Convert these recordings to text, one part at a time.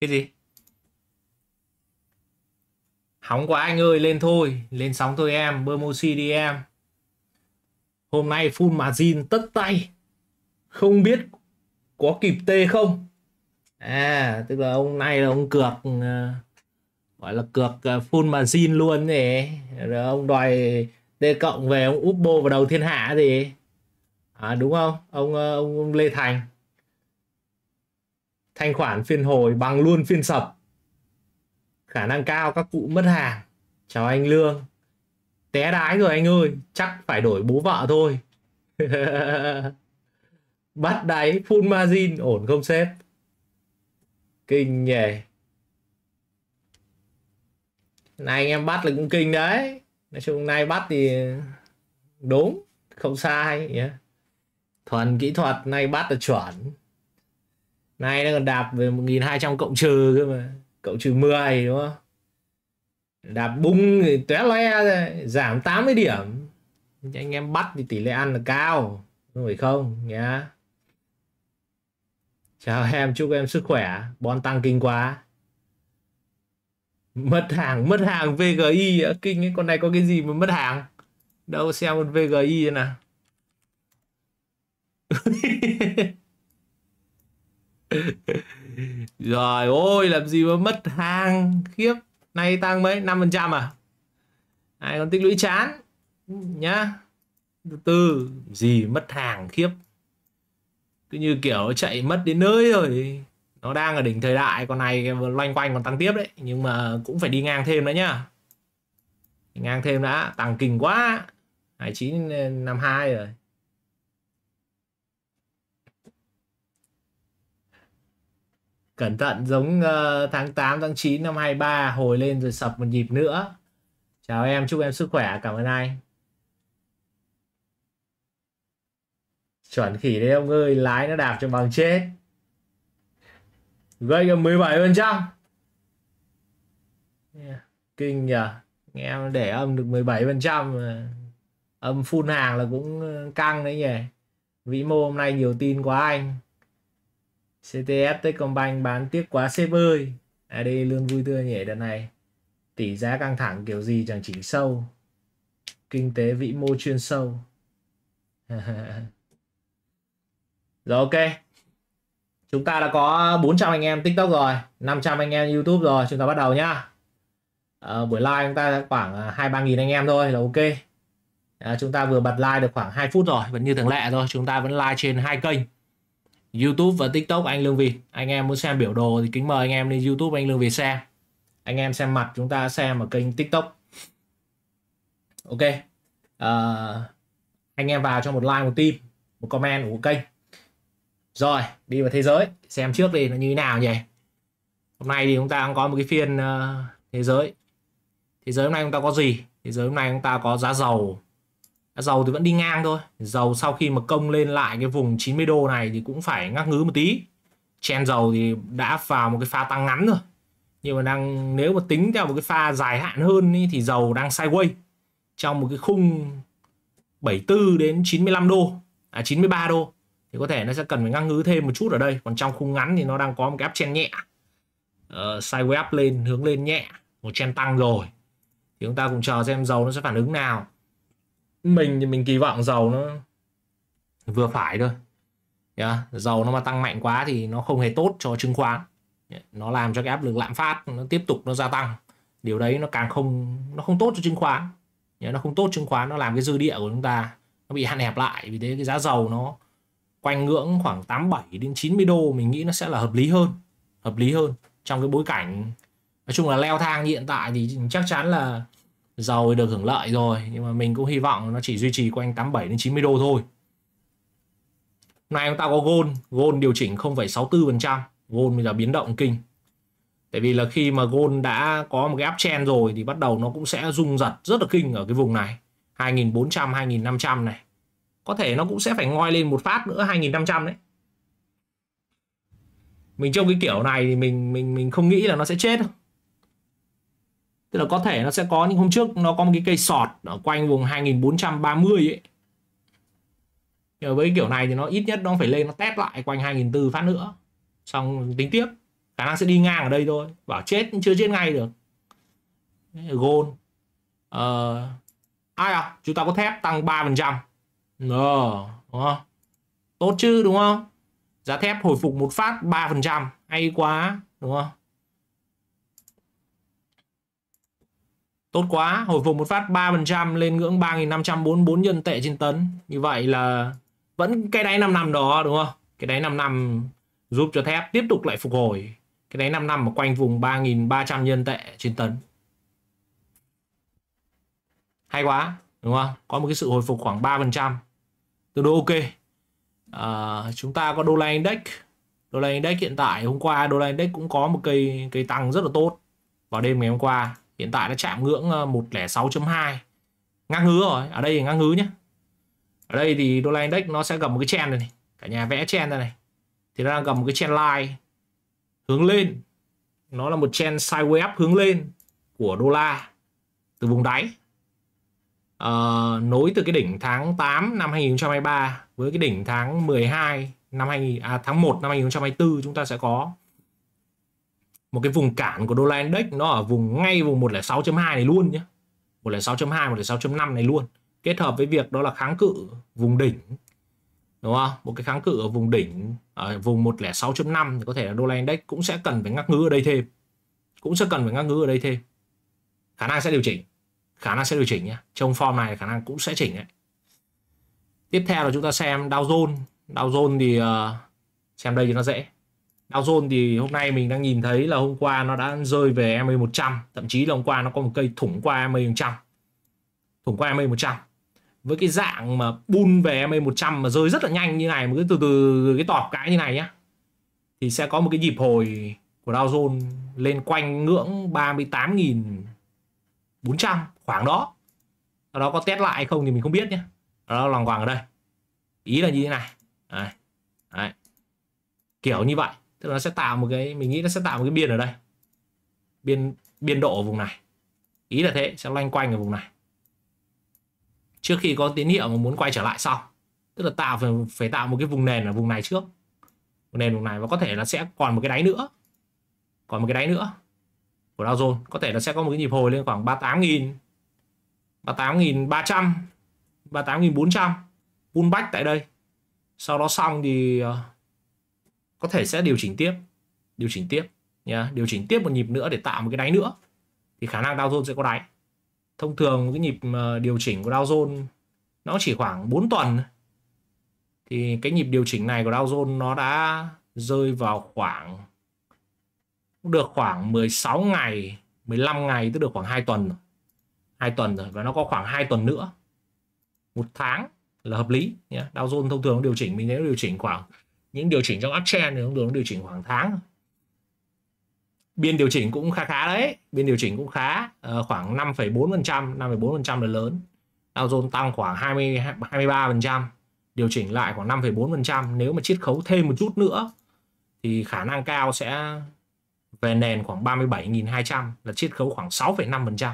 Cái gì? Hóng quá anh ơi, lên thôi, lên sóng thôi em, bơm oxy đi em. Hôm nay full margin tất tay. Không biết có kịp tê không? À, tức là ông này là ông cược ờ, gọi là cược uh, full margin luôn nhỉ. Rồi ông đòi T cộng về ông úp bô vào đầu thiên hạ gì à, đúng không ông, ờ, ông Lê Thành thanh khoản phiên hồi bằng luôn phiên sập khả năng cao các cụ mất hàng chào anh lương té đái rồi anh ơi chắc phải đổi bố vợ thôi bắt đáy full margin ổn không sếp kinh nhỉ nay anh em bắt là cũng kinh đấy nói chung nay bắt thì đúng không sai nhé thuần kỹ thuật nay bắt là chuẩn nay nó còn đạp về 1200 cộng trừ cơ mà cộng trừ 10 đúng không đạp bung thì tóe loe rồi. giảm 80 điểm anh em bắt thì tỷ lệ ăn là cao đúng phải không nhá chào em chúc em sức khỏe bon tăng kinh quá mất hàng mất hàng VGI kinh ấy con này có cái gì mà mất hàng đâu xem một VGI nào Rồi ôi làm gì mà mất hàng khiếp Nay tăng mấy năm phần trăm à Ai còn tích lũy chán Nhá Từ từ gì mất hàng khiếp Cứ như kiểu chạy mất đến nơi rồi Nó đang ở đỉnh thời đại Con này loanh quanh còn tăng tiếp đấy Nhưng mà cũng phải đi ngang thêm nữa nhá Ngang thêm đã Tăng kinh quá năm 2952 rồi cẩn thận giống uh, tháng 8 tháng 9 năm 23 hồi lên rồi sập một nhịp nữa chào em chúc em sức khỏe cảm ơn anh chuẩn khỉ đấy ông ơi lái nó đạp cho bằng chết gây được 17 phần trăm kinh nhờ nghe để âm được 17 phần trăm âm phun hàng là cũng ờ, căng đấy nhỉ vĩ mô hôm nay nhiều tin quá anh CTS Techcombank bán tiếc quá xếp ơi AD luôn vui tươi nhỉ đợt này tỷ giá căng thẳng kiểu gì chẳng chỉnh sâu kinh tế vĩ mô chuyên sâu rồi ok chúng ta đã có 400 anh em tiktok rồi 500 anh em youtube rồi chúng ta bắt đầu nhá à, buổi live chúng ta khoảng à, hai ba nghìn anh em thôi là ok à, chúng ta vừa bật live được khoảng 2 phút rồi vẫn như thường lệ thôi chúng ta vẫn live trên hai kênh YouTube và TikTok anh Lương Việt. Anh em muốn xem biểu đồ thì kính mời anh em lên YouTube anh Lương Việt xem. Anh em xem mặt chúng ta xem ở kênh TikTok. Ok. Uh, anh em vào cho một like, một tim, một comment của kênh. Rồi, đi vào thế giới, xem trước đi nó như thế nào nhỉ. Hôm nay thì chúng ta cũng có một cái phiên uh, thế giới. Thế giới hôm nay chúng ta có gì? Thế giới hôm nay chúng ta có giá dầu, dầu thì vẫn đi ngang thôi dầu sau khi mà công lên lại cái vùng 90 đô này thì cũng phải ngắc ngứ một tí chen dầu thì đã vào một cái pha tăng ngắn rồi nhưng mà đang nếu mà tính theo một cái pha dài hạn hơn ý, thì dầu đang sideways trong một cái khung 74 đến 95 đô à 93 đô thì có thể nó sẽ cần phải ngắc ngứ thêm một chút ở đây còn trong khung ngắn thì nó đang có một cái uptrend nhẹ uh, sideways lên hướng lên nhẹ một chen tăng rồi thì chúng ta cùng chờ xem dầu nó sẽ phản ứng nào mình thì mình kỳ vọng dầu nó vừa phải thôi yeah. dầu nó mà tăng mạnh quá thì nó không hề tốt cho chứng khoán nó làm cho cái áp lực lạm phát nó tiếp tục nó gia tăng điều đấy nó càng không nó không tốt cho chứng khoán yeah. nó không tốt chứng khoán nó làm cái dư địa của chúng ta nó bị hạn hẹp lại vì thế cái giá dầu nó quanh ngưỡng khoảng 87 đến 90 đô mình nghĩ nó sẽ là hợp lý hơn hợp lý hơn trong cái bối cảnh nói chung là leo thang hiện tại thì chắc chắn là giàu được hưởng lợi rồi nhưng mà mình cũng hy vọng nó chỉ duy trì quanh 87 đến 90 đô thôi hôm nay chúng ta có gold gold điều chỉnh 0,64% gold bây giờ biến động kinh tại vì là khi mà gold đã có một cái uptrend rồi thì bắt đầu nó cũng sẽ rung giật rất là kinh ở cái vùng này 2400 2500 này có thể nó cũng sẽ phải ngoi lên một phát nữa 2500 đấy mình trông cái kiểu này thì mình mình mình không nghĩ là nó sẽ chết đâu tức là có thể nó sẽ có những hôm trước nó có một cái cây sọt ở quanh vùng 2430 ấy Nhưng với kiểu này thì nó ít nhất nó phải lên nó test lại quanh 2004 phát nữa xong tính tiếp khả năng sẽ đi ngang ở đây thôi bảo chết chưa chết ngay được gold ờ uh, ai à chúng ta có thép tăng 3% phần trăm ờ, đúng không tốt chứ đúng không giá thép hồi phục một phát 3% hay quá đúng không Tốt quá, hồi phục một phát 3% lên ngưỡng 3.544 nhân tệ trên tấn. Như vậy là vẫn cái đáy 5 năm đó đúng không? Cái đáy 5 năm giúp cho thép tiếp tục lại phục hồi. Cái đáy 5 năm ở quanh vùng 3.300 nhân tệ trên tấn. Hay quá, đúng không? Có một cái sự hồi phục khoảng 3%. Tương đô ok. À, chúng ta có đô la index. Đô la index hiện tại hôm qua đô la index cũng có một cây cây tăng rất là tốt vào đêm ngày hôm qua hiện tại đã chạm ngưỡng 106.2 ờ, ngang ngứ rồi ở đây là ngang ngứ nhé ở đây thì đô la index nó sẽ gặp một cái chen này, này. cả nhà vẽ chen ra này thì nó đang gặp một cái chen line hướng lên nó là một chen sideways up hướng lên của đô la từ vùng đáy uh, nối từ cái đỉnh tháng 8 năm 2023 với cái đỉnh tháng 12 năm 2000 à, tháng 1 năm 2024 chúng ta sẽ có một cái vùng cản của đô la index nó ở vùng ngay vùng 106.2 này luôn nhé 106.2 106.5 này luôn kết hợp với việc đó là kháng cự vùng đỉnh đúng không một cái kháng cự ở vùng đỉnh ở vùng 106.5 thì có thể là đô la index cũng sẽ cần phải ngắc ngứ ở đây thêm cũng sẽ cần phải ngắc ngứ ở đây thêm khả năng sẽ điều chỉnh khả năng sẽ điều chỉnh nhé trong form này khả năng cũng sẽ chỉnh đấy tiếp theo là chúng ta xem Dow Jones Dow Jones thì uh, xem đây thì nó dễ Dow Jones thì hôm nay mình đang nhìn thấy là hôm qua nó đã rơi về MA 100 e thậm chí là hôm qua nó có một cây thủng qua MA 100 e thủng qua MA 100 e với cái dạng mà bun về MA 100 mà rơi rất là nhanh như này mà cứ từ từ cái tọt cái như này nhá thì sẽ có một cái nhịp hồi của Dow Jones lên quanh ngưỡng 38.400 khoảng đó sau đó có test lại hay không thì mình không biết nhé đó là loàng hoàng ở đây ý là như thế này đấy. Đấy. kiểu như vậy tức là nó sẽ tạo một cái mình nghĩ nó sẽ tạo một cái biên ở đây biên biên độ ở vùng này ý là thế sẽ loanh quanh ở vùng này trước khi có tín hiệu mà muốn quay trở lại sau tức là tạo phải, phải tạo một cái vùng nền ở vùng này trước vùng nền vùng này và có thể là sẽ còn một cái đáy nữa còn một cái đáy nữa của Dow Jones có thể là sẽ có một cái nhịp hồi lên khoảng 38.000 38.300 38.400 pullback tại đây sau đó xong thì ờ, có thể sẽ điều chỉnh tiếp điều chỉnh tiếp nhá điều chỉnh tiếp một nhịp nữa để tạo một cái đáy nữa thì khả năng Dow Jones sẽ có đáy thông thường cái nhịp ờ, điều chỉnh của Dow Jones nó chỉ khoảng 4 tuần thì cái nhịp điều chỉnh này của Dow Jones nó đã rơi vào khoảng được khoảng 16 ngày 15 ngày tức được khoảng 2 tuần rồi. 2 tuần rồi và nó có khoảng 2 tuần nữa một tháng là hợp lý nhé Dow Jones thông thường điều chỉnh mình sẽ điều chỉnh khoảng những điều chỉnh trong uptrend thì cũng được điều chỉnh khoảng tháng biên điều chỉnh cũng khá khá đấy biên điều chỉnh cũng khá ờ, khoảng 5,4% 5,4% là lớn Dow Jones tăng khoảng 20 23% điều chỉnh lại khoảng 5,4% nếu mà chiết khấu thêm một chút nữa thì khả năng cao sẽ về nền khoảng 37.200 là chiết khấu khoảng 6,5%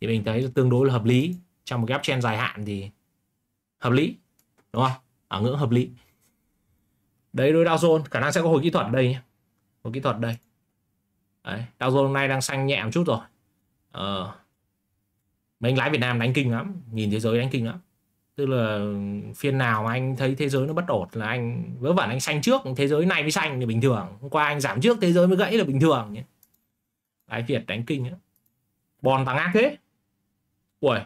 thì mình thấy tương đối là hợp lý trong một cái uptrend dài hạn thì hợp lý đúng không ở ngưỡng hợp lý đấy đối Dow Jones khả năng sẽ có hồi kỹ thuật đây nhé hồi kỹ thuật đây đấy, Dow Jones hôm nay đang xanh nhẹ một chút rồi ờ, mấy anh lái Việt Nam đánh kinh lắm nhìn thế giới đánh kinh lắm tức là phiên nào mà anh thấy thế giới nó bất ổn là anh vớ vẩn anh xanh trước thế giới này mới xanh thì bình thường hôm qua anh giảm trước thế giới mới gãy là bình thường nhé lái Việt đánh kinh á bòn tăng ác thế ui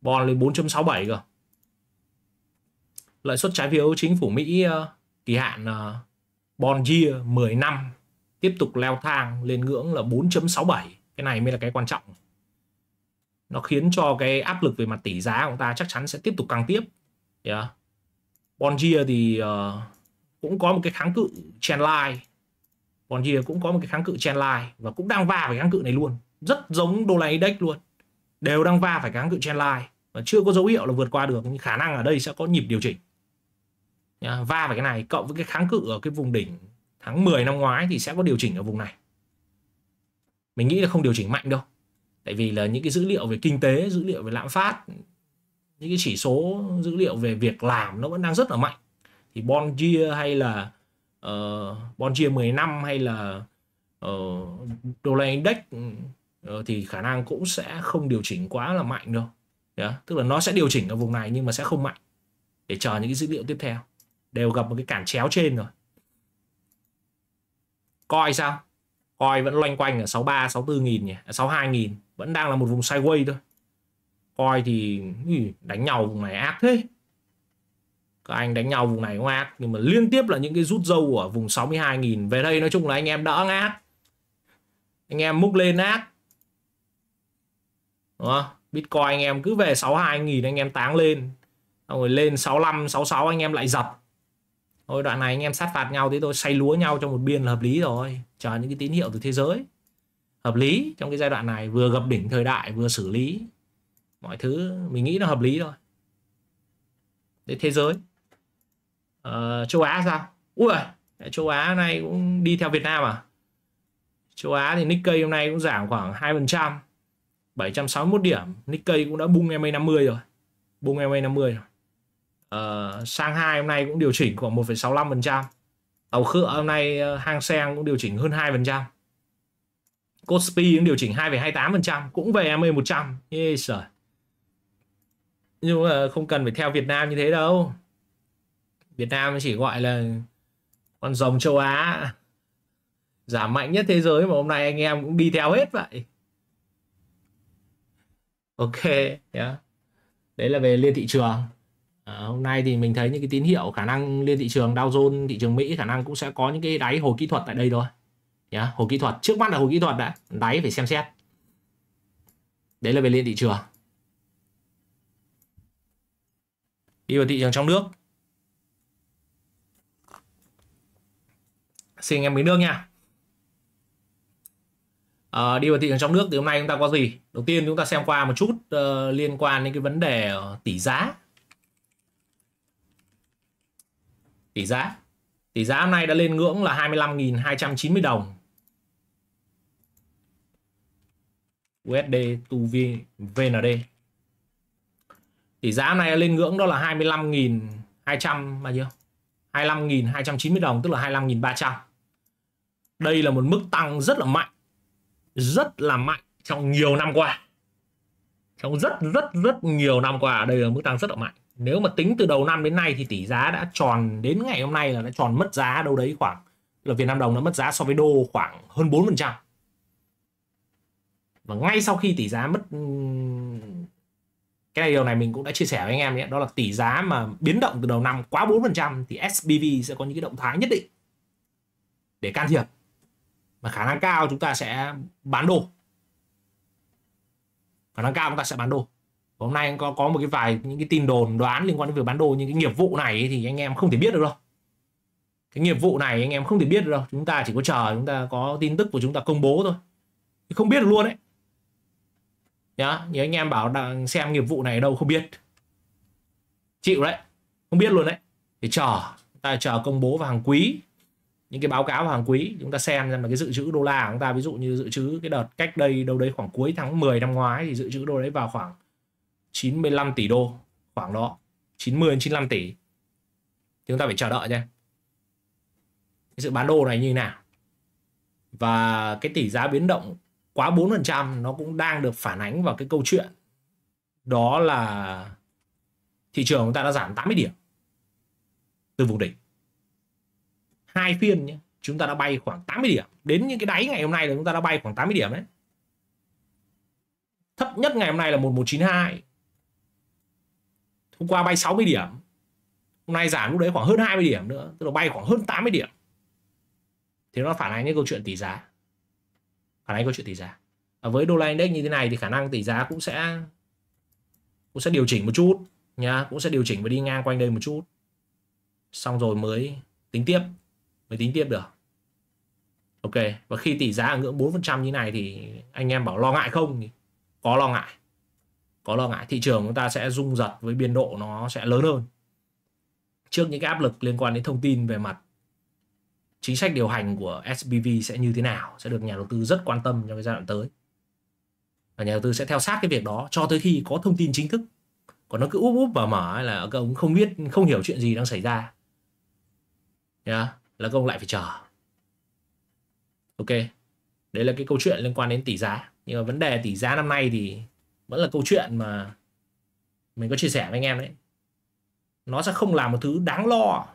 bòn lên 4.67 cơ lợi suất trái phiếu chính phủ Mỹ ờ, kỳ hạn uh, bond year 10 năm tiếp tục leo thang lên ngưỡng là 4.67 cái này mới là cái quan trọng nó khiến cho cái áp lực về mặt tỷ giá của chúng ta chắc chắn sẽ tiếp tục tăng tiếp yeah. À? bond year thì uh, cũng có một cái kháng cự line bond year cũng có một cái kháng cự line và cũng đang va phải kháng cự này luôn rất giống đô la index luôn đều đang va phải kháng cự line và chưa có dấu hiệu là vượt qua được nhưng khả năng ở đây sẽ có nhịp điều chỉnh va vào cái này cộng với cái kháng cự ở cái vùng đỉnh tháng 10 năm ngoái thì sẽ có điều chỉnh ở vùng này mình nghĩ là không điều chỉnh mạnh đâu tại vì là những cái dữ liệu về kinh tế dữ liệu về lạm phát những cái chỉ số dữ liệu về việc làm nó vẫn đang rất là mạnh thì bond year hay là uh, bond year 10 năm hay là uh, đô la index uh, thì khả năng cũng sẽ không điều chỉnh quá là mạnh đâu yeah. tức là nó sẽ điều chỉnh ở vùng này nhưng mà sẽ không mạnh để chờ những cái dữ liệu tiếp theo đều gặp một cái cản chéo trên rồi coi sao coi vẫn loanh quanh ở 63 64 nghìn nhỉ 62 à, nghìn vẫn đang là một vùng sideways thôi coi thì đánh nhau vùng này ác thế các anh đánh nhau vùng này cũng ác nhưng mà liên tiếp là những cái rút dâu ở vùng 62 nghìn về đây nói chung là anh em đỡ ác anh em múc lên ác Đúng không? Bitcoin anh em cứ về 62 nghìn anh em táng lên xong rồi lên 65 66 anh em lại dập thôi đoạn này anh em sát phạt nhau thế tôi say lúa nhau trong một biên là hợp lý rồi chờ những cái tín hiệu từ thế giới hợp lý trong cái giai đoạn này vừa gặp đỉnh thời đại vừa xử lý mọi thứ mình nghĩ nó hợp lý thôi đến thế giới ờ, châu Á sao ui châu Á này cũng đi theo Việt Nam à châu Á thì Nikkei hôm nay cũng giảm khoảng 2% 761 điểm Nikkei cũng đã bung MA50 rồi bung MA50 rồi Ờ, sang hai hôm nay cũng điều chỉnh khoảng 1,65% phần trăm, tàu khựa hôm nay ờ, hang seng cũng điều chỉnh hơn 2% phần trăm, Kospi cũng điều chỉnh 2,28% phần trăm cũng về MA 100 yes, sir. nhưng mà không cần phải theo Việt Nam như thế đâu Việt Nam chỉ gọi là con rồng châu Á giảm mạnh nhất thế giới mà hôm nay anh em cũng đi theo hết vậy ok yeah. đấy là về liên thị trường Ờ, hôm nay thì mình thấy những cái tín hiệu khả năng liên thị trường Dow Jones, thị trường Mỹ khả năng cũng sẽ có những cái đáy hồi kỹ thuật tại đây thôi. Nhá, yeah, hồi kỹ thuật trước mắt là hồi kỹ thuật đã, đáy phải xem xét. Đấy là về liên thị trường. Đi vào thị trường trong nước. Xin em miếng nước nha. À, đi vào thị trường trong nước thì hôm nay chúng ta có gì? Đầu tiên chúng ta xem qua một chút uh, liên quan đến cái vấn đề tỷ giá tỷ giá. Tỷ giá hôm nay đã lên ngưỡng là 25.290 đồng. USD to VND. Tỷ giá hôm nay đã lên ngưỡng đó là 25.200 bao nhiêu? 25.290 đồng tức là 25.300. Đây là một mức tăng rất là mạnh. Rất là mạnh trong nhiều năm qua. Trong rất rất rất nhiều năm qua đây là mức tăng rất là mạnh nếu mà tính từ đầu năm đến nay thì tỷ giá đã tròn đến ngày hôm nay là đã tròn mất giá đâu đấy khoảng là Việt Nam đồng đã mất giá so với đô khoảng hơn 4%. Và ngay sau khi tỷ giá mất ừ, cái này điều này mình cũng đã chia sẻ với anh em nhé, đó là tỷ giá mà biến động từ đầu năm quá 4% thì SBV sẽ có những cái động thái nhất định để can thiệp. Mà khả năng cao chúng ta sẽ bán đô. Khả năng cao chúng ta sẽ bán đô hôm nay có có một cái vài những cái tin đồn đoán liên quan đến việc bán đồ nhưng cái nghiệp vụ này thì anh em không thể biết được đâu cái nghiệp vụ này anh em không thể biết được đâu chúng ta chỉ có chờ chúng ta có tin tức của chúng ta công bố thôi không biết được luôn đấy nhá như anh em bảo đang xem nghiệp vụ này đâu không biết chịu đấy không biết luôn đấy thì chờ ta chờ công bố vào hàng quý những cái báo cáo vào hàng quý chúng ta xem xem là cái dự trữ đô la của chúng ta ví dụ như dự trữ cái đợt cách đây đâu đấy khoảng cuối tháng 10 năm ngoái thì dự trữ đô đấy vào khoảng 95 tỷ đô khoảng đó 90 đến 95 tỷ chúng ta phải chờ đợi nhé cái sự bán đô này như nào và cái tỷ giá biến động quá 4% nó cũng đang được phản ánh vào cái câu chuyện đó là thị trường chúng ta đã giảm 80 điểm từ vùng đỉnh hai phiên nhé chúng ta đã bay khoảng 80 điểm đến những cái đáy ngày hôm nay là chúng ta đã bay khoảng 80 điểm đấy thấp nhất ngày hôm nay là 1192 hôm qua bay 60 điểm hôm nay giảm lúc đấy khoảng hơn 20 điểm nữa tức là bay khoảng hơn 80 điểm thì nó phản ánh cái câu chuyện tỷ giá phản ánh câu chuyện tỷ giá và với đô la index như thế này thì khả năng tỷ giá cũng sẽ cũng sẽ điều chỉnh một chút nhá cũng sẽ điều chỉnh và đi ngang quanh đây một chút xong rồi mới tính tiếp mới tính tiếp được ok và khi tỷ giá ở ngưỡng 4% như này thì anh em bảo lo ngại không có lo ngại có lo ngại thị trường chúng ta sẽ rung giật với biên độ nó sẽ lớn hơn trước những cái áp lực liên quan đến thông tin về mặt chính sách điều hành của SPV sẽ như thế nào sẽ được nhà đầu tư rất quan tâm trong cái giai đoạn tới và nhà đầu tư sẽ theo sát cái việc đó cho tới khi có thông tin chính thức còn nó cứ úp úp và mở là các ông không biết không hiểu chuyện gì đang xảy ra yeah, là các ông lại phải chờ ok đấy là cái câu chuyện liên quan đến tỷ giá nhưng mà vấn đề tỷ giá năm nay thì vẫn là câu chuyện mà mình có chia sẻ với anh em đấy nó sẽ không là một thứ đáng lo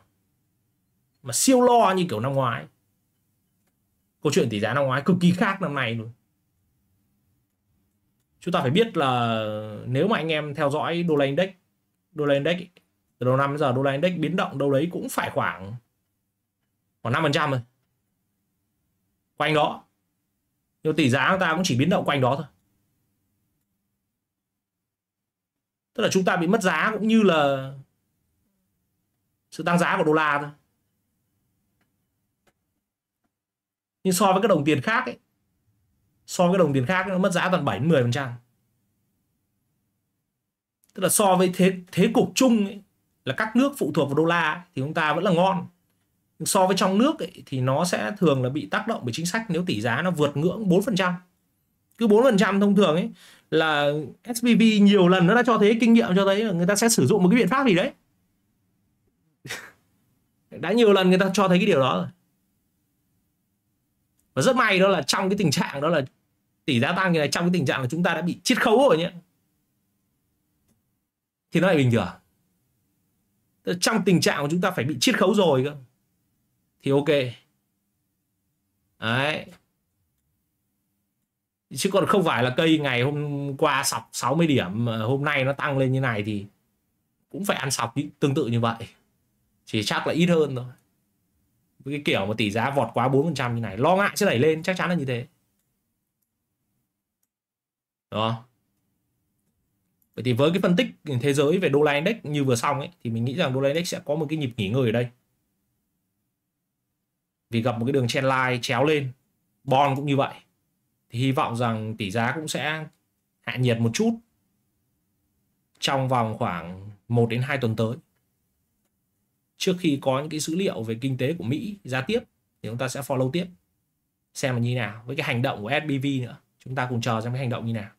mà siêu lo như kiểu năm ngoái câu chuyện tỷ giá năm ngoái cực kỳ khác năm nay luôn chúng ta phải biết là nếu mà anh em theo dõi đô la index đô la index từ đầu năm đến giờ đô la index biến động đâu đấy cũng phải khoảng khoảng năm phần trăm thôi, quanh đó nhưng tỷ giá chúng ta cũng chỉ biến động quanh đó thôi tức là chúng ta bị mất giá cũng như là sự tăng giá của đô la thôi nhưng so với các đồng tiền khác ấy, so với các đồng tiền khác nó mất giá toàn 7 10 phần trăm tức là so với thế thế cục chung ấy, là các nước phụ thuộc vào đô la ấy, thì chúng ta vẫn là ngon nhưng so với trong nước ấy, thì nó sẽ thường là bị tác động bởi chính sách nếu tỷ giá nó vượt ngưỡng 4 phần trăm cứ 4 phần trăm thông thường ấy là SPV nhiều lần nó đã cho thấy kinh nghiệm cho thấy là người ta sẽ sử dụng một cái biện pháp gì đấy đã nhiều lần người ta cho thấy cái điều đó rồi và rất may đó là trong cái tình trạng đó là tỷ giá tăng như này trong cái tình trạng là chúng ta đã bị chiết khấu rồi nhé thì nó lại bình thường trong tình trạng của chúng ta phải bị chiết khấu rồi cơ thì ok đấy chứ còn không phải là cây ngày hôm qua sọc 60 điểm hôm nay nó tăng lên như này thì cũng phải ăn sọc tương tự như vậy chỉ chắc là ít hơn thôi với cái kiểu mà tỷ giá vọt quá 4% như này lo ngại sẽ đẩy lên chắc chắn là như thế đó vậy thì với cái phân tích thế giới về đô la index như vừa xong ấy thì mình nghĩ rằng đô la index sẽ có một cái nhịp nghỉ ngơi ở đây vì gặp một cái đường chen line chéo lên bond cũng như vậy thì hy vọng rằng tỷ giá cũng sẽ hạ nhiệt một chút trong vòng khoảng 1 đến 2 tuần tới trước khi có những cái dữ liệu về kinh tế của Mỹ ra tiếp thì chúng ta sẽ follow tiếp xem là như nào với cái hành động của SBV nữa chúng ta cùng chờ xem cái hành động như nào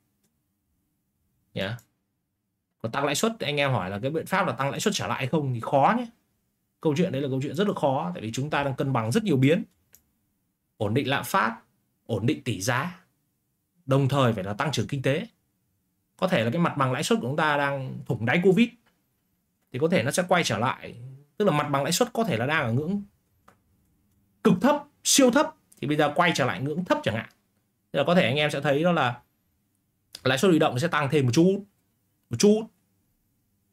nhá yeah. còn tăng lãi suất anh em hỏi là cái biện pháp là tăng lãi suất trở lại không thì khó nhé câu chuyện đấy là câu chuyện rất là khó tại vì chúng ta đang cân bằng rất nhiều biến ổn định lạm phát ổn định tỷ giá đồng thời phải là tăng trưởng kinh tế có thể là cái mặt bằng lãi suất của chúng ta đang thủng đáy covid thì có thể nó sẽ quay trở lại tức là mặt bằng lãi suất có thể là đang ở ngưỡng cực thấp siêu thấp thì bây giờ quay trở lại ngưỡng thấp chẳng hạn tức là có thể anh em sẽ thấy đó là lãi suất huy động sẽ tăng thêm một chút một chút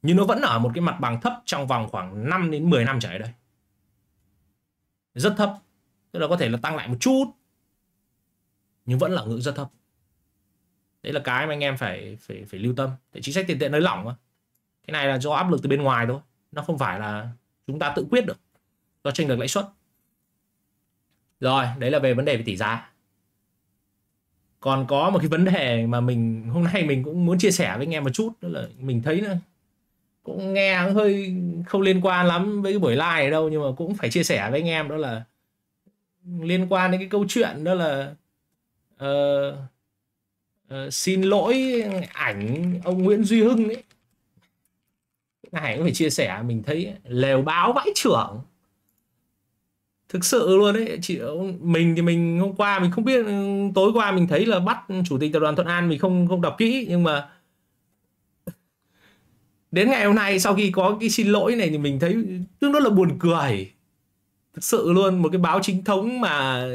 nhưng nó vẫn ở một cái mặt bằng thấp trong vòng khoảng 5 đến 10 năm trở lại đây rất thấp tức là có thể là tăng lại một chút nhưng vẫn là ngưỡng rất thấp đấy là cái mà anh em phải phải phải lưu tâm để chính sách tiền tệ nới lỏng mà. cái này là do áp lực từ bên ngoài thôi nó không phải là chúng ta tự quyết được do chênh lệch lãi suất rồi đấy là về vấn đề về tỷ giá còn có một cái vấn đề mà mình hôm nay mình cũng muốn chia sẻ với anh em một chút đó là mình thấy nữa cũng nghe hơi không liên quan lắm với cái buổi live này đâu nhưng mà cũng phải chia sẻ với anh em đó là liên quan đến cái câu chuyện đó là uh, xin lỗi ảnh ông Nguyễn Duy Hưng ấy, cái này cũng phải chia sẻ mình thấy ấy, lèo báo vãi trưởng thực sự luôn đấy chị mình thì mình hôm qua mình không biết tối qua mình thấy là bắt chủ tịch tập đoàn Thuận An mình không không đọc kỹ nhưng mà đến ngày hôm nay sau khi có cái xin lỗi này thì mình thấy tương đối là buồn cười thực sự luôn một cái báo chính thống mà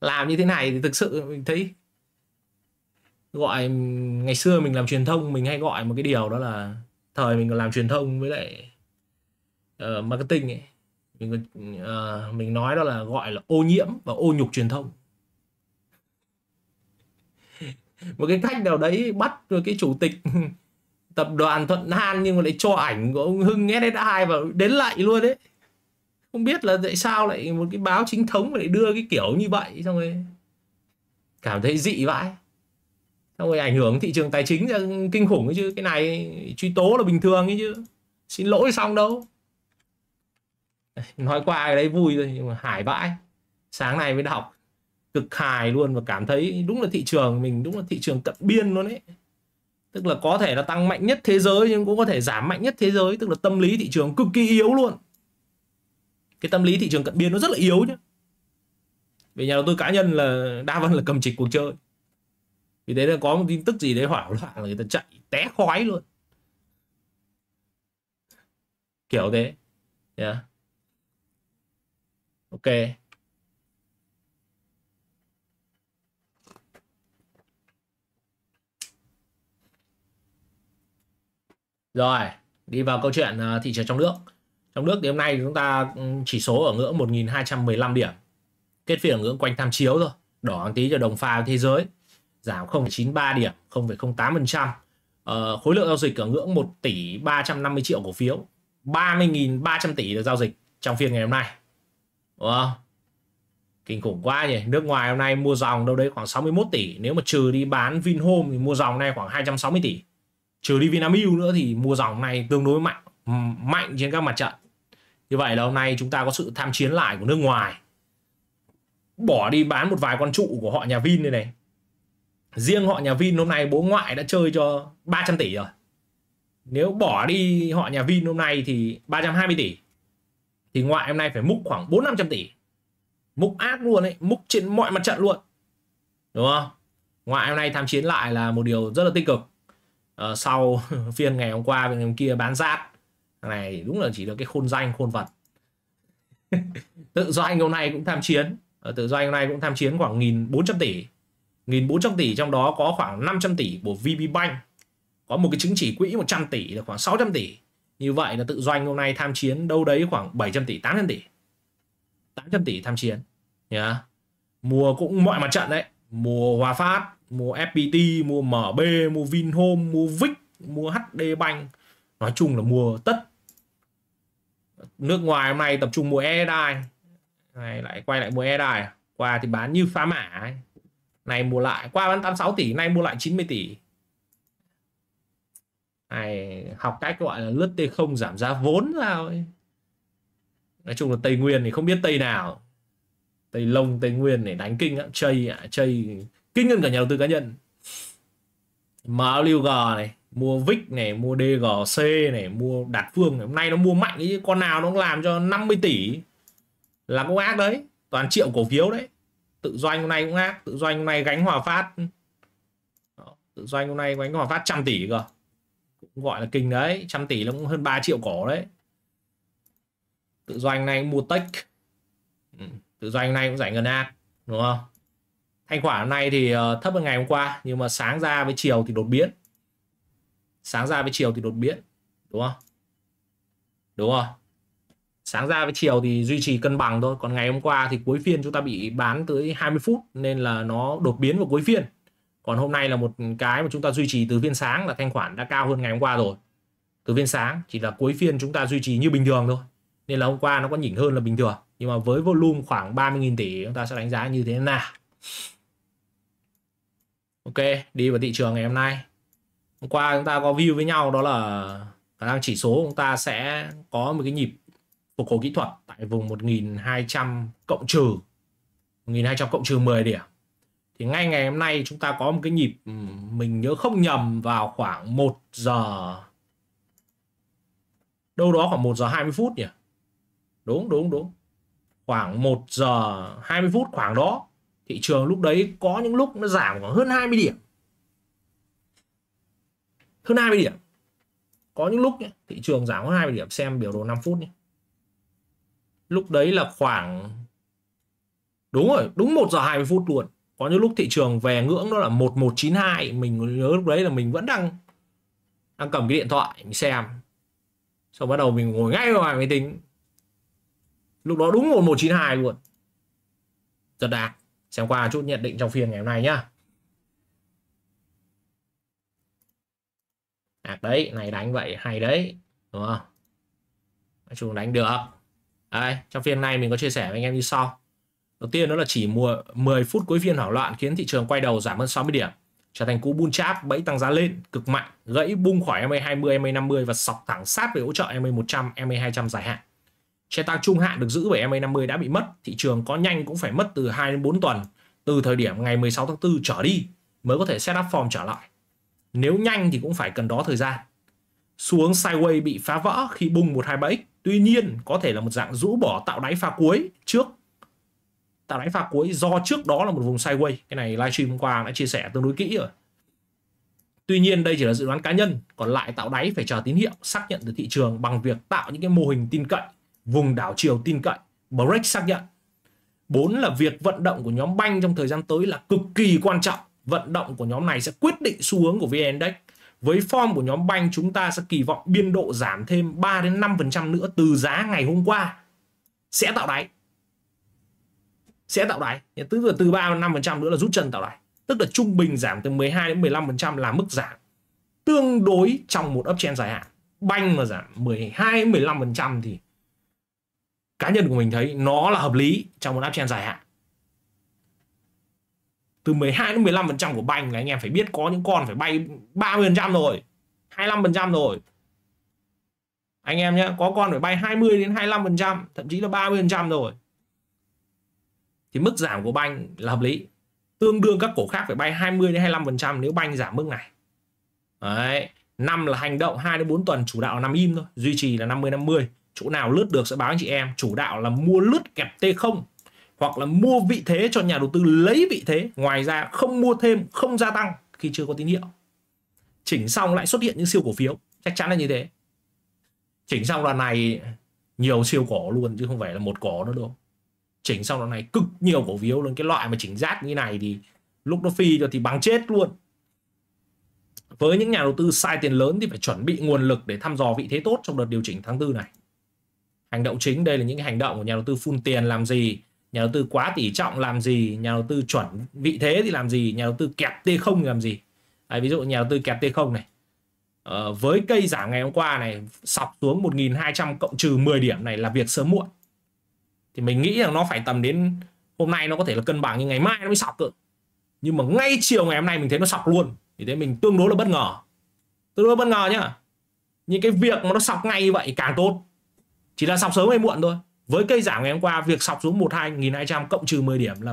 làm như thế này thì thực sự mình thấy gọi ngày xưa mình làm truyền thông mình hay gọi một cái điều đó là thời mình còn làm truyền thông với lại uh, marketing ấy mình uh, mình nói đó là gọi là ô nhiễm và ô nhục truyền thông một cái cách nào đấy bắt cái chủ tịch tập đoàn Thuận Han nhưng mà lại cho ảnh của ông Hưng SSI và đến lại luôn đấy không biết là tại sao lại một cái báo chính thống lại đưa cái kiểu như vậy xong rồi cảm thấy dị vãi xong rồi ảnh hưởng thị trường tài chính ra kinh khủng ấy chứ cái này truy tố là bình thường ấy chứ xin lỗi xong đâu nói qua cái đấy vui rồi nhưng mà hải vãi sáng nay mới đọc cực hài luôn và cảm thấy đúng là thị trường mình đúng là thị trường cận biên luôn ấy tức là có thể là tăng mạnh nhất thế giới nhưng cũng có thể giảm mạnh nhất thế giới tức là tâm lý thị trường cực kỳ yếu luôn cái tâm lý thị trường cận biên nó rất là yếu nhá. về nhà đầu tư cá nhân là đa phần là cầm trịch cuộc chơi vì thế là có một tin tức gì đấy hoảng loạn là người ta chạy té khói luôn kiểu thế yeah. ok rồi đi vào câu chuyện à, thị trường trong nước trong nước thì hôm nay chúng ta ừ, chỉ số ở ngưỡng 1.215 điểm kết phiên ở ngưỡng quanh tham chiếu rồi đỏ một tí cho đồng pha thế giới giảm 0,93 điểm 0,08% ờ, khối lượng giao dịch ở ngưỡng 1 tỷ 350 triệu cổ phiếu 30.300 tỷ được giao dịch trong phiên ngày hôm nay đúng không? kinh khủng quá nhỉ nước ngoài hôm nay mua dòng đâu đấy khoảng 61 tỷ nếu mà trừ đi bán Vinhome thì mua dòng này khoảng 260 tỷ trừ đi Vinamilk nữa thì mua dòng này tương đối mạnh mạnh trên các mặt trận như vậy là hôm nay chúng ta có sự tham chiến lại của nước ngoài bỏ đi bán một vài con trụ của họ nhà Vin đây này, riêng họ nhà Vin hôm nay bố ngoại đã chơi cho 300 tỷ rồi nếu bỏ đi họ nhà Vin hôm nay thì 320 tỷ thì ngoại hôm nay phải múc khoảng 4 500 tỷ múc ác luôn ấy múc trên mọi mặt trận luôn đúng không ngoại hôm nay tham chiến lại là một điều rất là tích cực ờ, sau phiên ngày hôm qua ngày hôm kia bán rát thằng này đúng là chỉ được cái khôn danh khôn vật tự doanh hôm nay cũng tham chiến ở ờ, tự doanh hôm nay cũng tham chiến khoảng nghìn bốn trăm tỷ nghìn bốn trăm tỷ trong đó có khoảng năm trăm tỷ của VB Bank có một cái chứng chỉ quỹ một trăm tỷ là khoảng sáu trăm tỷ như vậy là tự doanh hôm nay tham chiến đâu đấy khoảng bảy trăm tỷ tám trăm tỷ tám trăm tỷ tham chiến nhá yeah. mua cũng mọi mặt trận đấy mùa Hòa Phát mua FPT mua MB mua Vinhome mua Vic mua HD Bank nói chung là mua tất nước ngoài hôm nay tập trung mua Airline này lại quay lại mua Airline qua thì bán như phá mã ấy. này mua lại qua bán 86 tỷ nay mua lại 90 tỷ này học cách gọi là lướt T0 giảm giá vốn sao ấy nói chung là Tây Nguyên thì không biết Tây nào Tây Lông Tây Nguyên để đánh kinh chơi chơi kinh hơn cả nhà đầu tư cá nhân MLG này mua Vic này mua DGC này mua Đạt Phương này. hôm nay nó mua mạnh cái con nào nó làm cho 50 tỷ là cũng ác đấy toàn triệu cổ phiếu đấy tự doanh hôm nay cũng ác tự doanh hôm nay gánh Hòa Phát tự doanh hôm nay gánh Hòa Phát trăm tỷ cơ cũng gọi là kinh đấy trăm tỷ nó cũng hơn 3 triệu cổ đấy tự doanh này mua tech ừ, tự doanh này cũng giải ngân ác đúng không thanh khoản hôm nay thì ờ, thấp hơn ngày hôm qua nhưng mà sáng ra với chiều thì đột biến sáng ra với chiều thì đột biến đúng không đúng không sáng ra với chiều thì duy trì cân bằng thôi còn ngày hôm qua thì cuối phiên chúng ta bị bán tới 20 phút nên là nó đột biến vào cuối phiên còn hôm nay là một cái mà chúng ta duy trì từ phiên sáng là thanh khoản đã cao hơn ngày hôm qua rồi từ phiên sáng chỉ là cuối phiên chúng ta duy trì như bình thường thôi nên là hôm qua nó có nhỉnh hơn là bình thường nhưng mà với volume khoảng 30.000 tỷ chúng ta sẽ đánh giá như thế nào Ok đi vào thị trường ngày hôm nay hôm qua chúng ta có view với nhau đó là khả năng chỉ số chúng ta sẽ có một cái nhịp phục hồi kỹ thuật tại vùng 1200 cộng trừ 1200 cộng trừ 10 điểm thì ngay ngày hôm nay chúng ta có một cái nhịp ừ, mình nhớ không nhầm vào khoảng 1 giờ đâu đó khoảng 1 giờ 20 phút nhỉ đúng đúng đúng khoảng 1 giờ 20 phút khoảng đó thị trường lúc đấy có những lúc nó giảm khoảng hơn 20 điểm hơn 20 điểm có những lúc nhé, thị trường giảm hơn 20 điểm xem biểu đồ 5 phút nhé. lúc đấy là khoảng đúng rồi đúng 1 giờ 20 phút luôn có những lúc thị trường về ngưỡng đó là 1192 mình nhớ lúc đấy là mình vẫn đang đang cầm cái điện thoại mình xem sau bắt đầu mình ngồi ngay ngoài máy tính lúc đó đúng 1192 luôn rất đạt xem qua chút nhận định trong phiên ngày hôm nay nhá à, đấy này đánh vậy hay đấy đúng không nói chung đánh được đấy, trong phiên này mình có chia sẻ với anh em như sau đầu tiên đó là chỉ mùa 10 phút cuối phiên hoảng loạn khiến thị trường quay đầu giảm hơn 60 điểm trở thành cú bull trap bẫy tăng giá lên cực mạnh gãy bung khỏi MA 20 MA 50 và sọc thẳng sát về hỗ trợ MA 100 MA 200 dài hạn Che tăng trung hạn được giữ bởi MA 50 đã bị mất, thị trường có nhanh cũng phải mất từ 2 đến 4 tuần từ thời điểm ngày 16 tháng 4 trở đi mới có thể set up form trở lại. Nếu nhanh thì cũng phải cần đó thời gian. xuống sideways bị phá vỡ khi bung 127 bẫy Tuy nhiên, có thể là một dạng rũ bỏ tạo đáy pha cuối trước tạo đáy pha cuối do trước đó là một vùng sideways. Cái này livestream hôm qua đã chia sẻ tương đối kỹ rồi. Tuy nhiên đây chỉ là dự đoán cá nhân, còn lại tạo đáy phải chờ tín hiệu xác nhận từ thị trường bằng việc tạo những cái mô hình tin cậy, vùng đảo chiều tin cậy, break xác nhận. Bốn là việc vận động của nhóm banh trong thời gian tới là cực kỳ quan trọng vận động của nhóm này sẽ quyết định xu hướng của VN Index. Với form của nhóm banh chúng ta sẽ kỳ vọng biên độ giảm thêm 3 đến 5% nữa từ giá ngày hôm qua sẽ tạo đáy. Sẽ tạo đáy. Tức là từ 3 đến 5% nữa là rút chân tạo đáy. Tức là trung bình giảm từ 12 đến 15% là mức giảm tương đối trong một uptrend dài hạn. Banh mà giảm 12 15% thì cá nhân của mình thấy nó là hợp lý trong một uptrend dài hạn từ 12 đến 15% của banh là anh em phải biết có những con phải bay 30% rồi 25% rồi anh em nhé có con phải bay 20 đến 25% thậm chí là 30% rồi thì mức giảm của banh là hợp lý tương đương các cổ khác phải bay 20 đến 25% nếu banh giảm mức này đấy năm là hành động 2 đến 4 tuần chủ đạo là nằm im thôi duy trì là 50 50 chỗ nào lướt được sẽ báo anh chị em chủ đạo là mua lướt kẹp T0 hoặc là mua vị thế cho nhà đầu tư lấy vị thế ngoài ra không mua thêm không gia tăng khi chưa có tín hiệu chỉnh xong lại xuất hiện những siêu cổ phiếu chắc chắn là như thế chỉnh xong đoạn này nhiều siêu cổ luôn chứ không phải là một cổ nữa đâu chỉnh xong đoạn này cực nhiều cổ phiếu luôn cái loại mà chỉnh rác như này thì lúc nó phi cho thì bằng chết luôn với những nhà đầu tư sai tiền lớn thì phải chuẩn bị nguồn lực để thăm dò vị thế tốt trong đợt điều chỉnh tháng 4 này hành động chính đây là những hành động của nhà đầu tư phun tiền làm gì nhà đầu tư quá tỷ trọng làm gì nhà đầu tư chuẩn vị thế thì làm gì nhà đầu tư kẹp t không làm gì Đấy, ví dụ nhà đầu tư kẹp t không này ờ, với cây giảm ngày hôm qua này sọc xuống 1.200 cộng trừ 10 điểm này là việc sớm muộn thì mình nghĩ rằng nó phải tầm đến hôm nay nó có thể là cân bằng nhưng ngày mai nó mới sọc cơ nhưng mà ngay chiều ngày hôm nay mình thấy nó sọc luôn thì thế mình tương đối là bất ngờ tương đối bất ngờ nhá nhưng cái việc mà nó sọc ngay như vậy càng tốt chỉ là sọc sớm hay muộn thôi với cây giảm ngày hôm qua việc sọc xuống một hai 200 cộng trừ 10 điểm là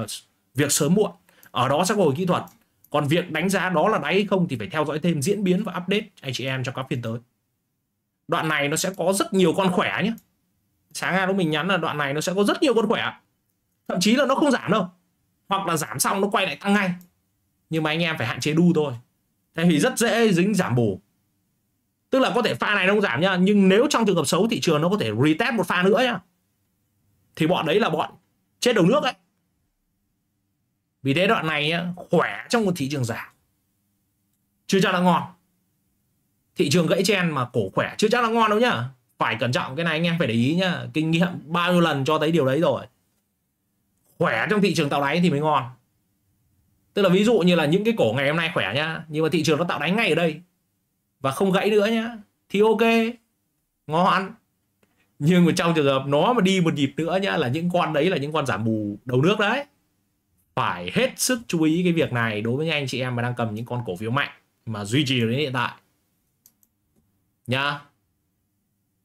việc sớm muộn ở đó sẽ hồi kỹ thuật còn việc đánh giá đó là đáy hay không thì phải theo dõi thêm diễn biến và update anh chị em trong các phiên tới đoạn này nó sẽ có rất nhiều con khỏe nhé sáng ra lúc mình nhắn là đoạn này nó sẽ có rất nhiều con khỏe thậm chí là nó không giảm đâu hoặc là giảm xong nó quay lại tăng ngay nhưng mà anh em phải hạn chế đu thôi tại vì rất dễ dính giảm bù tức là có thể pha này nó không giảm nhá nhưng nếu trong trường hợp xấu thị trường nó có thể retest một pha nữa nhá thì bọn đấy là bọn chết đầu nước ấy vì thế đoạn này khỏe trong một thị trường giảm chưa chắc là ngon thị trường gãy chen mà cổ khỏe chưa chắc là ngon đâu nhá phải cẩn trọng cái này anh em phải để ý nhá kinh nghiệm bao nhiêu lần cho thấy điều đấy rồi khỏe trong thị trường tạo đáy thì mới ngon tức là ví dụ như là những cái cổ ngày hôm nay khỏe nhá nhưng mà thị trường nó tạo đáy ngay ở đây và không gãy nữa nhá thì ok ngon nhưng mà trong trường hợp nó mà đi một nhịp nữa nhá là những con đấy là những con giảm bù đầu nước đấy phải hết sức chú ý cái việc này đối với anh chị em mà đang cầm những con cổ phiếu mạnh mà duy trì đến hiện tại nhá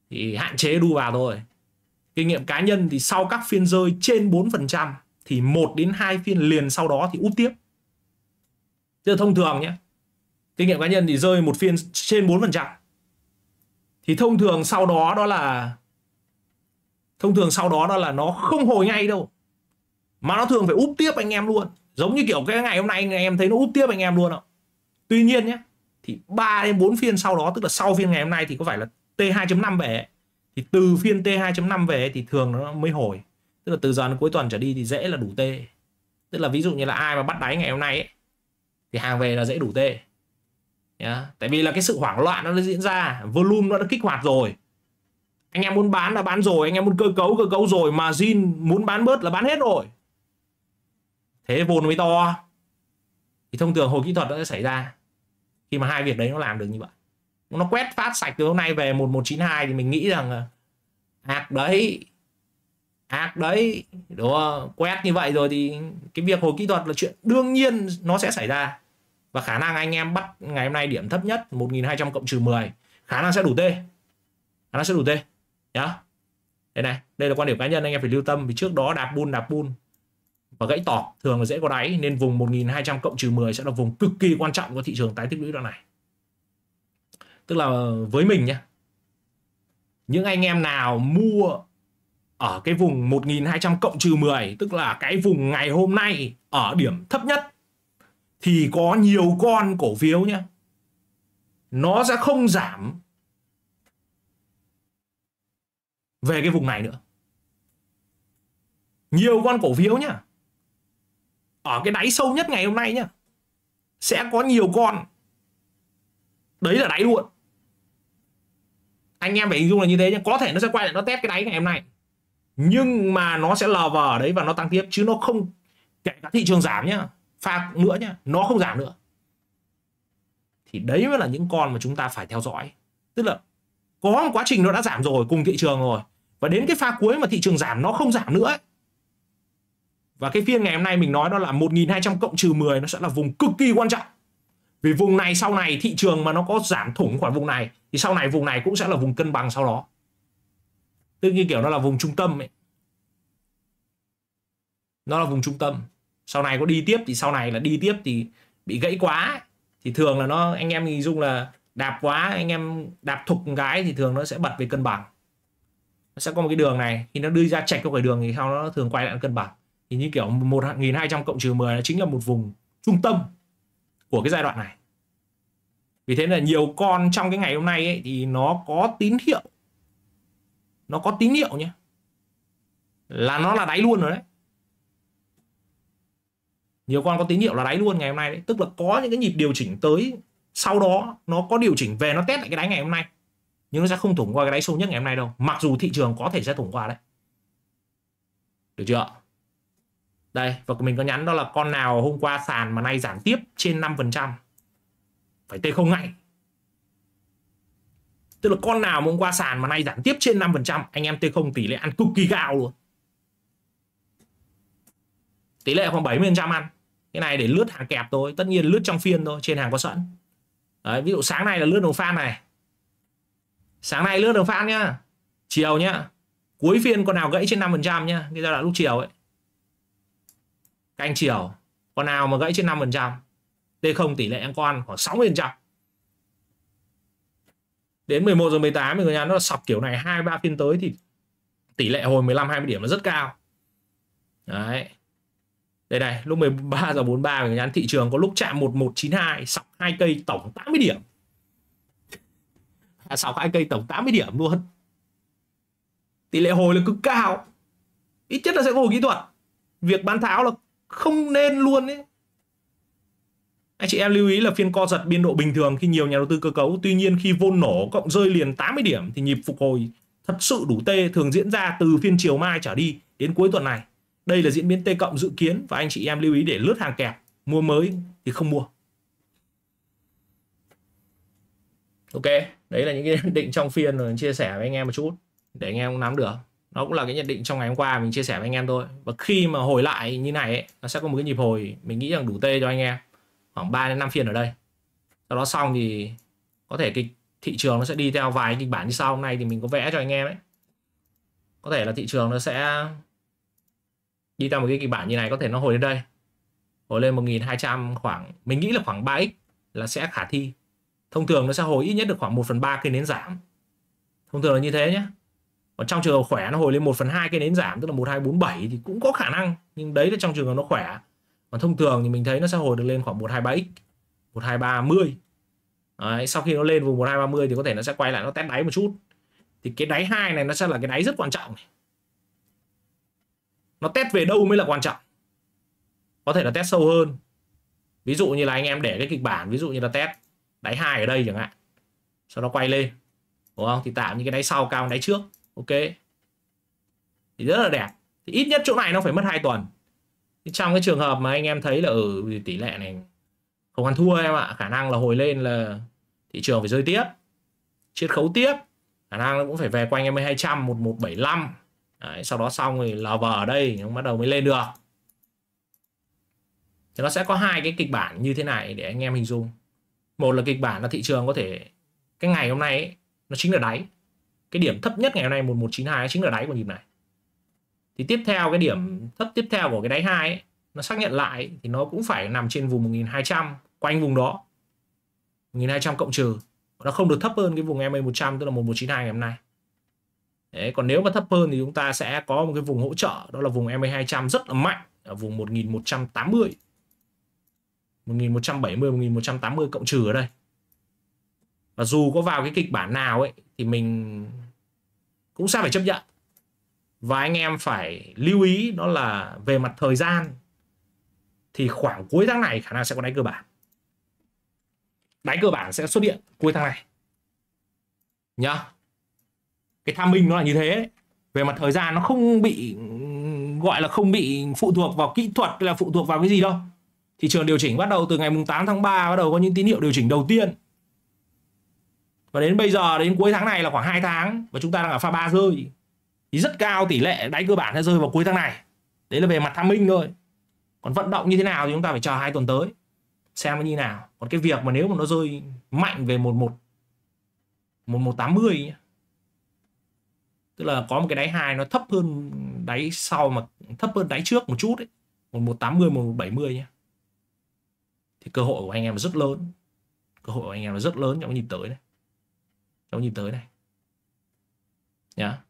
thì hạn chế đu vào thôi kinh nghiệm cá nhân thì sau các phiên rơi trên 4% thì 1 đến 2 phiên liền sau đó thì úp tiếp Chứ thông thường nhé Kinh nghiệm cá nhân thì rơi một phiên trên 4% Thì thông thường sau đó đó là thông thường sau đó đó là nó không hồi ngay đâu mà nó thường phải úp tiếp anh em luôn giống như kiểu cái ngày hôm nay anh em thấy nó úp tiếp anh em luôn ạ tuy nhiên nhé thì 3 đến 4 phiên sau đó tức là sau phiên ngày hôm nay thì có phải là T2.5 về thì từ phiên T2.5 về thì thường nó mới hồi tức là từ giờ đến cuối tuần trở đi thì dễ là đủ T tức là ví dụ như là ai mà bắt đáy ngày hôm nay ấy, thì hàng về là dễ đủ T yeah. tại vì là cái sự hoảng loạn nó đã diễn ra volume nó đã kích hoạt rồi anh em muốn bán là bán rồi anh em muốn cơ cấu cơ cấu rồi mà zin muốn bán bớt là bán hết rồi thế vốn mới to thì thông thường hồi kỹ thuật nó sẽ xảy ra khi mà hai việc đấy nó làm được như vậy nó quét phát sạch từ hôm nay về 1192 thì mình nghĩ rằng ạc đấy ác đấy đúng không? quét như vậy rồi thì cái việc hồi kỹ thuật là chuyện đương nhiên nó sẽ xảy ra và khả năng anh em bắt ngày hôm nay điểm thấp nhất 1200 cộng trừ 10 khả năng sẽ đủ tê khả năng sẽ đủ tê nhá đây này đây là quan điểm cá nhân anh em phải lưu tâm vì trước đó đạp bull đạp bull và gãy tỏ thường là dễ có đáy nên vùng 1200 cộng trừ 10 sẽ là vùng cực kỳ quan trọng của thị trường tái tích lũy đoạn này tức là với mình nhé những anh em nào mua ở cái vùng 1200 cộng trừ 10 tức là cái vùng ngày hôm nay ở điểm thấp nhất thì có nhiều con cổ phiếu nhé nó sẽ không giảm về cái vùng này nữa nhiều con cổ phiếu nhá ở cái đáy sâu nhất ngày hôm nay nhá sẽ có nhiều con đấy là đáy luôn anh em phải hình dung là như thế nhá có thể nó sẽ quay lại nó test cái đáy ngày hôm nay nhưng mà nó sẽ lờ vờ ở đấy và nó tăng tiếp chứ nó không kể cả thị trường giảm nhá phạt nữa nhá nó không giảm nữa thì đấy mới là những con mà chúng ta phải theo dõi tức là có một quá trình nó đã giảm rồi cùng thị trường rồi và đến cái pha cuối mà thị trường giảm nó không giảm nữa ấy. Và cái phiên ngày hôm nay mình nói đó là 1.200 cộng trừ 10 nó sẽ là vùng cực kỳ quan trọng. Vì vùng này sau này thị trường mà nó có giảm thủng khỏi vùng này thì sau này vùng này cũng sẽ là vùng cân bằng sau đó. Tức như kiểu nó là vùng trung tâm ấy. Nó là vùng trung tâm. Sau này có đi tiếp thì sau này là đi tiếp thì bị gãy quá ấy. thì thường là nó anh em hình dung là đạp quá anh em đạp thục một cái thì thường nó sẽ bật về cân bằng nó sẽ có một cái đường này khi nó đưa ra chạch qua cái đường thì sau nó thường quay lại cân bằng thì như kiểu một nghìn hai trăm cộng trừ 10 nó chính là một vùng trung tâm của cái giai đoạn này vì thế là nhiều con trong cái ngày hôm nay ấy, thì nó có tín hiệu nó có tín hiệu nhé là nó là đáy luôn rồi đấy nhiều con có tín hiệu là đáy luôn ngày hôm nay đấy tức là có những cái nhịp điều chỉnh tới sau đó nó có điều chỉnh về nó test lại cái đáy ngày hôm nay nhưng nó sẽ không thủng qua cái đáy sâu nhất ngày hôm nay đâu mặc dù thị trường có thể sẽ thủng qua đấy được chưa đây và mình có nhắn đó là con nào hôm qua sàn mà nay giảm tiếp trên 5% phải tê không ngại tức là con nào hôm qua sàn mà nay giảm tiếp trên 5% anh em tê không tỷ lệ ăn cực kỳ cao luôn tỷ lệ khoảng 70% ăn cái này để lướt hàng kẹp thôi tất nhiên lướt trong phiên thôi trên hàng có sẵn Đấy, ví dụ sáng nay là lướt đồng fan này sáng nay lướt đồng phát nhá chiều nhá cuối phiên con nào gãy trên 5% nhá cái giai đoạn lúc chiều ấy canh chiều con nào mà gãy trên 5% t không tỷ lệ ăn con khoảng phần trăm, đến 11 giờ 18 thì người nhà nó sọc kiểu này hai ba phiên tới thì tỷ lệ hồi 15 20 điểm là rất cao đấy đây này lúc 13 giờ 43 mình nhắn thị trường có lúc chạm 1192 sọc hai cây tổng 80 điểm sau hai cây tổng 80 điểm luôn tỷ lệ hồi là cực cao ít nhất là sẽ có hồi kỹ thuật việc bán tháo là không nên luôn ấy anh chị em lưu ý là phiên co giật biên độ bình thường khi nhiều nhà đầu tư cơ cấu tuy nhiên khi vô nổ cộng rơi liền 80 điểm thì nhịp phục hồi thật sự đủ tê thường diễn ra từ phiên chiều mai trở đi đến cuối tuần này đây là diễn biến tê cộng dự kiến và anh chị em lưu ý để lướt hàng kẹp mua mới thì không mua ok đấy là những cái nhận định trong phiên rồi chia sẻ với anh em một chút để anh em nắm được nó cũng là cái nhận định trong ngày hôm qua mình chia sẻ với anh em thôi và khi mà hồi lại như này ấy, nó sẽ có một cái nhịp hồi mình nghĩ rằng đủ tê cho anh em khoảng 3 đến 5 phiên ở đây sau đó xong thì có thể cái thị trường nó sẽ đi theo vài kịch bản như sau hôm nay thì mình có vẽ cho anh em ấy có thể là thị trường nó sẽ đi theo một cái kịch bản như này có thể nó hồi đến đây hồi lên 1200 khoảng mình nghĩ là khoảng 3x là sẽ khả thi thông thường nó sẽ hồi ít nhất được khoảng 1 phần 3 cây nến giảm thông thường là như thế nhé còn trong trường hợp khỏe nó hồi lên 1 phần 2 cây nến giảm tức là 1247 thì cũng có khả năng nhưng đấy là trong trường hợp nó khỏe còn thông thường thì mình thấy nó sẽ hồi được lên khoảng 123x 12330 đấy, sau khi nó lên vùng 1230 thì có thể nó sẽ quay lại nó test đáy một chút thì cái đáy hai này nó sẽ là cái đáy rất quan trọng này. nó test về đâu mới là quan trọng có thể là test sâu hơn ví dụ như là anh em để cái kịch bản ví dụ như là test đáy hai ở đây chẳng hạn sau đó quay lên đúng không thì tạo những cái đáy sau cao đáy trước ok thì rất là đẹp thì ít nhất chỗ này nó phải mất 2 tuần trong cái trường hợp mà anh em thấy là ở ừ, tỷ lệ này không ăn thua em ạ khả năng là hồi lên là thị trường phải rơi tiếp chiết khấu tiếp khả năng nó cũng phải về quanh em 200 1175 Đấy, sau đó xong thì lò vờ ở đây nó bắt đầu mới lên được thì nó sẽ có hai cái kịch bản như thế này để anh em hình dung một là kịch bản là thị trường có thể cái ngày hôm nay ấy, nó chính là đáy cái điểm thấp nhất ngày hôm nay 1192 chính là đáy của nhịp này thì tiếp theo cái điểm ừ. thấp tiếp theo của cái đáy hai ấy, nó xác nhận lại thì nó cũng phải nằm trên vùng 1200 quanh vùng đó 1200 cộng trừ nó không được thấp hơn cái vùng MA 100 e tức là 1192 ngày hôm nay Đấy, còn nếu mà thấp hơn thì chúng ta sẽ có một cái vùng hỗ trợ đó là vùng MA e 200 rất là mạnh ở vùng 1180 1170 1180 cộng trừ ở đây và dù có vào cái kịch bản nào ấy thì mình cũng sẽ phải chấp nhận và anh em phải lưu ý đó là về mặt thời gian thì khoảng cuối tháng này khả năng sẽ có đáy cơ bản đáy cơ bản sẽ xuất hiện cuối tháng này nhá cái tham minh nó là như thế về mặt thời gian nó không bị gọi là không bị phụ thuộc vào kỹ thuật hay là phụ thuộc vào cái gì đâu Thị trường điều chỉnh bắt đầu từ ngày mùng 8 tháng 3 bắt đầu có những tín hiệu điều chỉnh đầu tiên. Và đến bây giờ đến cuối tháng này là khoảng 2 tháng và chúng ta đang ở pha 3 rơi. Thì rất cao tỷ lệ đáy cơ bản sẽ rơi vào cuối tháng này. Đấy là về mặt tham minh thôi. Còn vận động như thế nào thì chúng ta phải chờ hai tuần tới xem nó như nào. Còn cái việc mà nếu mà nó rơi mạnh về một một một một tám mươi tức là có một cái đáy hai nó thấp hơn đáy sau mà thấp hơn đáy trước một chút ấy. bảy mươi nhé thì cơ hội của anh em là rất lớn cơ hội của anh em là rất lớn trong nhìn tới này trong nhìn tới này nhá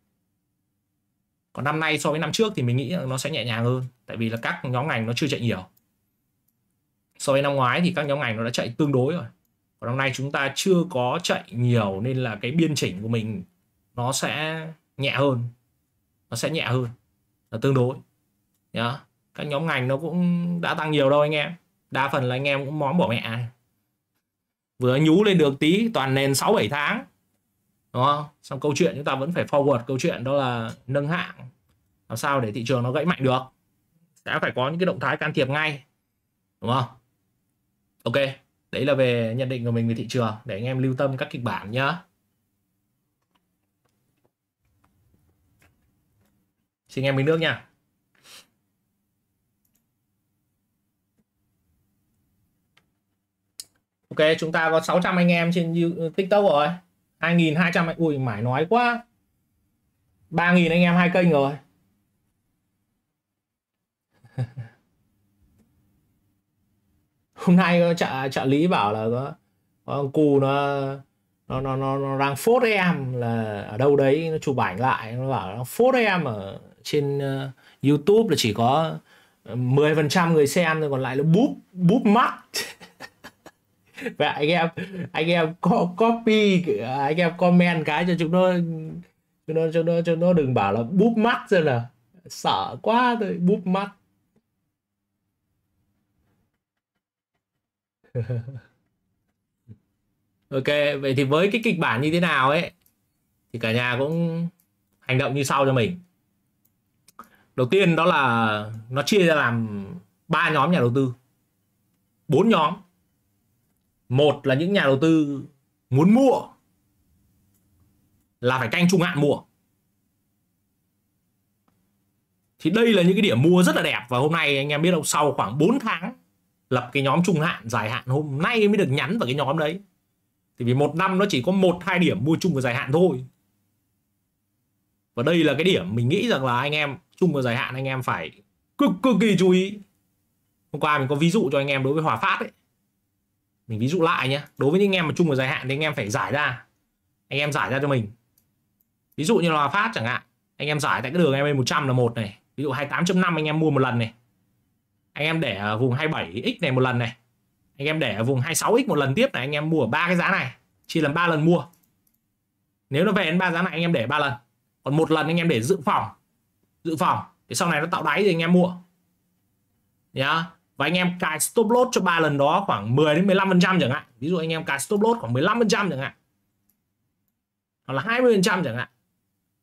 còn năm nay so với năm trước thì mình nghĩ là nó sẽ nhẹ nhàng hơn tại vì là các nhóm ngành nó chưa chạy nhiều so với năm ngoái thì các nhóm ngành nó đã chạy tương đối rồi còn năm nay chúng ta chưa có chạy nhiều nên là cái biên chỉnh của mình nó sẽ nhẹ hơn nó sẽ nhẹ hơn là tương đối nhá các nhóm ngành nó cũng đã tăng nhiều đâu anh em đa phần là anh em cũng móm bỏ mẹ vừa nhú lên được tí toàn nền 6 7 tháng đúng không xong câu chuyện chúng ta vẫn phải forward câu chuyện đó là nâng hạng làm sao để thị trường nó gãy mạnh được sẽ phải có những cái động thái can thiệp ngay đúng không ok đấy là về nhận định của mình về thị trường để anh em lưu tâm các kịch bản nhá xin em mình nước nha Ok chúng ta có 600 anh em trên TikTok rồi 2200 anh ui mải nói quá 3000 anh em hai kênh rồi hôm nay có trợ trợ lý bảo là có, có cù nó nó nó nó, nó đang phốt em là ở đâu đấy nó chụp ảnh lại nó bảo nó phốt em ở trên uh, YouTube là chỉ có 10% ờ, người xem thôi còn lại là búp búp mắt và anh em anh em có copy anh em comment cái cho chúng nó cho nó cho nó chúng nó đừng bảo là búp mắt rồi là sợ quá thôi búp mắt ok vậy thì với cái kịch bản như thế nào ấy thì cả nhà cũng hành động như sau cho mình đầu tiên đó là nó chia ra làm ba nhóm nhà đầu tư bốn nhóm một là những nhà đầu tư muốn mua là phải canh trung hạn mua thì đây là những cái điểm mua rất là đẹp và hôm nay anh em biết đâu sau khoảng 4 tháng lập cái nhóm trung hạn dài hạn hôm nay mới được nhắn vào cái nhóm đấy thì vì một năm nó chỉ có một hai điểm mua chung và dài hạn thôi và đây là cái điểm mình nghĩ rằng là anh em chung và dài hạn anh em phải cực cực kỳ chú ý hôm qua mình có ví dụ cho anh em đối với hòa phát ấy mình ví dụ lại nhé đối với những em mà chung vào dài hạn thì anh em phải giải ra anh em giải ra cho mình ví dụ như là phát chẳng hạn anh em giải tại cái đường em 100 e là một này ví dụ 28.5 anh em mua một lần này anh em để ở vùng 27x này một lần này anh em để ở vùng 26x một lần tiếp này anh em mua ba cái giá này chia làm ba lần mua nếu nó về đến ba giá này anh em để ba lần còn một lần anh em để dự phòng dự phòng thì sau này nó tạo đáy thì anh em mua nhá yeah và anh em cài stop loss cho ba lần đó khoảng 10 đến 15 phần trăm chẳng hạn ví dụ anh em cài stop loss khoảng 15 phần trăm chẳng hạn hoặc là 20 phần trăm chẳng hạn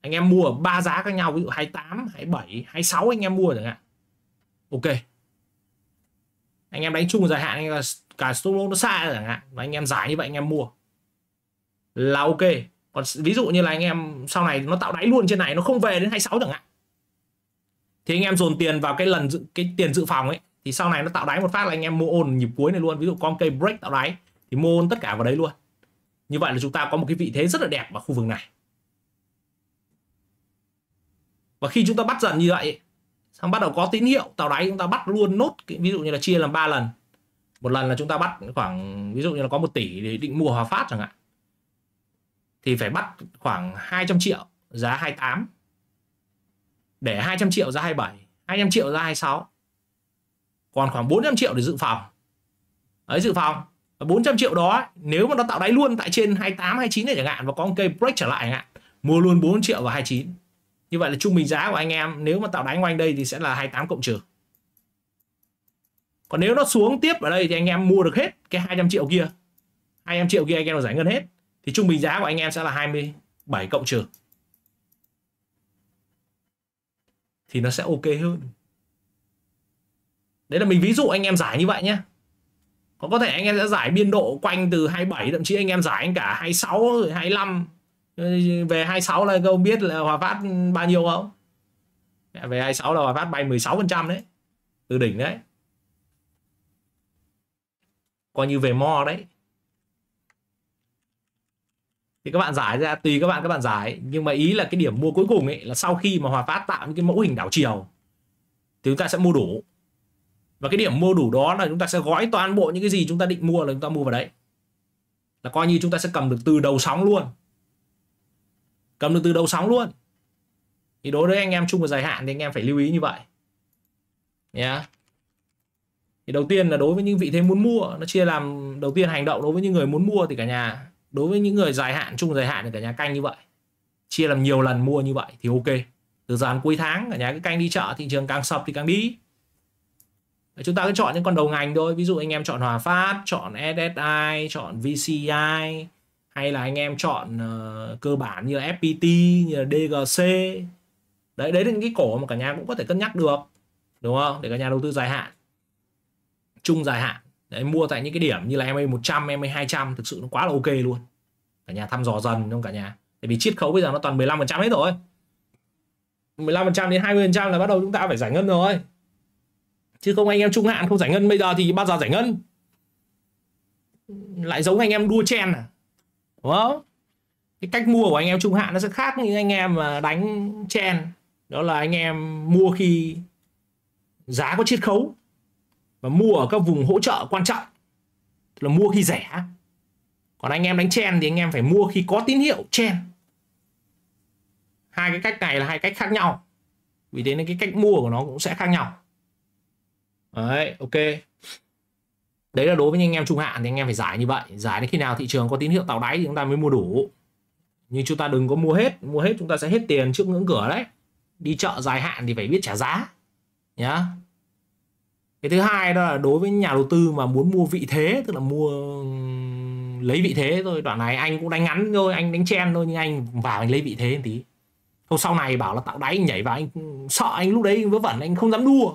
anh em mua ba giá khác nhau ví dụ 28 27 26 anh em mua chẳng hạn ok anh em đánh chung dài hạn anh em cài stop loss nó xa chẳng hạn và anh em giải như vậy anh em mua là ok còn ví dụ như là anh em sau này nó tạo đáy luôn trên này nó không về đến 26 chẳng hạn thì anh em dồn tiền vào cái lần dự, cái tiền dự phòng ấy thì sau này nó tạo đáy một phát là anh em mua ôn nhịp cuối này luôn ví dụ con cây break tạo đáy thì mua ôn tất cả vào đấy luôn như vậy là chúng ta có một cái vị thế rất là đẹp ở khu vực này và khi chúng ta bắt dần như vậy xong bắt đầu có tín hiệu tạo đáy chúng ta bắt luôn nốt ví dụ như là chia làm 3 lần một lần là chúng ta bắt khoảng ví dụ như là có một tỷ để định mua hòa phát chẳng hạn thì phải bắt khoảng 200 triệu giá 28 để 200 triệu ra 27 200 triệu ra 26 còn khoảng 400 triệu để dự phòng đấy dự phòng và 400 triệu đó nếu mà nó tạo đáy luôn tại trên 28 29 này chẳng hạn và có một cây break trở lại chẳng hạn mua luôn 4 triệu vào 29 như vậy là trung bình giá của anh em nếu mà tạo đáy quanh đây thì sẽ là 28 cộng trừ còn nếu nó xuống tiếp ở đây thì anh em mua được hết cái 200 triệu kia 200 triệu kia anh em giải ngân hết thì trung bình giá của anh em sẽ là 27 cộng trừ thì nó sẽ ok hơn đấy là mình ví dụ anh em giải như vậy nhé có thể anh em sẽ giải biên độ quanh từ 27 thậm chí anh em giải anh cả 26 rồi 25 về 26 là câu biết là Hòa Phát bao nhiêu không dạ, về 26 là Hòa Phát bay 16% đấy từ đỉnh đấy coi như về mo đấy thì các bạn giải ra tùy các bạn các bạn giải nhưng mà ý là cái điểm mua cuối cùng ấy là sau khi mà Hòa Phát tạo những cái mẫu hình đảo chiều thì chúng ta sẽ mua đủ và cái điểm mua đủ đó là chúng ta sẽ gói toàn bộ những cái gì chúng ta định mua là chúng ta mua vào đấy là coi như chúng ta sẽ cầm được từ đầu sóng luôn cầm được từ đầu sóng luôn thì đối với anh em chung và dài hạn thì anh em phải lưu ý như vậy nhé yeah. thì đầu tiên là đối với những vị thế muốn mua nó chia làm đầu tiên hành động đối với những người muốn mua thì cả nhà đối với những người dài hạn chung dài hạn thì cả nhà canh như vậy chia làm nhiều lần mua như vậy thì ok từ dàn cuối tháng cả nhà cứ canh đi chợ thị trường càng sập thì càng đi chúng ta cứ chọn những con đầu ngành thôi ví dụ anh em chọn Hòa Phát chọn SSI chọn VCI hay là anh em chọn uh, cơ bản như là FPT như là DGC đấy đấy là những cái cổ mà cả nhà cũng có thể cân nhắc được đúng không để cả nhà đầu tư dài hạn chung dài hạn đấy mua tại những cái điểm như là MA 100 MA 200 thực sự nó quá là ok luôn cả nhà thăm dò dần đúng không cả nhà tại vì chiết khấu bây giờ nó toàn 15% hết rồi 15% đến 20% là bắt đầu chúng ta phải giải ngân rồi chứ không anh em trung hạn không giải ngân bây giờ thì bao giờ giải ngân lại giống anh em đua chen à đúng không cái cách mua của anh em trung hạn nó sẽ khác những anh em mà đánh chen đó là anh em mua khi giá có chiết khấu và mua ở các vùng hỗ trợ quan trọng là mua khi rẻ còn anh em đánh chen thì anh em phải mua khi có tín hiệu chen hai cái cách này là hai cách khác nhau vì thế nên cái cách mua của nó cũng sẽ khác nhau đấy ok đấy là đối với anh em trung hạn thì anh em phải giải như vậy giải đến khi nào thị trường có tín hiệu tạo đáy thì chúng ta mới mua đủ nhưng chúng ta đừng có mua hết mua hết chúng ta sẽ hết tiền trước ngưỡng cửa đấy đi chợ dài hạn thì phải biết trả giá nhá cái thứ hai đó là đối với nhà đầu tư mà muốn mua vị thế tức là mua lấy vị thế thôi đoạn này anh cũng đánh ngắn thôi anh đánh chen thôi nhưng anh vào anh lấy vị thế một tí không sau này bảo là tạo đáy nhảy vào anh sợ anh lúc đấy vớ vẩn anh không dám đua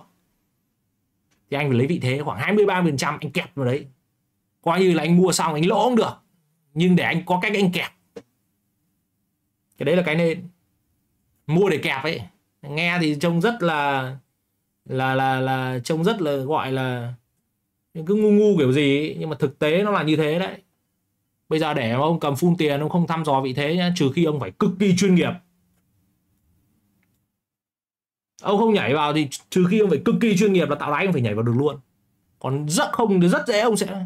thì anh phải lấy vị thế khoảng 23% anh kẹp vào đấy coi như là anh mua xong anh lỗ cũng được nhưng để anh có cách anh kẹp cái đấy là cái nên mua để kẹp ấy nghe thì trông rất là là là là trông rất là gọi là những cứ ngu ngu kiểu gì ấy. nhưng mà thực tế nó là như thế đấy bây giờ để ông cầm phun tiền ông không thăm dò vị thế nhá trừ khi ông phải cực kỳ chuyên nghiệp ông không nhảy vào thì trừ khi ông phải cực kỳ chuyên nghiệp là tạo đáy ông phải nhảy vào được luôn còn rất không thì rất dễ ông sẽ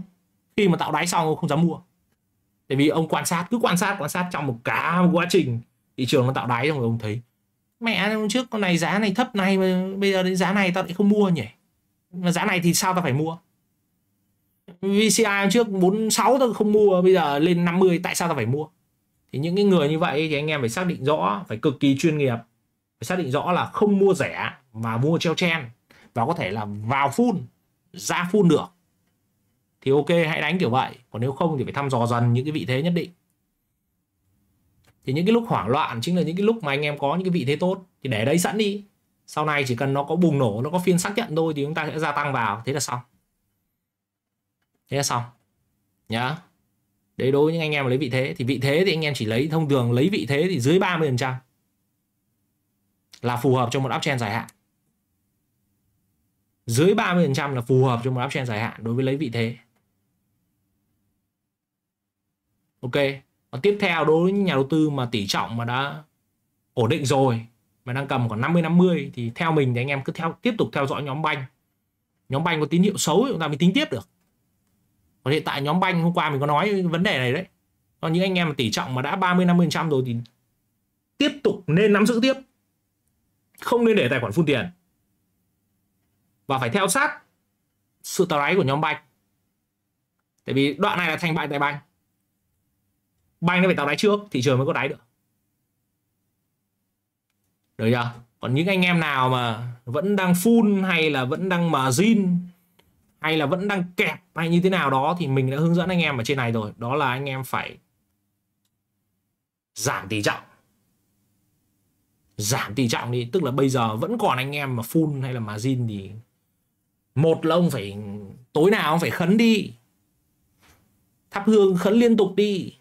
khi mà tạo đáy xong ông không dám mua tại vì ông quan sát cứ quan sát quan sát trong một cả một quá trình thị trường nó tạo đáy rồi ông thấy mẹ hôm trước con này giá này thấp này mà bây giờ đến giá này tao lại không mua nhỉ mà giá này thì sao tao phải mua VCI hôm trước 46 tao không mua bây giờ lên 50 tại sao tao phải mua thì những cái người như vậy thì anh em phải xác định rõ phải cực kỳ chuyên nghiệp phải xác định rõ là không mua rẻ mà mua treo chen và có thể là vào full ra full được thì ok hãy đánh kiểu vậy còn nếu không thì phải thăm dò dần những cái vị thế nhất định thì những cái lúc hoảng loạn chính là những cái lúc mà anh em có những cái vị thế tốt thì để đấy sẵn đi sau này chỉ cần nó có bùng nổ nó có phiên xác nhận thôi thì chúng ta sẽ gia tăng vào thế là xong thế là xong nhá đấy đối với những anh em mà lấy vị thế thì vị thế thì anh em chỉ lấy thông thường lấy vị thế thì dưới 30% là phù hợp cho một uptrend dài hạn dưới 30% là phù hợp cho một uptrend dài hạn đối với lấy vị thế ok và tiếp theo đối với nhà đầu tư mà tỷ trọng mà đã ổn định rồi mà đang cầm khoảng 50 50 thì theo mình thì anh em cứ theo tiếp tục theo dõi nhóm banh nhóm banh có tín hiệu xấu thì chúng ta mới tính tiếp được còn hiện tại nhóm banh hôm qua mình có nói vấn đề này đấy còn những anh em mà tỷ trọng mà đã 30 50 trăm rồi thì tiếp tục nên nắm giữ tiếp không nên để tài khoản phun tiền và phải theo sát sự tàu đáy của nhóm banh tại vì đoạn này là thành bại tại banh banh nó phải tạo đáy trước thị trường mới có đáy được được chưa còn những anh em nào mà vẫn đang phun hay là vẫn đang margin hay là vẫn đang kẹp hay như thế nào đó thì mình đã hướng dẫn anh em ở trên này rồi đó là anh em phải giảm tỷ trọng giảm tỷ trọng đi tức là bây giờ vẫn còn anh em mà full hay là margin thì một là ông phải tối nào ông phải khấn đi thắp hương khấn liên tục đi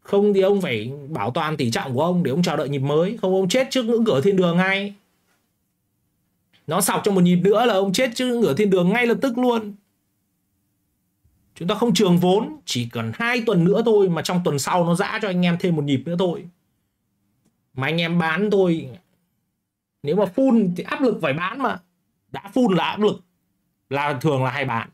không thì ông phải bảo toàn tỷ trọng của ông để ông chờ đợi nhịp mới không ông chết trước ngưỡng cửa thiên đường ngay nó sọc trong một nhịp nữa là ông chết trước ngưỡng cửa thiên đường ngay lập tức luôn chúng ta không trường vốn chỉ cần hai tuần nữa thôi mà trong tuần sau nó giã cho anh em thêm một nhịp nữa thôi mà anh em bán tôi nếu mà full thì áp lực phải bán mà đã full là áp lực là thường là hay bán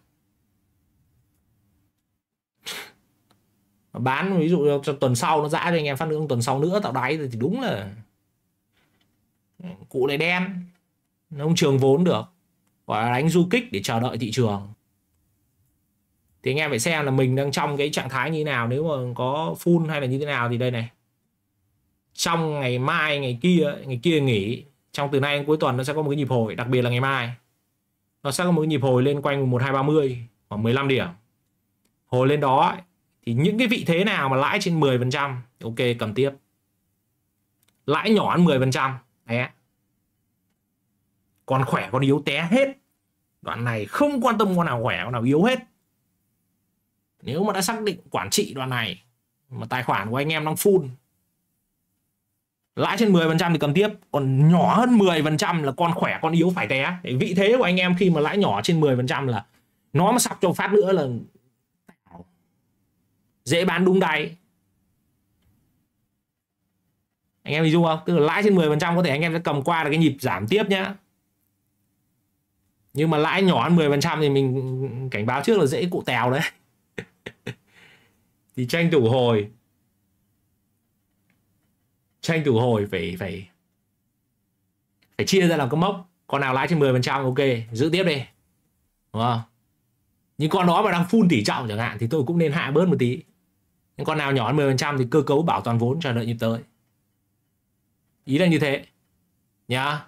bán ví dụ cho tuần sau nó dã cho anh em phát lương tuần sau nữa tạo đáy thì đúng là cụ lại đen nó không trường vốn được gọi là đánh du kích để chờ đợi thị trường thì anh em phải xem là mình đang trong cái trạng thái như thế nào nếu mà có full hay là như thế nào thì đây này trong ngày mai ngày kia ngày kia nghỉ trong từ nay đến cuối tuần nó sẽ có một cái nhịp hồi đặc biệt là ngày mai nó sẽ có một cái nhịp hồi lên quanh một hai ba mươi khoảng 15 điểm hồi lên đó thì những cái vị thế nào mà lãi trên 10% ok cầm tiếp lãi nhỏ ăn 10% đấy còn khỏe còn yếu té hết đoạn này không quan tâm con nào khỏe con nào yếu hết nếu mà đã xác định quản trị đoạn này mà tài khoản của anh em đang full lãi trên 10% thì cầm tiếp còn nhỏ hơn 10% là con khỏe con yếu phải té vị thế của anh em khi mà lãi nhỏ trên 10% là nó mà sập cho phát nữa là dễ bán đúng đáy anh em hiểu không tức là lãi trên 10% có thể anh em sẽ cầm qua được cái nhịp giảm tiếp nhá nhưng mà lãi nhỏ hơn 10% thì mình cảnh báo trước là dễ cụ tèo đấy thì tranh thủ hồi tranh cử hồi phải phải phải chia ra làm các mốc con nào lãi trên 10% ok giữ tiếp đi đúng không nhưng con đó mà đang full tỷ trọng chẳng hạn thì tôi cũng nên hạ bớt một tí nhưng con nào nhỏ hơn 10% thì cơ cấu bảo toàn vốn chờ đợi nhịp tới ý là như thế nhá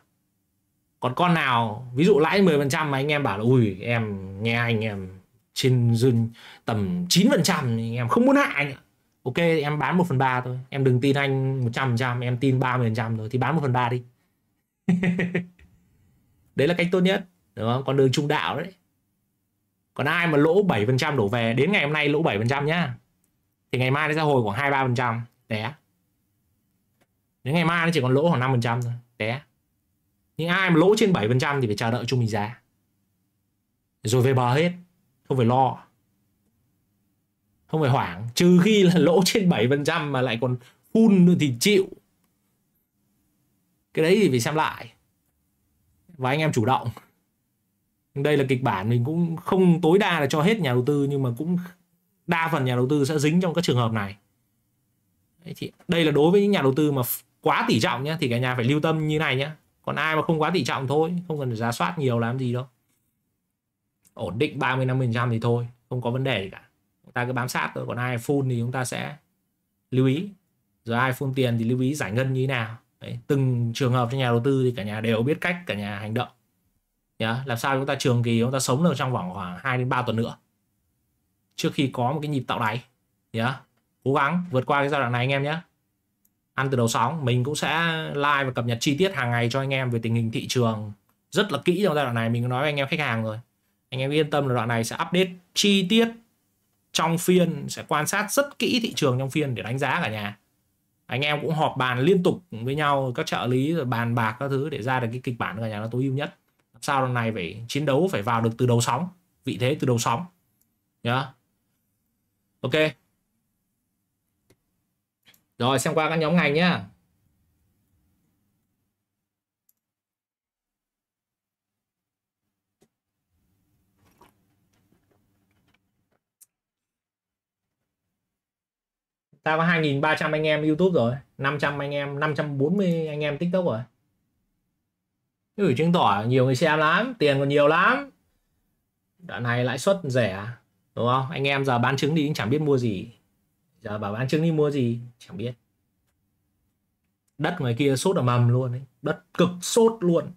còn con nào ví dụ lãi 10% mà anh em bảo là ui em nghe anh em trên dưng tầm 9% anh em không muốn hạ anh ạ ok em bán 1 phần 3 thôi em đừng tin anh 100% em tin 30% rồi thì bán 1 phần 3 đi đấy là cách tốt nhất đúng không con đường trung đạo đấy còn ai mà lỗ 7% đổ về đến ngày hôm nay lỗ 7% nhá thì ngày mai nó sẽ hồi khoảng 2-3% té đến ngày mai nó chỉ còn lỗ khoảng 5% thôi té nhưng ai mà lỗ trên 7% thì phải chờ đợi chung mình giá rồi về bờ hết không phải lo không phải hoảng trừ khi là lỗ trên 7% mà lại còn phun nữa thì chịu cái đấy thì phải xem lại và anh em chủ động đây là kịch bản mình cũng không tối đa là cho hết nhà đầu tư nhưng mà cũng đa phần nhà đầu tư sẽ dính trong các trường hợp này đấy thì đây là đối với những nhà đầu tư mà quá tỷ trọng nhé thì cả nhà phải lưu tâm như này nhé còn ai mà không quá tỷ trọng thôi không cần giả soát nhiều làm gì đâu ổn định 30 trăm thì thôi không có vấn đề gì cả ta cứ bám sát thôi còn ai full thì chúng ta sẽ lưu ý rồi ai full tiền thì lưu ý giải ngân như thế nào Đấy, từng trường hợp cho nhà đầu tư thì cả nhà đều biết cách cả nhà hành động nhá làm sao chúng ta trường kỳ chúng ta sống được trong vòng khoảng 2 đến 3 tuần nữa trước khi có một cái nhịp tạo đáy nhá cố gắng vượt qua cái giai đoạn này anh em nhé ăn từ đầu sóng mình cũng sẽ like và cập nhật chi tiết hàng ngày cho anh em về tình hình thị trường rất là kỹ trong giai đoạn này mình nói với anh em khách hàng rồi anh em yên tâm là đoạn này sẽ update chi tiết trong phiên sẽ quan sát rất kỹ thị trường trong phiên để đánh giá cả nhà anh em cũng họp bàn liên tục với nhau các trợ lý rồi bàn bạc các thứ để ra được cái kịch bản cả nhà nó tối ưu nhất sau lần này phải chiến đấu phải vào được từ đầu sóng vị thế từ đầu sóng nhá yeah. ok rồi xem qua các nhóm ngành nhá ta có 2.300 anh em YouTube rồi 500 anh em 540 anh em TikTok rồi gửi chứng tỏ nhiều người xem lắm tiền còn nhiều lắm đoạn này lãi suất rẻ đúng không anh em giờ bán trứng đi cũng chẳng biết mua gì giờ bảo bán trứng đi mua gì chẳng biết đất ngoài kia sốt ở mầm luôn ấy. đất cực sốt luôn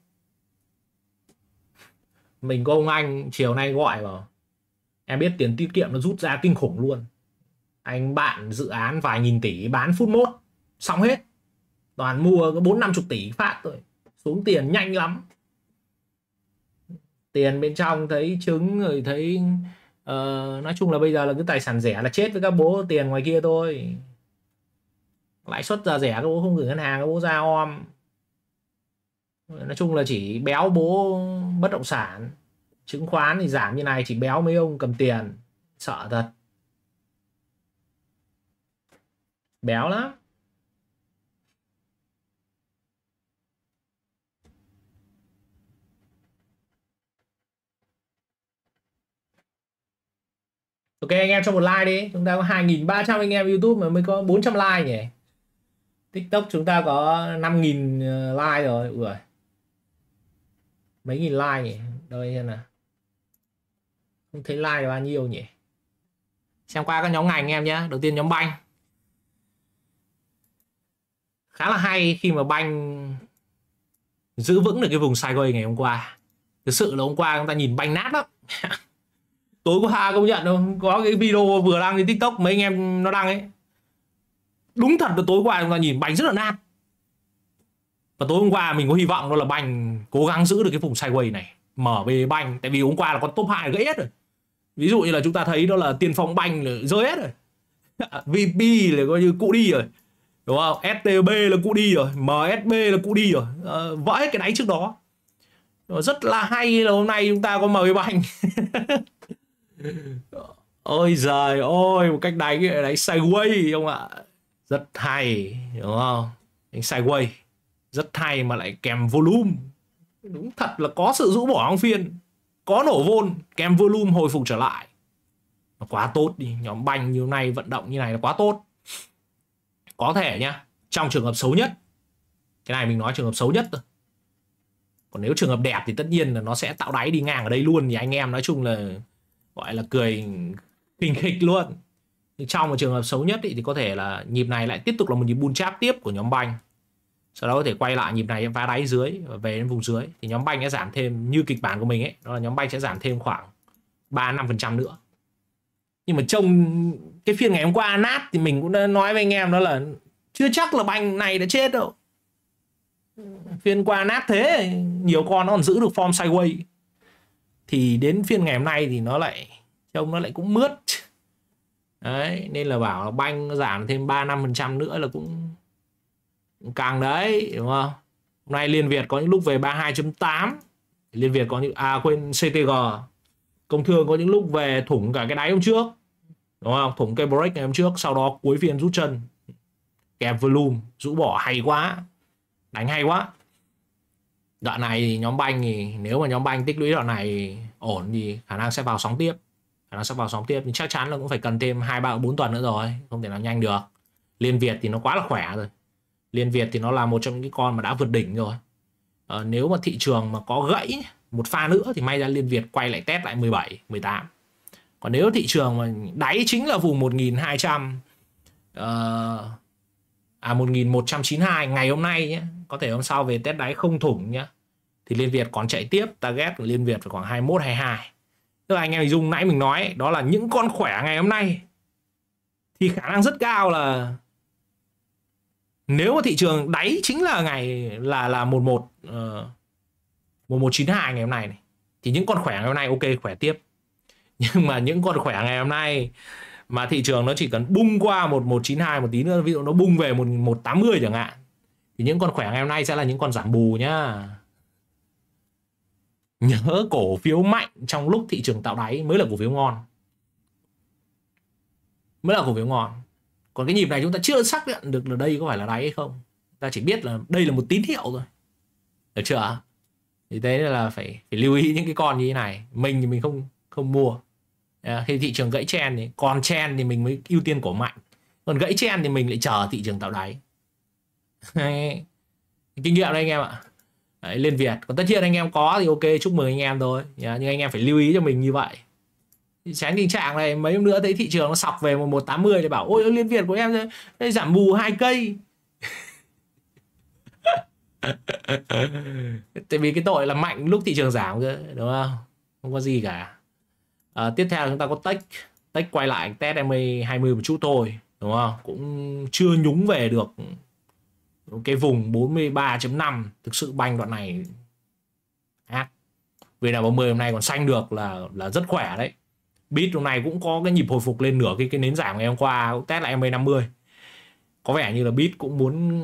mình có ông anh chiều nay gọi vào em biết tiền tiết kiệm nó rút ra kinh khủng luôn anh bạn dự án vài nghìn tỷ bán phút mốt xong hết toàn mua có bốn năm chục tỷ phát rồi xuống tiền nhanh lắm tiền bên trong thấy trứng rồi thấy uh, nói chung là bây giờ là cái tài sản rẻ là chết với các bố tiền ngoài kia thôi lãi suất giờ rẻ các bố không gửi ngân hàng các bố ra om nói chung là chỉ béo bố bất động sản chứng khoán thì giảm như này chỉ béo mấy ông cầm tiền sợ thật béo lắm Ok anh em cho một like đi Chúng ta có 2.300 anh em Youtube mà mới có 400 like nhỉ TikTok chúng ta có 5.000 ờ, like rồi Ủa. Mấy nghìn like nhỉ Đâu anh nào Không thấy like là bao nhiêu nhỉ Xem qua các nhóm ngành anh em nhé Đầu tiên nhóm banh khá là hay khi mà banh giữ vững được cái vùng sideways ngày hôm qua thực sự là hôm qua chúng ta nhìn banh nát lắm tối qua công nhận không có cái video vừa đăng trên tiktok mấy anh em nó đăng ấy đúng thật là tối qua chúng ta nhìn banh rất là nát và tối hôm qua mình có hy vọng đó là banh cố gắng giữ được cái vùng sideways này mở về banh tại vì hôm qua là con top hai gãy hết rồi ví dụ như là chúng ta thấy đó là tiền phong banh rơi hết rồi vp là coi như cụ đi rồi đúng không STB là cũ đi rồi MSB là cũ đi rồi à, vỡ hết cái đáy trước đó rất là hay là hôm nay chúng ta có mời banh ôi giời ôi một cách đáy đáy sideways không ạ rất hay đúng không đánh sideways rất hay mà lại kèm volume đúng thật là có sự rũ bỏ ông phiên có nổ vôn kèm volume hồi phục trở lại quá tốt đi nhóm banh như hôm nay vận động như này là quá tốt có thể nhá trong trường hợp xấu nhất cái này mình nói trường hợp xấu nhất thôi còn nếu trường hợp đẹp thì tất nhiên là nó sẽ tạo đáy đi ngang ở đây luôn thì anh em nói chung là gọi là cười kinh khích luôn nhưng trong một trường hợp xấu nhất thì có thể là nhịp này lại tiếp tục là một nhịp bull trap tiếp của nhóm banh sau đó có thể quay lại nhịp này phá đáy dưới và về đến vùng dưới thì nhóm banh sẽ giảm thêm như kịch bản của mình ấy đó là nhóm banh sẽ giảm thêm khoảng ba năm phần trăm nữa nhưng mà trông cái phiên ngày hôm qua nát thì mình cũng đã nói với anh em đó là chưa chắc là banh này đã chết đâu phiên qua nát thế nhiều con nó còn giữ được form sideways thì đến phiên ngày hôm nay thì nó lại trông nó lại cũng mướt đấy nên là bảo là banh giảm thêm ba năm phần trăm nữa là cũng càng đấy đúng không hôm nay liên việt có những lúc về 32.8 liên việt có những à quên ctg công thương có những lúc về thủng cả cái đáy hôm trước đúng không thủng cây break ngày hôm trước sau đó cuối phiên rút chân kẹp volume rũ bỏ hay quá đánh hay quá đoạn này thì nhóm banh thì nếu mà nhóm banh tích lũy đoạn này ổn thì khả năng sẽ vào sóng tiếp khả năng sẽ vào sóng tiếp nhưng chắc chắn là cũng phải cần thêm hai ba bốn tuần nữa rồi không thể nào nhanh được liên việt thì nó quá là khỏe rồi liên việt thì nó là một trong những con mà đã vượt đỉnh rồi à, nếu mà thị trường mà có gãy một pha nữa thì may ra liên việt quay lại test lại 17 18 còn nếu thị trường mà đáy chính là vùng 1200 uh, ờ, à 1192 ngày hôm nay nhé có thể hôm sau về test đáy không thủng nhé thì Liên Việt còn chạy tiếp target của Liên Việt phải khoảng 21 22 tức là anh em dùng nãy mình nói đó là những con khỏe ngày hôm nay thì khả năng rất cao là nếu mà thị trường đáy chính là ngày là là 11 uh, 1192 ngày hôm nay này thì những con khỏe ngày hôm nay ok khỏe tiếp nhưng mà những con khỏe ngày hôm nay mà thị trường nó chỉ cần bung qua một một chín hai một tí nữa ví dụ nó bung về một một tám mươi chẳng hạn thì những con khỏe ngày hôm nay sẽ là những con giảm bù nhá nhớ cổ phiếu mạnh trong lúc thị trường tạo đáy mới là cổ phiếu ngon mới là cổ phiếu ngon còn cái nhịp này chúng ta chưa xác nhận được là đây có phải là đáy hay không ta chỉ biết là đây là một tín hiệu thôi được chưa thì thế là phải phải lưu ý những cái con như thế này mình thì mình không không mua khi ờ, thị trường gãy chen thì còn chen thì mình mới ưu tiên cổ mạnh còn gãy chen thì mình lại chờ thị trường tạo đáy kinh nghiệm đây anh em ạ Đấy, lên việt còn tất nhiên anh em có thì ok chúc mừng anh em thôi nhưng anh em phải lưu ý cho mình như vậy tránh tình trạng này mấy hôm nữa thấy thị trường nó sọc về một một tám mươi thì bảo ôi liên việt của em đây giảm bù hai cây tại vì cái tội là mạnh lúc thị trường giảm cơ đúng không không có gì cả à, tiếp theo chúng ta có tech tech quay lại test em 20 e một chút thôi đúng không cũng chưa nhúng về được cái vùng 43.5 thực sự banh đoạn này ác vì là 10 hôm nay còn xanh được là là rất khỏe đấy bit hôm nay cũng có cái nhịp hồi phục lên nửa cái cái nến giảm ngày hôm qua cũng test lại em 50 e có vẻ như là bit cũng muốn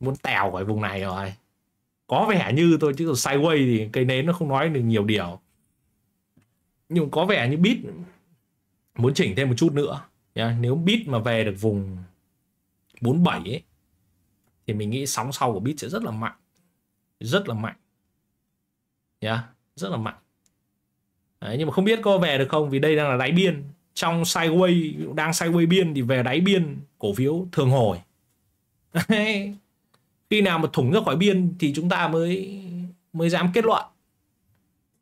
muốn tèo khỏi vùng này rồi có vẻ như tôi chứ sideways thì cây nến nó không nói được nhiều điều nhưng có vẻ như bit muốn chỉnh thêm một chút nữa nha nếu bit mà về được vùng 47 ấy thì mình nghĩ sóng sau của bit sẽ rất là mạnh rất là mạnh nha rất là mạnh Đấy, nhưng mà không biết có về được không vì đây đang là đáy biên trong sideways đang sideways biên thì về đáy biên cổ phiếu thường hồi khi nào mà thủng ra khỏi biên thì chúng ta mới mới dám kết luận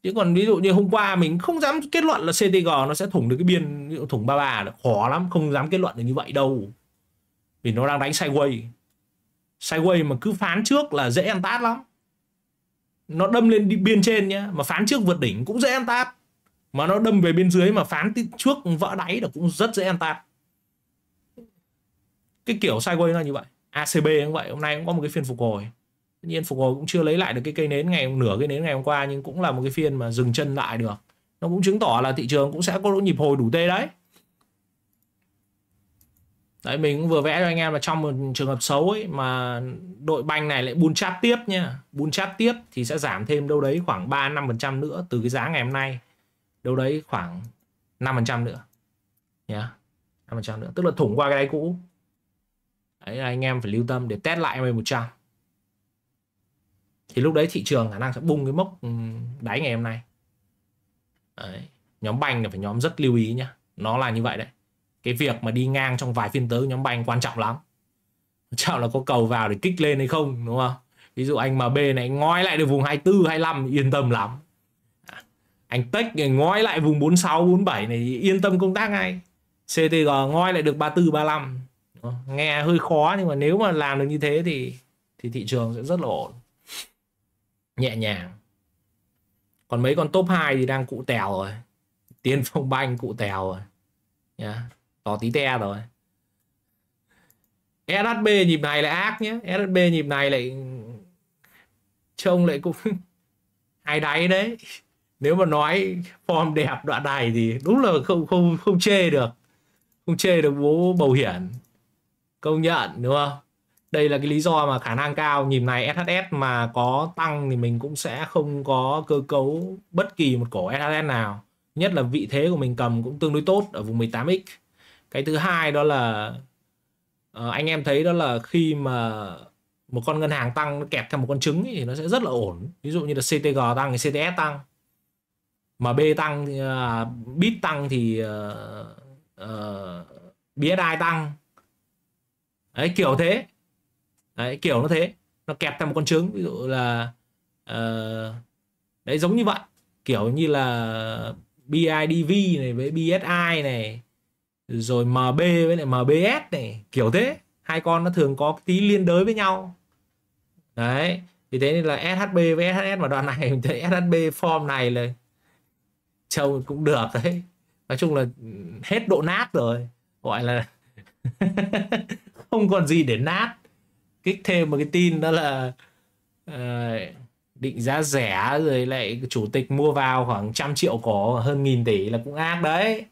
chứ còn ví dụ như hôm qua mình không dám kết luận là CTG nó sẽ thủng được cái biên thủng 33 được khó lắm không dám kết luận được như vậy đâu vì nó đang đánh sideways sideways mà cứ phán trước là dễ ăn tát lắm nó đâm lên biên trên nhá mà phán trước vượt đỉnh cũng dễ ăn tát mà nó đâm về bên dưới mà phán trước vỡ đáy là cũng rất dễ ăn tát cái kiểu sideways nó như vậy ACB cũng vậy hôm nay cũng có một cái phiên phục hồi Tất nhiên phục hồi cũng chưa lấy lại được cái cây nến ngày nửa cây nến ngày hôm qua nhưng cũng là một cái phiên mà dừng chân lại được. Nó cũng chứng tỏ là thị trường cũng sẽ có độ nhịp hồi đủ tê đấy. Đấy mình cũng vừa vẽ cho anh em là trong một trường hợp xấu ấy mà đội banh này lại bull chat tiếp nha. Bull chat tiếp thì sẽ giảm thêm đâu đấy khoảng 3 trăm nữa từ cái giá ngày hôm nay. Đâu đấy khoảng 5% nữa. Nhá. Yeah. 5% nữa, tức là thủng qua cái đáy cũ. Đấy là anh em phải lưu tâm để test lại một trăm thì lúc đấy thị trường khả năng sẽ bung cái mốc ừ, đáy ngày hôm nay đấy. nhóm banh là phải nhóm rất lưu ý nhá nó là như vậy đấy cái việc mà đi ngang trong vài phiên tới nhóm banh quan trọng lắm chào là có cầu vào để kích lên hay không đúng không ví dụ anh mà b này ngoi lại được vùng 24 25 yên tâm lắm à, anh tech này ngoi lại vùng 46 47 này yên tâm công tác ngay CTG ngoi lại được 34 35 nghe hơi khó nhưng mà nếu mà làm được như thế thì thì thị trường sẽ rất là ổn nhẹ nhàng còn mấy con top 2 thì đang cụ tèo rồi tiên phong banh cụ tèo rồi nhá tỏ tí te rồi SHB nhịp này lại ác nhé SHB nhịp này lại trông lại cũng hai đáy đấy nếu mà nói form đẹp đoạn này thì đúng là không không không chê được không chê được bố bầu hiển công nhận đúng không đây là cái lý do mà khả năng cao nhịp này SHS mà có tăng thì mình cũng sẽ không có cơ cấu bất kỳ một cổ SHS nào nhất là vị thế của mình cầm cũng tương đối tốt ở vùng 18x cái thứ hai đó là ờ, anh em thấy đó là khi mà một con ngân hàng tăng nó kẹp theo một con trứng thì nó sẽ rất là ổn ví dụ như là CTG tăng thì CTS tăng mà B tăng ờ, bit tăng thì uh, ờ, uh, BSI tăng Đấy, kiểu thế đấy, kiểu nó thế nó kẹp thành một con trứng ví dụ là uh, đấy giống như vậy kiểu như là BIDV này với BSI này rồi MB với lại MBS này kiểu thế hai con nó thường có tí liên đới với nhau đấy vì thế nên là SHB với SHS mà đoạn này thấy SHB form này là trông cũng được đấy nói chung là ừ, hết độ nát rồi gọi là không còn gì để nát kích thêm một cái tin đó là uh, định giá rẻ rồi lại chủ tịch mua vào khoảng trăm triệu cổ hơn nghìn tỷ là cũng ác đấy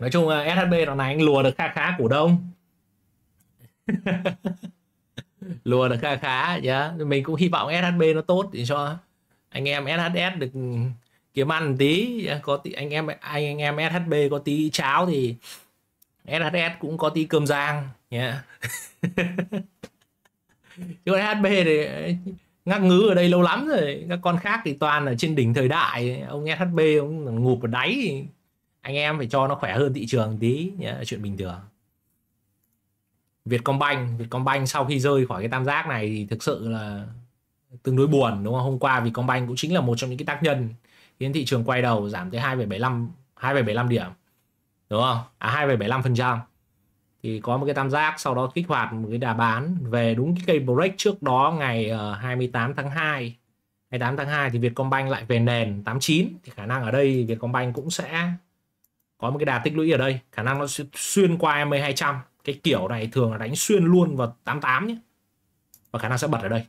nói chung là SHB đoạn này anh lùa được khá khá cổ đông lùa được khá khá nhá yeah. mình cũng hy vọng SHB nó tốt để cho anh em SHS được kiếm ăn tí có tí anh em anh anh em SHB có tí cháo thì SHS cũng có tí cơm rang nha chứ còn hb thì ngắc ngứ ở đây lâu lắm rồi các con khác thì toàn ở trên đỉnh thời đại ông shb ông ngụp ở đáy anh em phải cho nó khỏe hơn thị trường tí nhá chuyện bình thường Vietcombank Vietcombank sau khi rơi khỏi cái tam giác này thì thực sự là tương đối buồn đúng không hôm qua Vietcombank cũng chính là một trong những cái tác nhân khiến thị trường quay đầu giảm tới 2,75 2,75 điểm đúng không à 2,75 phần trăm thì có một cái tam giác sau đó kích hoạt một cái đà bán về đúng cái cây break trước đó ngày 28 ờ, tháng 2 28 tháng 2 thì Vietcombank lại về nền 89 thì khả năng ở đây Vietcombank cũng sẽ có một cái đà tích lũy ở đây khả năng nó sẽ xuyên qua em 200 cái kiểu này thường là đánh xuyên luôn vào 88 nhé và khả năng sẽ bật ở đây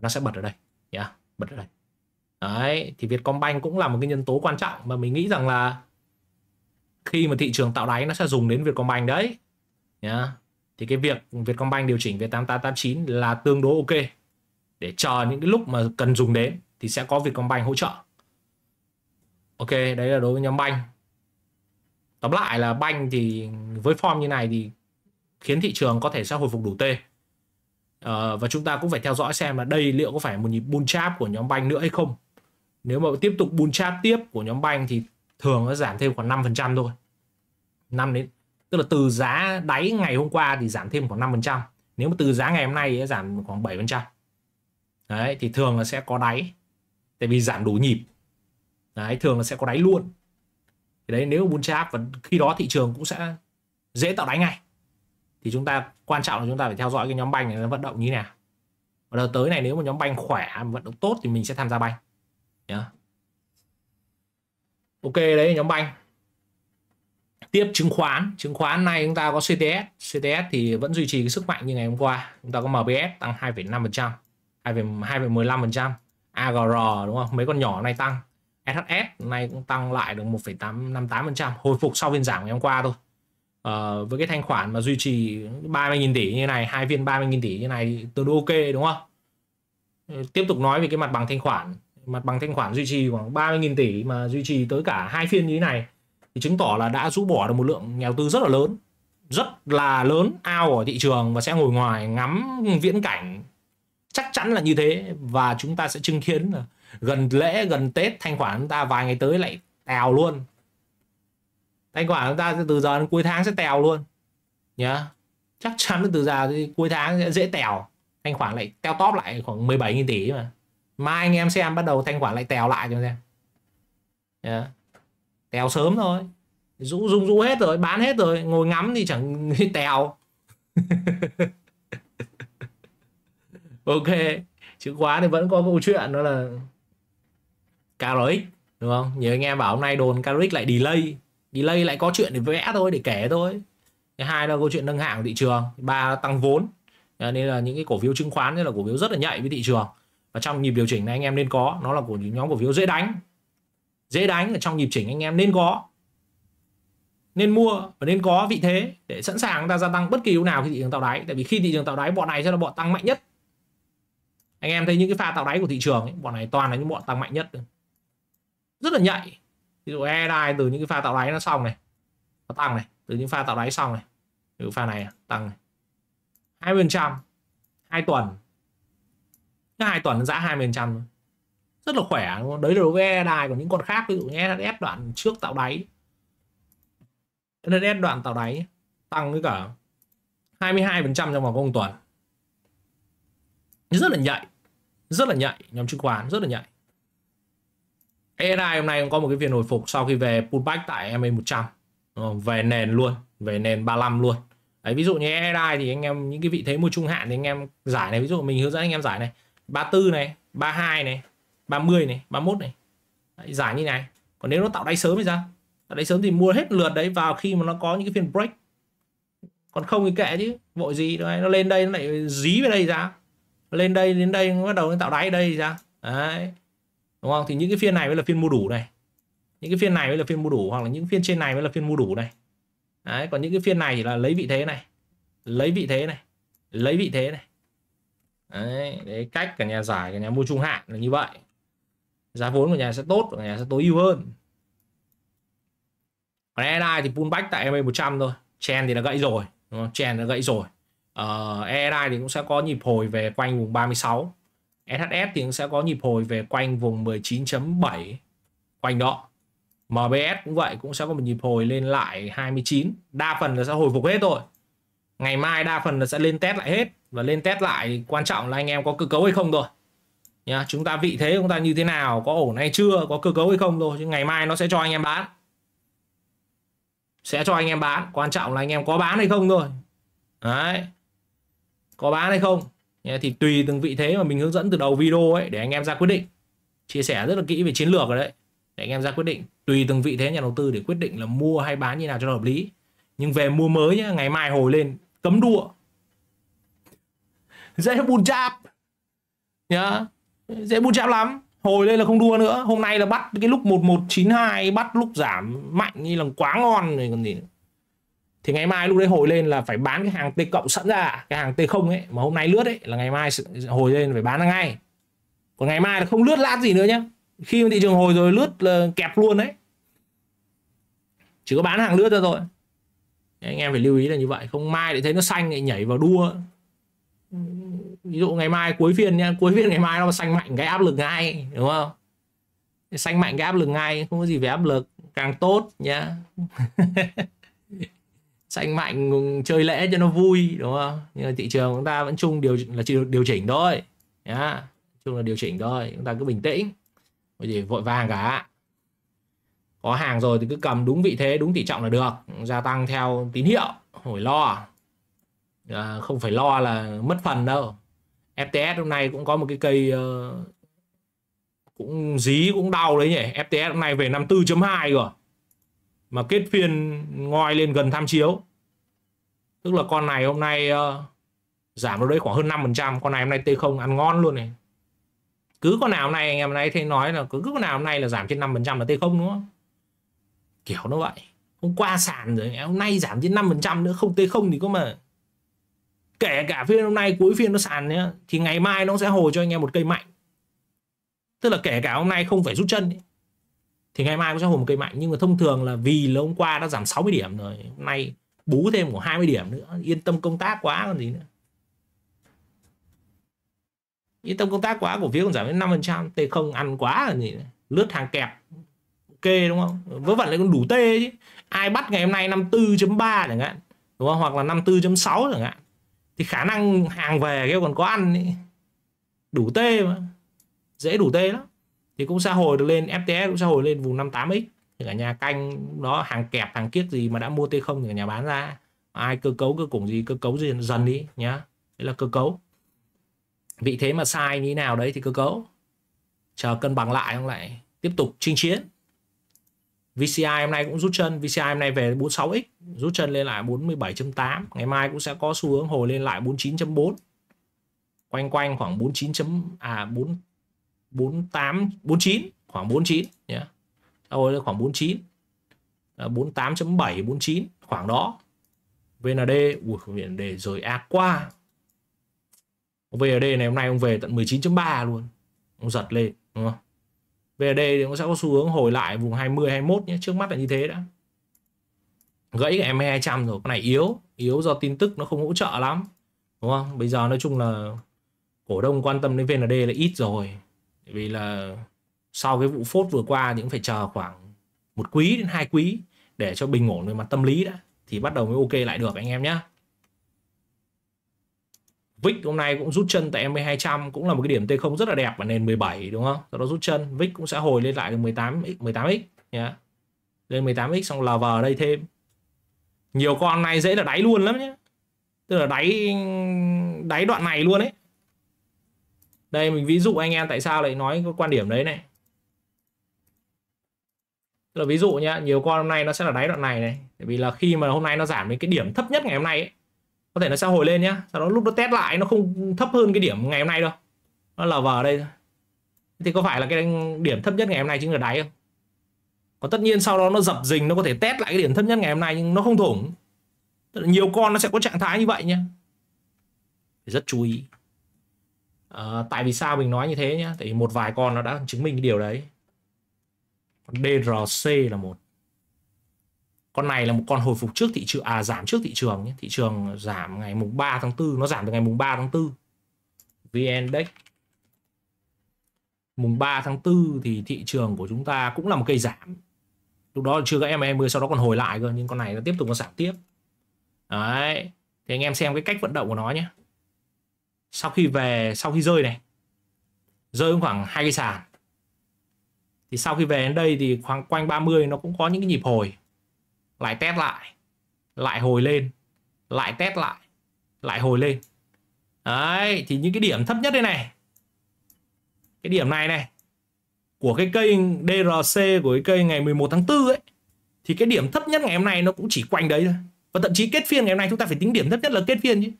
nó sẽ bật ở đây nhá yeah, bật ở đây đấy thì Vietcombank cũng là một cái nhân tố quan trọng mà mình nghĩ rằng là khi mà thị trường tạo đáy nó sẽ dùng đến Vietcombank đấy nhá thì cái việc Vietcombank điều chỉnh về 8889 là tương đối ok để chờ những cái lúc mà cần dùng đến thì sẽ có Vietcombank hỗ trợ ok đấy là đối với nhóm banh tóm lại là banh thì với form như này thì khiến thị trường có thể sẽ hồi phục đủ tê à, và chúng ta cũng phải theo dõi xem là đây liệu có phải một nhịp bull trap của nhóm banh nữa hay không nếu mà tiếp tục bull trap tiếp của nhóm banh thì thường nó giảm thêm khoảng 5% thôi 5 đến tức là từ giá đáy ngày hôm qua thì giảm thêm khoảng 5% nếu mà từ giá ngày hôm nay giảm khoảng 7% đấy thì thường là sẽ có đáy tại vì giảm đủ nhịp đấy thường là sẽ có đáy luôn thì đấy nếu muốn cháp và khi đó thị trường cũng sẽ dễ tạo đáy ngay thì chúng ta quan trọng là chúng ta phải theo dõi cái nhóm banh này nó vận động như thế nào và đợt tới này nếu mà nhóm banh khỏe vận động tốt thì mình sẽ tham gia banh nhá yeah. ok đấy nhóm banh tiếp chứng khoán chứng khoán này chúng ta có CTS CTS thì vẫn duy trì cái sức mạnh như ngày hôm qua chúng ta có MBS tăng 2,5% 2,15% AGR đúng không mấy con nhỏ này tăng SHS này cũng tăng lại được 1,858% hồi phục sau phiên giảm ngày hôm qua thôi à, với cái thanh khoản mà duy trì 30.000 tỷ như này hai viên 30.000 tỷ như này tôi đối ok đúng không ờ, tiếp tục nói về cái mặt bằng thanh khoản mặt bằng thanh khoản duy trì khoảng 30.000 tỷ mà duy trì tới cả hai phiên như thế này thì chứng tỏ là đã rũ bỏ được một lượng nhà đầu tư rất là lớn rất là lớn ao ở thị trường và sẽ ngồi ngoài ngắm viễn cảnh chắc chắn là như thế và chúng ta sẽ chứng kiến là gần lễ gần tết thanh khoản chúng ta vài ngày tới lại tèo luôn thanh khoản chúng ta từ giờ đến cuối tháng sẽ tèo luôn nhá chắc chắn là từ giờ đến cuối tháng sẽ dễ tèo thanh khoản lại teo top lại khoảng 17.000 tỷ mà mai anh em xem bắt đầu thanh khoản lại tèo lại cho xem yeah tèo sớm thôi rũ rung rũ hết rồi bán hết rồi ngồi ngắm thì chẳng tèo ok chứng khoán thì vẫn có câu chuyện đó là KRX đúng không nhiều anh em bảo hôm nay đồn KRX lại delay delay lại có chuyện để vẽ thôi để kể thôi cái hai là câu chuyện nâng hạng của thị trường ba là tăng vốn nên là những cái cổ phiếu chứng khoán như là cổ phiếu rất là nhạy với thị trường và trong nhịp điều chỉnh này anh em nên có nó là của những nhóm cổ phiếu dễ đánh dễ đánh ở trong nhịp chỉnh anh em nên có nên mua và nên có vị thế để sẵn sàng chúng ta gia tăng bất kỳ lúc nào khi thị trường tạo đáy tại vì khi thị trường tạo đáy bọn này sẽ là bọn tăng mạnh nhất anh em thấy những cái pha tạo đáy của thị trường ấy, bọn này toàn là những bọn tăng mạnh nhất rất là nhạy ví dụ e đai từ những cái pha tạo đáy nó xong này nó tăng này từ những pha tạo đáy xong này từ pha này tăng này hai phần trăm hai tuần hai tuần nó giã hai phần trăm rất là khỏe đấy là đối với đài của những con khác ví dụ như NS đoạn trước tạo đáy NS đoạn tạo đáy tăng với cả 22% trong vòng công tuần rất là nhạy rất là nhạy nhóm chứng khoán rất là nhạy AI hôm nay cũng có một cái phiên hồi phục sau khi về pullback tại MA 100 e về nền luôn về nền 35 luôn Đấy, ví dụ như AI thì anh em những cái vị thế mua trung hạn thì anh em giải này ví dụ mình hướng dẫn anh em giải này 34 này 32 này 30 này 31 này đấy, giải như này còn nếu nó tạo đáy sớm thì sao tạo đáy sớm thì mua hết lượt đấy vào khi mà nó có những cái phiên break còn không thì kệ chứ vội gì đấy, nó lên đây nó lại dí về đây ra lên đây đến đây nó bắt đầu nó tạo đáy đây ra đấy đúng không thì những cái phiên này mới là phiên mua đủ này những cái phiên này mới là phiên mua đủ hoặc là những phiên trên này mới là phiên mua đủ này đấy còn những cái phiên này chỉ là lấy vị thế này lấy vị thế này lấy vị thế này đấy, đấy cách cả nhà giải cả nhà mua trung hạn là như vậy giá vốn của nhà sẽ tốt và nhà sẽ tối ưu hơn còn ENI thì pullback tại MA 100 thôi chen thì nó gãy rồi chen nó gãy rồi uh, ờ, ENI thì cũng sẽ có nhịp hồi về quanh vùng 36 SHS thì cũng sẽ có nhịp hồi về quanh vùng 19.7 quanh đó MBS cũng vậy cũng sẽ có một nhịp hồi lên lại 29 đa phần là sẽ hồi phục hết rồi ngày mai đa phần là sẽ lên test lại hết và lên test lại quan trọng là anh em có cơ cấu hay không thôi nhá chúng ta vị thế chúng ta như thế nào có ổn hay chưa có cơ cấu hay không thôi chứ ngày mai nó sẽ cho anh em bán sẽ cho anh em bán quan trọng là anh em có bán hay không thôi đấy có bán hay không thì tùy từng vị thế mà mình hướng dẫn từ đầu video ấy để anh em ra quyết định chia sẻ rất là kỹ về chiến lược rồi đấy để anh em ra quyết định tùy từng vị thế nhà đầu tư để quyết định là mua hay bán như nào cho hợp lý nhưng về mua mới nhá ngày mai hồi lên cấm đua dễ bull chap nhá dễ bút chạm lắm hồi đây là không đua nữa hôm nay là bắt cái lúc 1192 bắt lúc giảm mạnh như là quá ngon rồi còn gì nữa thì ngày mai lúc đấy hồi lên là phải bán cái hàng T cộng sẵn ra cái hàng T không ấy mà hôm nay lướt ấy là ngày mai hồi lên phải bán ra ngay còn ngày mai là không lướt lát gì nữa nhá khi mà thị trường hồi rồi lướt là kẹp luôn đấy chỉ có bán hàng lướt ra thôi anh em phải lưu ý là như vậy không mai để thấy nó xanh lại nhảy vào đua ví dụ ngày mai cuối phiên nha cuối phiên ngày mai nó xanh mạnh cái áp lực ngay đúng không xanh mạnh cái áp lực ngay không có gì về áp lực càng tốt nhá xanh mạnh chơi lễ cho nó vui đúng không nhưng mà thị trường chúng ta vẫn chung điều là chỉ điều chỉnh thôi nhá chung là điều chỉnh thôi chúng ta cứ bình tĩnh có gì vội vàng cả có hàng rồi thì cứ cầm đúng vị thế đúng tỷ trọng là được gia tăng theo tín hiệu hồi lo à, không phải lo là mất phần đâu FTS hôm nay cũng có một cái cây uh, cũng dí cũng đau đấy nhỉ FTS hôm nay về 54.2 rồi mà kết phiên ngoi lên gần tham chiếu tức là con này hôm nay uh, giảm đâu đấy khoảng hơn 5% con này hôm nay T0 ăn ngon luôn này cứ con nào hôm nay anh em nay thấy nói là cứ, cứ con nào hôm nay là giảm trên 5% là T0 đúng không kiểu nó vậy hôm qua sàn rồi hôm nay giảm trên 5% nữa không T0 thì có mà kể cả phiên hôm nay cuối phiên nó sàn nhé, thì ngày mai nó sẽ hồi cho anh em một cây mạnh tức là kể cả hôm nay không phải rút chân ấy, thì ngày mai cũng sẽ hồi một cây mạnh nhưng mà thông thường là vì là hôm qua đã giảm 60 điểm rồi hôm nay bú thêm của 20 điểm nữa yên tâm công tác quá còn gì nữa yên tâm công tác quá cổ phiếu còn giảm đến 5% t không ăn quá là gì nữa. lướt hàng kẹp ok đúng không vớ vẩn lại còn đủ tê chứ ai bắt ngày hôm nay 54.3 chẳng hạn đúng không hoặc là 54.6 chẳng hạn thì khả năng hàng về kêu còn có ăn ý. đủ tê mà dễ đủ tê lắm thì cũng xã hồi được lên FTS cũng xã hồi lên vùng 58x thì cả nhà canh đó hàng kẹp hàng kiếc gì mà đã mua t không thì cả nhà bán ra ai cơ cấu cơ củng gì cơ cấu gì dần đi nhá đấy là cơ cấu vị thế mà sai như thế nào đấy thì cơ cấu chờ cân bằng lại không lại tiếp tục chinh chiến VCI hôm nay cũng rút chân VCI hôm nay về 46x rút chân lên lại 47.8 ngày mai cũng sẽ có xu hướng hồi lên lại 49.4 quanh quanh khoảng 49. à 4 48 49 khoảng 49 nhé yeah. Ôi, khoảng 49 à, 48.7 49 khoảng đó VND ui VND rồi ác qua VND này hôm nay ông về tận 19.3 luôn ông giật lên đúng không VND thì nó sẽ có xu hướng hồi lại vùng 20 21 nhé trước mắt là như thế đã gãy em 200 e rồi Cái này yếu yếu do tin tức nó không hỗ trợ lắm đúng không bây giờ nói chung là cổ đông quan tâm đến VND là ít rồi vì là sau cái vụ phốt vừa qua thì cũng phải chờ khoảng một quý đến hai quý để cho bình ổn về mặt tâm lý đã thì bắt đầu mới ok lại được anh em nhé VIX hôm nay cũng rút chân tại MA200 cũng là một cái điểm T0 rất là đẹp ở nền 17 đúng không? Sau đó rút chân, VIX cũng sẽ hồi lên lại được 18x, 18x nhá. Yeah. Lên 18x xong LV ở đây thêm. Nhiều con này dễ là đáy luôn lắm nhé Tức là đáy đáy đoạn này luôn ấy. Đây mình ví dụ anh em tại sao lại nói cái quan điểm đấy này. Tức là ví dụ nhá, nhiều con hôm nay nó sẽ là đáy đoạn này này, bởi vì là khi mà hôm nay nó giảm đến cái điểm thấp nhất ngày hôm nay ấy, có thể nó sẽ hồi lên nhá sau đó lúc nó test lại nó không thấp hơn cái điểm ngày hôm nay đâu nó là vào đây thì có phải là cái điểm thấp nhất ngày hôm nay chính là đáy không Có tất nhiên sau đó nó dập dình nó có thể test lại cái điểm thấp nhất ngày hôm nay nhưng nó không thủng nhiều con nó sẽ có trạng thái như vậy nhá rất chú ý à, tại vì sao mình nói như thế nhá thì một vài con nó đã chứng minh cái điều đấy DRC là một con này là một con hồi phục trước thị trường à giảm trước thị trường nhé. thị trường giảm ngày mùng 3 tháng 4 nó giảm từ ngày mùng 3 tháng 4 VN Index mùng 3 tháng 4 thì thị trường của chúng ta cũng là một cây giảm lúc đó chưa có em 20 e sau đó còn hồi lại cơ nhưng con này nó tiếp tục nó giảm tiếp đấy thì anh em xem cái cách vận động của nó nhé sau khi về sau khi rơi này rơi khoảng hai cây sàn thì sau khi về đến đây thì khoảng quanh 30 nó cũng có những cái nhịp hồi lại test lại lại hồi lên lại test lại lại hồi lên đấy thì những cái điểm thấp nhất đây này cái điểm này này của cái cây DRC của cái cây ngày 11 tháng 4 ấy thì cái điểm thấp nhất ngày hôm nay nó cũng chỉ quanh đấy thôi và thậm chí kết phiên ngày hôm nay chúng ta phải tính điểm thấp nhất là kết phiên chứ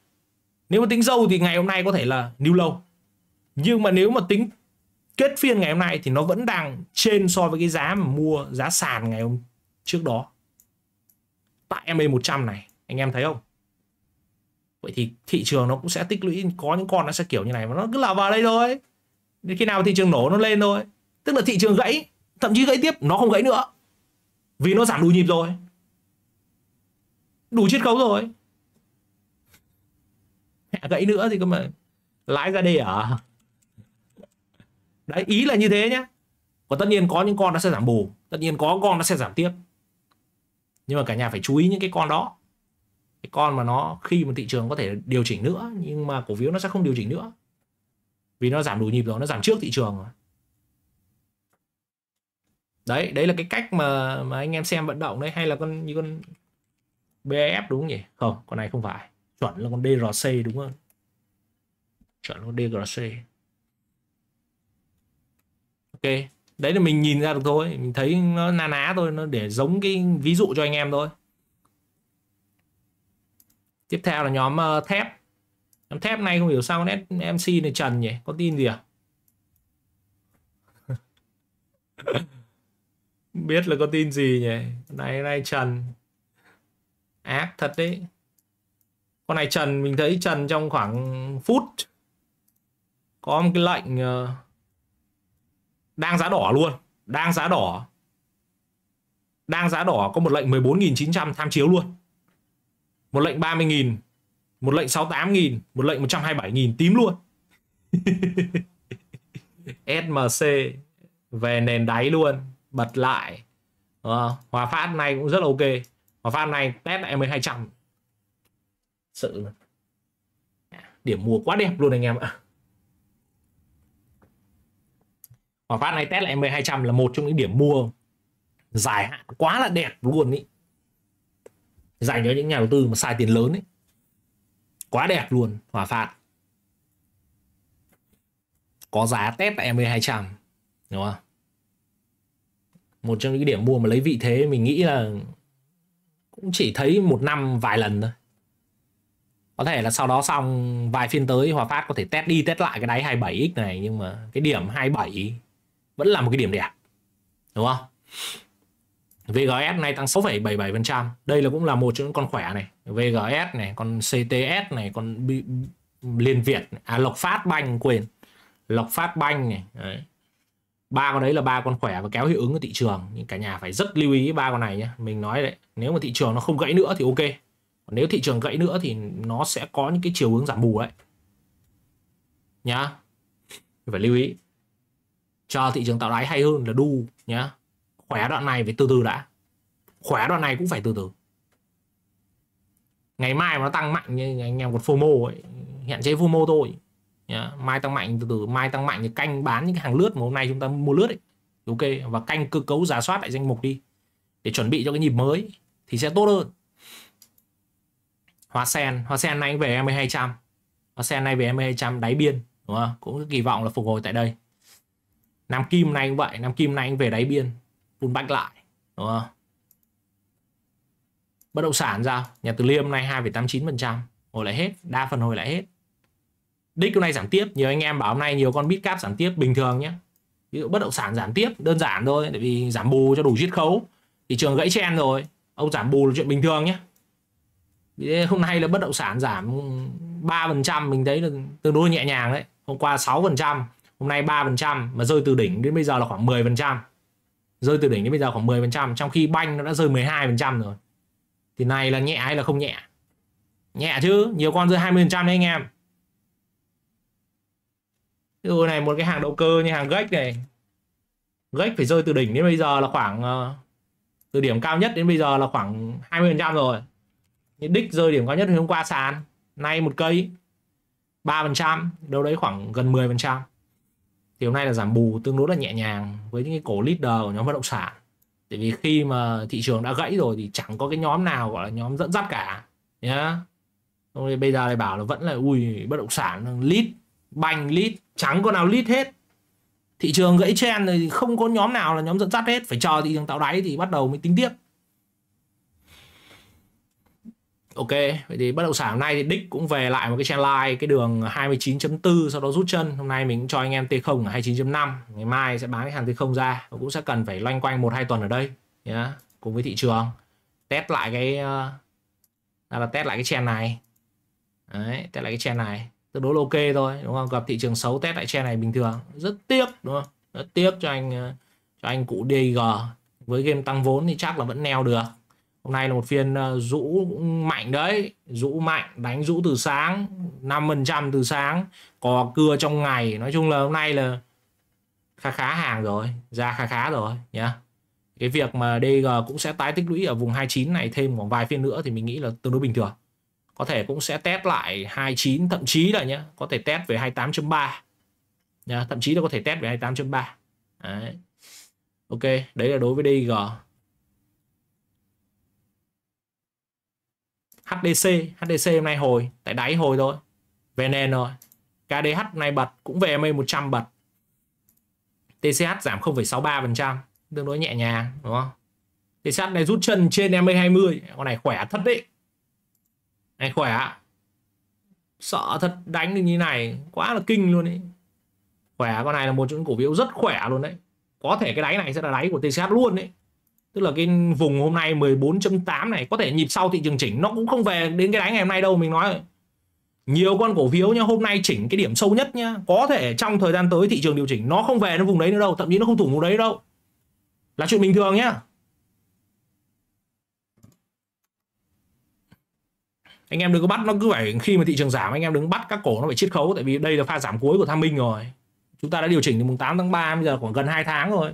nếu mà tính dâu thì ngày hôm nay có thể là new low nhưng mà nếu mà tính kết phiên ngày hôm nay thì nó vẫn đang trên so với cái giá mà mua giá sàn ngày hôm trước đó tại MA100 này anh em thấy không vậy thì thị trường nó cũng sẽ tích lũy có những con nó sẽ kiểu như này mà nó cứ là vào đây thôi đến khi nào thị trường nổ nó lên thôi tức là thị trường gãy thậm chí gãy tiếp nó không gãy nữa vì nó giảm đủ nhịp rồi đủ chiết khấu rồi mẹ gãy nữa thì cơ mà lái ra đây à đấy ý là như thế nhé còn tất nhiên có những con nó sẽ giảm bù tất nhiên có con nó sẽ giảm tiếp nhưng mà cả nhà phải chú ý những cái con đó cái con mà nó khi mà thị trường có thể điều chỉnh nữa nhưng mà cổ phiếu nó sẽ không điều chỉnh nữa vì nó giảm đủ nhịp rồi nó giảm trước thị trường đấy đấy là cái cách mà mà anh em xem vận động đấy hay là con như con BF đúng không nhỉ không con này không phải chuẩn là con DRC đúng không chuẩn là con DRC ok đấy là mình nhìn ra được thôi mình thấy nó na ná thôi nó để giống cái ví dụ cho anh em thôi tiếp theo là nhóm uh, thép nhóm thép này không hiểu sao nét mc này trần nhỉ có tin gì à biết là có tin gì nhỉ này này trần ác thật đấy con này trần mình thấy trần trong khoảng phút có một cái lệnh uh, đang giá đỏ luôn đang giá đỏ đang giá đỏ có một lệnh 14.900 tham chiếu luôn một lệnh 30.000 một lệnh 68.000 một lệnh 127.000 tím luôn SMC về nền đáy luôn bật lại à, Hòa Phát này cũng rất là ok Hòa Phát này test lại 1200 sự điểm mua quá đẹp luôn anh em ạ mà phát này test lại MA 200 là một trong những điểm mua dài hạn quá là đẹp luôn ý dành cho những nhà đầu tư mà sai tiền lớn ấy quá đẹp luôn hòa phát có giá test tại MA 200 đúng không một trong những điểm mua mà lấy vị thế mình nghĩ là cũng chỉ thấy một năm vài lần thôi có thể là sau đó xong vài phiên tới Hòa Phát có thể test đi test lại cái đáy 27x này nhưng mà cái điểm 27 vẫn là một cái điểm đẹp đúng không VGS này tăng 6,77% đây là cũng là một trong những con khỏe này VGS này con CTS này con B... Liên Việt này. à Lộc Phát Banh quên Lộc Phát Banh này đấy. ba con đấy là ba con khỏe và kéo hiệu ứng của thị trường nhưng cả nhà phải rất lưu ý ba con này nhé mình nói đấy nếu mà thị trường nó không gãy nữa thì ok còn nếu thị trường gãy nữa thì nó sẽ có những cái chiều hướng giảm bù đấy nhá phải lưu ý cho thị trường tạo đáy hay hơn là đu nhá khỏe đoạn này phải từ từ đã khỏe đoạn này cũng phải từ từ ngày mai mà nó tăng mạnh như anh em còn FOMO ấy hạn chế FOMO thôi nhá. mai tăng mạnh từ từ mai tăng mạnh thì canh bán những cái hàng lướt mà hôm nay chúng ta mua lướt ấy ok và canh cơ cấu giả soát lại danh mục đi để chuẩn bị cho cái nhịp mới thì sẽ tốt hơn Hoa sen, Hoa sen này về em hai trăm Hoa sen này về em hai trăm đáy biên đúng không? Cũng kỳ vọng là phục hồi tại đây. Nam Kim nay cũng vậy Nam Kim nay anh về đáy biên pullback lại đúng không bất động sản sao nhà từ liêm nay 2,89% hồi lại hết đa phần hồi lại hết đích hôm nay giảm tiếp nhiều anh em bảo hôm nay nhiều con bitcap giảm tiếp bình thường nhé ví dụ bất động sản giảm tiếp đơn giản thôi tại vì giảm bù cho đủ chiết khấu thị trường gãy chen rồi ông giảm bù là chuyện bình thường nhé hôm nay là bất động sản giảm 3% mình thấy là tương đối nhẹ nhàng đấy hôm qua 6% hôm nay 3% mà rơi từ đỉnh đến bây giờ là khoảng 10% rơi từ đỉnh đến bây giờ khoảng 10% trong khi banh nó đã rơi 12% rồi thì này là nhẹ hay là không nhẹ nhẹ chứ nhiều con rơi 20% đấy anh em ví dụ này một cái hàng động cơ như hàng gách này gách phải rơi từ đỉnh đến bây giờ là khoảng ờ, từ điểm cao nhất đến bây giờ là khoảng 20% rồi nhưng đích rơi điểm cao nhất hôm qua sàn nay một cây 3% đâu đấy khoảng gần 10% thì hôm nay là giảm bù tương đối là nhẹ nhàng với những cái cổ leader của nhóm bất động sản tại vì khi mà thị trường đã gãy rồi thì chẳng có cái nhóm nào gọi là nhóm dẫn dắt cả nhá yeah. Rồi bây giờ lại bảo là vẫn là ui bất động sản lít banh lít chẳng có nào lít hết thị trường gãy chen thì không có nhóm nào là nhóm dẫn dắt hết phải chờ thị trường tạo đáy thì bắt đầu mới tính tiếp ok vậy thì bất động sản hôm nay thì đích cũng về lại một cái trendline cái đường 29.4 sau đó rút chân hôm nay mình cũng cho anh em T0 ở 29.5 ngày mai sẽ bán cái hàng T0 ra và cũng sẽ cần phải loanh quanh một hai tuần ở đây nhá yeah. cùng với thị trường test lại cái là, ờ, là test lại cái trend này đấy test lại cái trend này tương đối ok thôi đúng không gặp thị trường xấu test lại trend này bình thường rất tiếc đúng không rất tiếc cho anh ờ, cho anh cụ DG với game tăng vốn thì chắc là vẫn neo được hôm nay là một phiên ờ, rũ mạnh đấy rũ mạnh đánh rũ từ sáng 5% từ sáng có cưa trong ngày nói chung là hôm nay là khá khá hàng rồi ra khá khá rồi nhá cái việc mà DG cũng sẽ tái tích lũy ở vùng 29 này thêm khoảng vài phiên nữa thì mình nghĩ là tương đối bình thường có thể cũng sẽ test lại 29 thậm chí là nhá có thể test về 28.3 nhá thậm chí nó có thể test về 28.3 đấy ok đấy là đối với DG HDC HDC hôm nay hồi tại đáy hồi thôi về nền rồi KDH nay bật cũng về MA 100 e bật TCH giảm 0,63% tương đối nhẹ nhàng đúng không TCH này rút chân trên MA e 20 con này khỏe thật đấy này khỏe sợ thật đánh được như này quá là kinh luôn đấy khỏe con này là một trong những cổ phiếu rất khỏe luôn đấy có thể cái đáy này sẽ là đáy của TCH luôn đấy tức là cái vùng hôm nay 14.8 này có thể nhịp sau thị trường chỉnh nó cũng không về đến cái đáy ngày hôm nay đâu mình nói nhiều con cổ phiếu nha hôm nay chỉnh cái điểm sâu nhất nha có thể trong thời gian tới thị trường điều chỉnh nó không về đến vùng đấy nữa đâu thậm chí nó không thủng vùng đấy đâu là chuyện bình thường nhá anh em đừng có bắt nó cứ phải khi mà thị trường giảm anh em đừng bắt các cổ nó phải chiết khấu tại vì đây là pha giảm cuối của tham minh rồi chúng ta đã điều chỉnh từ mùng 8 tháng 3 bây giờ khoảng gần 2 tháng rồi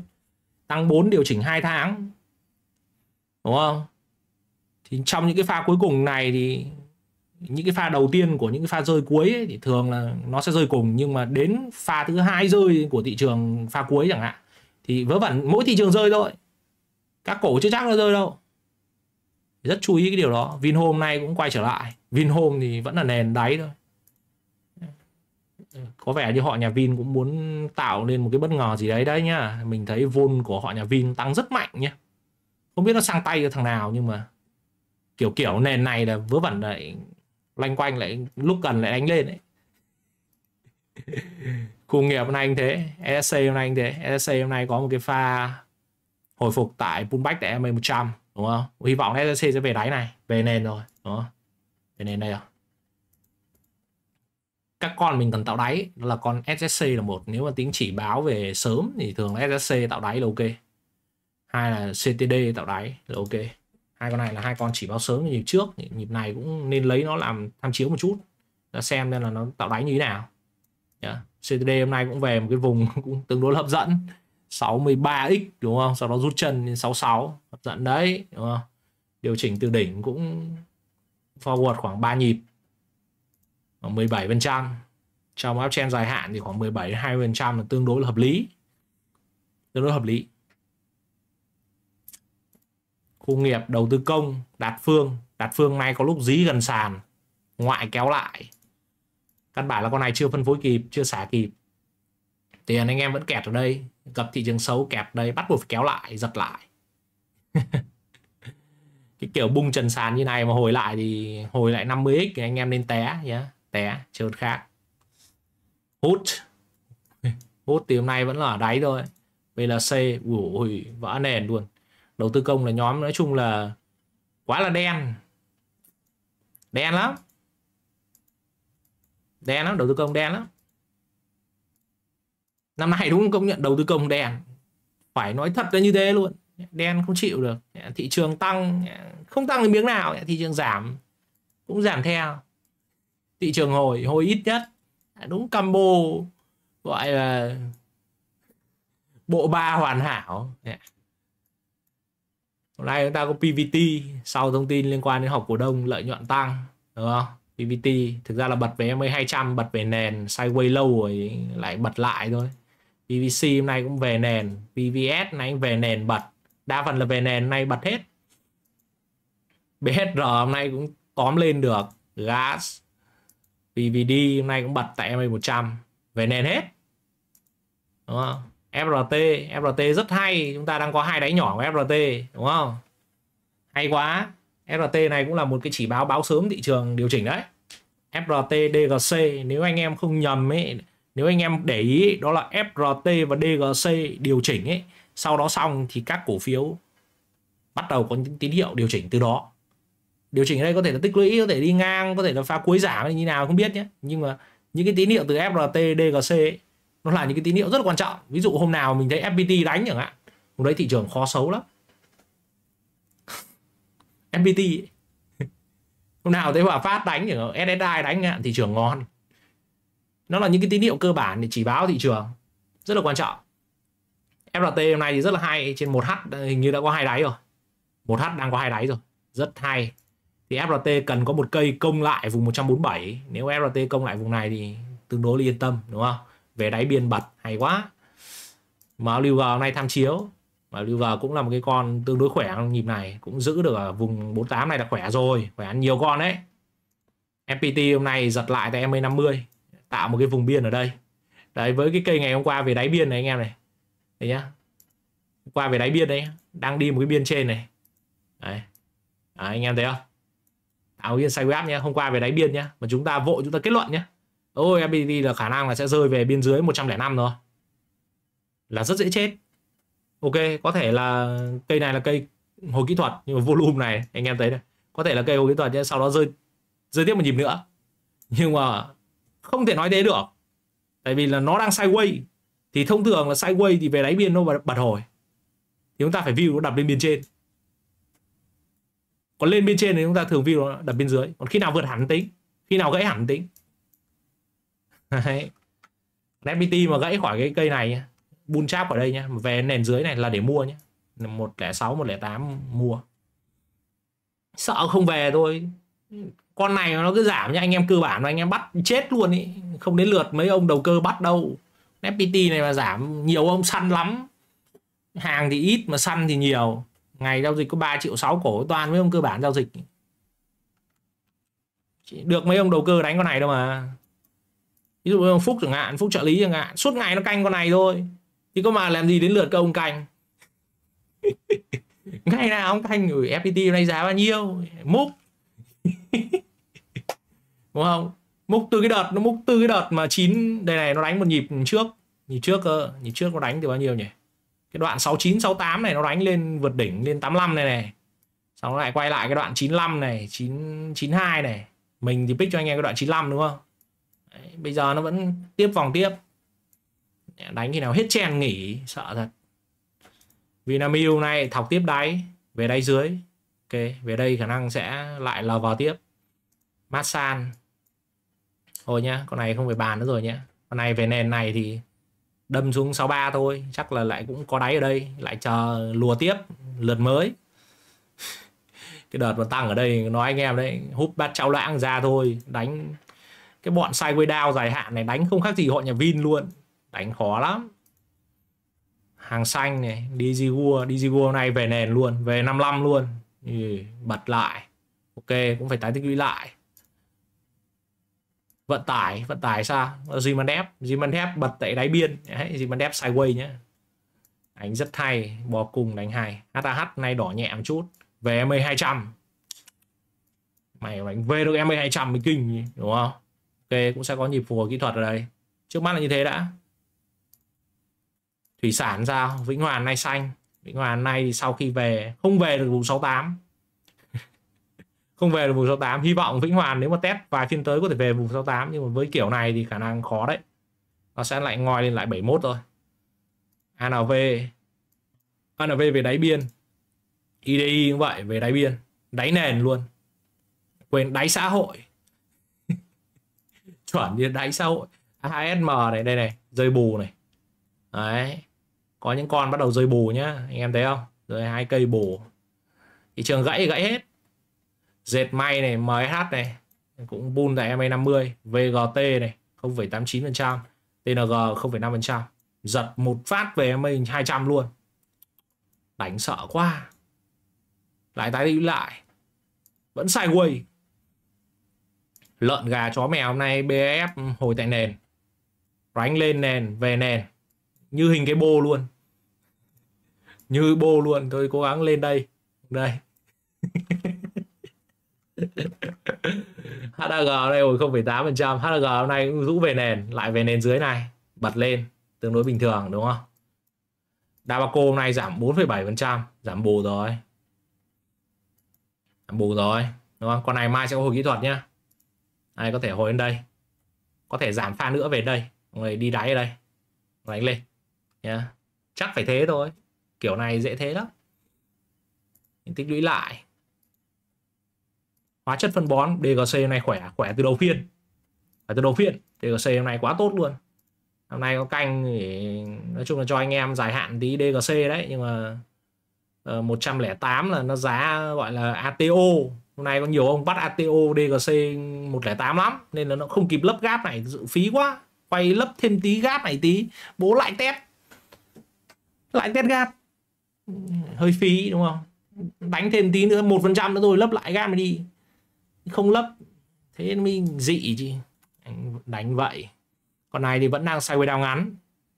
tăng 4 điều chỉnh 2 tháng đúng không thì trong những cái pha cuối cùng này thì những cái pha đầu tiên của những cái pha rơi cuối ấy, thì thường là nó sẽ rơi cùng nhưng mà đến pha thứ hai rơi của thị trường pha cuối chẳng hạn thì vớ vẩn mỗi thị trường rơi thôi các cổ chưa chắc nó rơi đâu rất chú ý cái điều đó Vinhome nay cũng quay trở lại Vinhome thì vẫn là nền đáy thôi có vẻ như họ nhà Vin cũng muốn tạo nên một cái bất ngờ gì đấy đấy nhá mình thấy vôn của họ nhà Vin tăng rất mạnh nhá không biết nó sang tay cho thằng nào nhưng mà kiểu kiểu nền này là vớ vẩn lại loanh quanh lại lúc cần lại đánh lên đấy khu nghiệp hôm nay anh thế SC hôm nay anh thế SC hôm nay có một cái pha hồi phục tại pullback tại MA 100 đúng không hy vọng SC sẽ về đáy này về nền rồi đúng không về nền đây rồi các con mình cần tạo đáy đó là con SSC là một nếu mà tính chỉ báo về sớm thì thường là SSC tạo đáy là ok hai là CTD tạo đáy là ok hai con này là hai con chỉ báo sớm nhịp trước nhịp này cũng nên lấy nó làm tham chiếu một chút đã xem nên là nó tạo đáy như thế nào yeah. CTD hôm nay cũng về một cái vùng cũng tương đối hấp dẫn 63x đúng không sau đó rút chân lên 66 hấp dẫn đấy đúng không điều chỉnh từ đỉnh cũng forward khoảng 3 nhịp khoảng 17 phần trăm trong áp chen dài hạn thì khoảng 17 20 phần trăm là tương đối là hợp lý tương đối hợp lý khu nghiệp đầu tư công đạt phương đạt phương nay có lúc dí gần sàn ngoại kéo lại căn bản là con này chưa phân phối kịp chưa xả kịp tiền anh em vẫn kẹt ở đây gặp thị trường xấu kẹt đây bắt buộc phải kéo lại giật lại cái kiểu bung trần sàn như này mà hồi lại thì hồi lại 50x thì anh em nên té nhé té chờ khác hút hút thì hôm nay vẫn là ở đáy thôi BLC ui vỡ nền luôn đầu tư công là nhóm nói chung là quá là đen đen lắm đen lắm đầu tư công đen lắm năm nay đúng công nhận đầu tư công đen phải nói thật là như thế luôn đen không chịu được thị trường tăng không tăng được miếng nào thị trường giảm cũng giảm theo thị trường hồi hồi ít nhất đúng combo gọi là bộ ba hoàn hảo hôm nay chúng ta có PVT sau thông tin liên quan đến họp cổ đông lợi nhuận tăng đúng không PVT thực ra là bật về MA 200 bật về nền sideways lâu rồi lại bật lại thôi PVC hôm nay cũng về nền PVS nay về nền bật đa phần là về nền nay bật hết bhr hôm nay cũng tóm lên được gas PVD hôm nay cũng bật tại MA 100 về nền hết đúng không FRT FRT rất hay chúng ta đang có hai đáy nhỏ của FRT đúng không hay quá FRT này cũng là một cái chỉ báo báo sớm thị trường điều chỉnh đấy FRT DGC nếu anh em không nhầm ấy nếu anh em để ý đó là FRT và DGC điều chỉnh ấy sau đó xong thì các cổ phiếu bắt đầu có những tín hiệu điều chỉnh từ đó điều chỉnh ở đây có thể là tích lũy có thể đi ngang có thể là pha cuối giảm như nào không biết nhé nhưng mà những cái tín hiệu từ FRT DGC ấy, nó là những cái tín hiệu rất là quan trọng ví dụ hôm nào mình thấy FPT đánh chẳng hạn hôm đấy thị trường khó xấu lắm FPT hôm nào thấy Hòa Phát đánh chẳng hạn SSI đánh chẳng hạn thị trường ngon nó là những cái tín hiệu cơ bản để chỉ báo thị trường rất là quan trọng FLT hôm nay thì rất là hay trên 1H hình như đã có hai đáy rồi 1H đang có hai đáy rồi rất hay thì FLT cần có một cây công lại vùng 147 nếu FLT công lại vùng này thì tương đối là yên tâm đúng không về đáy biên bật hay quá mà lưu vào nay tham chiếu mà lưu vào cũng là một cái con tương đối khỏe nhịp này cũng giữ được ở vùng 48 này là khỏe rồi khỏe ăn nhiều con đấy MPT hôm nay giật lại tại em 50 e tạo một cái vùng biên ở đây đấy với cái cây ngày hôm qua về đáy biên này anh em này đấy nhá qua về đáy biên đấy đang đi một cái biên trên này đấy à, anh em thấy không tạo biên sideways nhá hôm qua về đáy biên nhá mà chúng ta vội chúng ta kết luận nhá Ôi FPT là khả năng là sẽ rơi về biên dưới 105 rồi Là rất dễ chết Ok có thể là cây này là cây hồi kỹ thuật Nhưng mà volume này anh em thấy đây Có thể là cây hồi kỹ thuật nhưng sau đó rơi rơi tiếp một nhịp nữa Nhưng mà không thể nói thế được Tại vì là nó đang sideways Thì thông thường là sideways thì về đáy biên nó bật hồi Thì chúng ta phải view nó đập lên biên trên Còn lên biên trên thì chúng ta thường view nó đập bên dưới Còn khi nào vượt hẳn tính Khi nào gãy hẳn tính Đấy. FPT mà gãy khỏi cái cây này nhá. Bull chap ở đây nhá, về nền dưới này là để mua nhá. 106 108 mua. Sợ không về thôi. Con này nó cứ giảm nha anh em cơ bản anh em bắt chết luôn ý, không đến lượt mấy ông đầu cơ bắt đâu. FPT này mà giảm nhiều ông săn lắm. Hàng thì ít mà săn thì nhiều. Ngày giao dịch có 3 triệu 6 cổ toàn mấy ông cơ bản giao dịch. được mấy ông đầu cơ đánh con này đâu mà ví dụ như phúc chẳng hạn phúc trợ lý chẳng hạn suốt ngày nó canh con này thôi thì có mà làm gì đến lượt các ông canh ngày nào ông canh gửi fpt hôm nay giá bao nhiêu múc đúng không múc từ cái đợt nó múc từ cái đợt mà chín đây này nó đánh một nhịp trước nhịp trước cơ nhịp trước nó đánh từ bao nhiêu nhỉ cái đoạn 69 68 này nó đánh lên vượt đỉnh lên 85 này này xong nó lại quay lại cái đoạn 95 này 9 92 này mình thì pick cho anh em cái đoạn 95 đúng không Đấy, bây giờ nó vẫn tiếp vòng tiếp đánh khi nào hết chèn nghỉ sợ thật Vinamilk này thọc tiếp đáy về đáy dưới ok về đây khả năng sẽ lại lò vào tiếp Masan thôi nhá con này không phải bàn nữa rồi nhá con này về nền này thì đâm xuống 63 thôi chắc là lại cũng có đáy ở đây lại chờ lùa tiếp lượt mới cái đợt mà tăng ở đây nói anh em đấy hút bát cháo loãng ra thôi đánh cái bọn sideways down dài hạn này đánh không khác gì họ nhà Vin luôn đánh khó lắm hàng xanh này DigiGua DigiGua này về nền luôn về 55 luôn ừ, bật lại ok cũng phải tái tích lũy lại vận tải vận tải sao Zimandep Zimandep bật tại đáy biên Đấy, Zimandep sideways nhá đánh rất hay bò cùng đánh hay HAH này đỏ nhẹ một chút về MA200 mày đánh về được MA200 mới kinh đúng không ok cũng sẽ có nhịp phục hồi kỹ thuật ở đây trước mắt là như thế đã thủy sản sao vĩnh hoàn nay xanh vĩnh hoàn nay thì sau khi về không về được vùng 68 không về được vùng 68 hy vọng vĩnh hoàn nếu mà test vài phiên tới có thể về vùng 68 nhưng mà với kiểu này thì khả năng khó đấy nó sẽ lại ngoi lên lại 71 thôi ANV ANV về đáy biên IDI cũng vậy về đáy biên đáy nền luôn quên đáy xã hội chuẩn như đáy xã hội ASM này đây này rơi bù này đấy có những con bắt đầu rơi bù nhá anh em thấy không rồi hai cây bù thị trường gãy gãy hết dệt may này msh này cũng bun tại MA50 VGT này 0,89% TNG 0,5% giật một phát về MA200 luôn đánh sợ quá lại tái đi lại vẫn sideways lợn gà chó mèo hôm nay BAF hồi tại nền đánh lên nền về nền như hình cái bô luôn như bô luôn tôi cố gắng lên đây đây HAG hôm nay hồi 0,8% HAG hôm nay cũng rũ về nền lại về nền dưới này bật lên tương đối bình thường đúng không Dabaco hôm nay giảm 4,7% giảm bù rồi giảm bù rồi đúng không con này mai sẽ có hồi kỹ thuật nhá ai có thể hồi lên đây có thể giảm pha nữa về đây người đi đáy ở đây đánh lên nhá yeah. chắc phải thế thôi kiểu này dễ thế lắm tích lũy lại hóa chất phân bón DGC hôm nay khỏe à? khỏe từ đầu phiên khỏe từ đầu phiên DGC hôm nay quá tốt luôn hôm nay có canh để nói chung là cho anh em dài hạn tí DGC đấy nhưng mà 108 ờ, là nó giá gọi là ATO hôm nay có nhiều ông bắt ATO DGC 108 lắm nên là nó không kịp lấp gáp này dự phí quá quay lấp thêm tí gáp này tí bố lại test lại test gáp hơi phí đúng không đánh thêm tí nữa một phần trăm nữa rồi lấp lại gáp này đi không lấp thế mới dị chứ đánh vậy còn này thì vẫn đang sideways down ngắn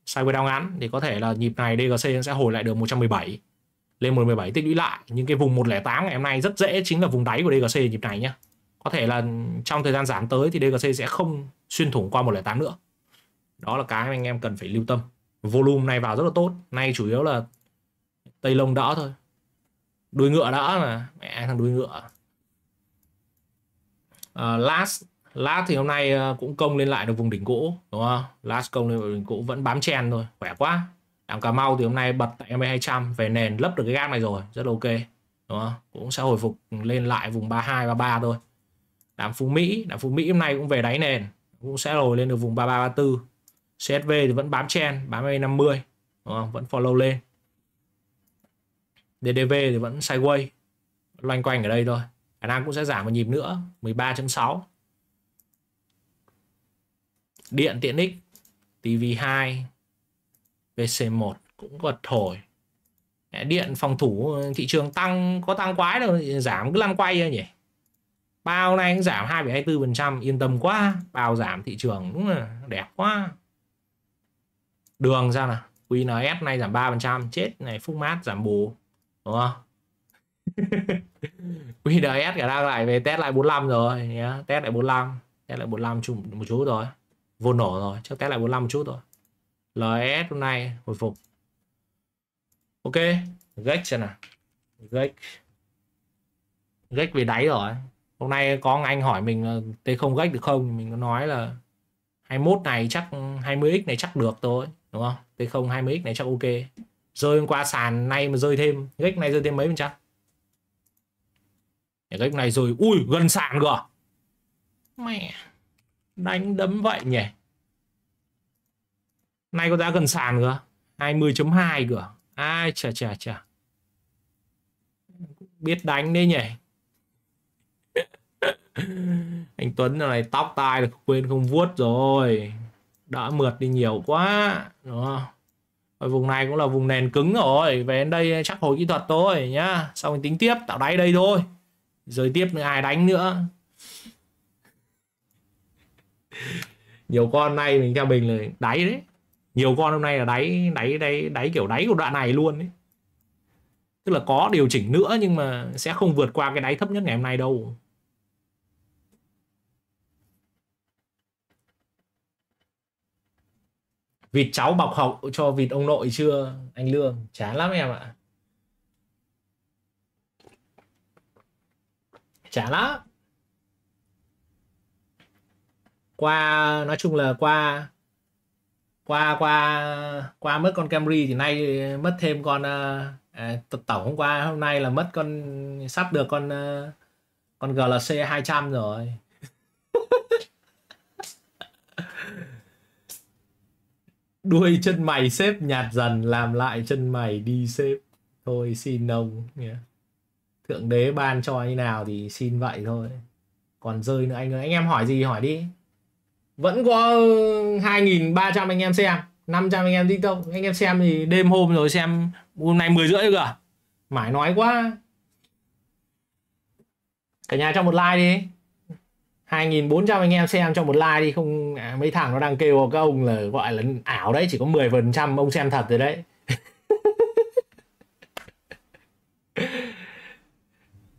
sideways down ngắn thì có thể là nhịp này DGC sẽ hồi lại được 117 lên 117 tích lũy lại nhưng cái vùng 108 ngày hôm nay rất dễ chính là vùng đáy của DGC nhịp này nhé có thể là trong thời gian giảm tới thì DGC sẽ không xuyên thủng qua 108 nữa đó là cái anh em cần phải lưu tâm volume này vào rất là tốt nay chủ yếu là tây lông đỡ thôi đuôi ngựa đỡ mà mẹ thằng đuôi ngựa uh, last last thì hôm nay à, cũng công lên lại được vùng đỉnh cũ đúng không last công lên vùng đỉnh cũ vẫn bám chen thôi khỏe quá đảo Cà Mau thì hôm nay bật tại MA200 e về nền lấp được cái gap này rồi rất là ok đúng không? cũng sẽ hồi phục lên lại vùng 32 33 thôi đám Phú Mỹ đám Phú Mỹ hôm nay cũng về đáy nền cũng sẽ hồi lên được vùng 33 34 CSV thì vẫn bám chen bám MA50 e đúng không? vẫn follow lên DDV thì vẫn sideways loanh quanh ở đây thôi khả năng cũng sẽ giảm một nhịp nữa 13.6 điện tiện ích TV2 VC1 cũng vật thổi điện phòng thủ ờ, thị trường tăng có tăng quái đâu giảm cứ lăn quay thôi nhỉ bao nay cũng giảm 2,24% yên tâm quá bao giảm thị trường đúng là đẹp quá đường ra nào QNS nay giảm 3% chết này phúc mát giảm bù đúng không QNS cả đang lại về test lại 45 rồi nhé test lại 45 test lại 45 chung một chút rồi vô nổ rồi chắc test lại 45 một chút rồi LS hôm nay hồi phục ok gách xem nào gách gách về đáy rồi hôm nay có anh hỏi mình t không gách được không mình có nói là 21 này chắc 20x này chắc được thôi đúng không t không 20x này chắc ok rơi qua sàn nay mà rơi thêm gách này rơi thêm mấy phần trăm gách này rồi ui gần sàn cơ à? mẹ đánh đấm vậy nhỉ nay có giá gần sàn cơ 20.2 cửa ai chà chà chà biết đánh đấy nhỉ anh Tuấn này tóc tai là quên không vuốt rồi đã mượt đi nhiều quá đó ở vùng này cũng là vùng nền cứng rồi về đến đây chắc hồi kỹ thuật thôi nhá xong mình tính tiếp tạo đáy đây thôi rồi tiếp nữa ai đánh nữa nhiều con nay mình theo mình là đáy đấy nhiều con hôm nay là đáy đáy đáy đáy kiểu đáy của đoạn này luôn ấy tức là có điều chỉnh nữa nhưng mà sẽ không vượt qua cái đáy thấp nhất ngày hôm nay đâu vịt cháu bọc hậu cho vịt ông nội chưa anh lương chán lắm em ạ chán lắm qua nói chung là qua qua qua qua mất con Camry thì nay mất thêm con ờ, à, tổng hôm qua hôm nay là mất con sắp được con ờ, con GLC 200 rồi đuôi chân mày xếp nhạt dần làm lại chân mày đi xếp thôi xin ông yeah. thượng đế ban cho như nào thì xin vậy thôi còn rơi nữa anh ơi anh em hỏi gì hỏi đi vẫn có 2.300 anh em xem 500 anh em tiktok anh em xem thì đêm hôm rồi xem hôm nay 10 rưỡi cơ mải nói quá cả nhà cho một like đi 2.400 anh em xem cho một like đi không à, mấy thằng nó đang kêu các ông là gọi là ảo đấy chỉ có 10 phần trăm ông xem thật rồi đấy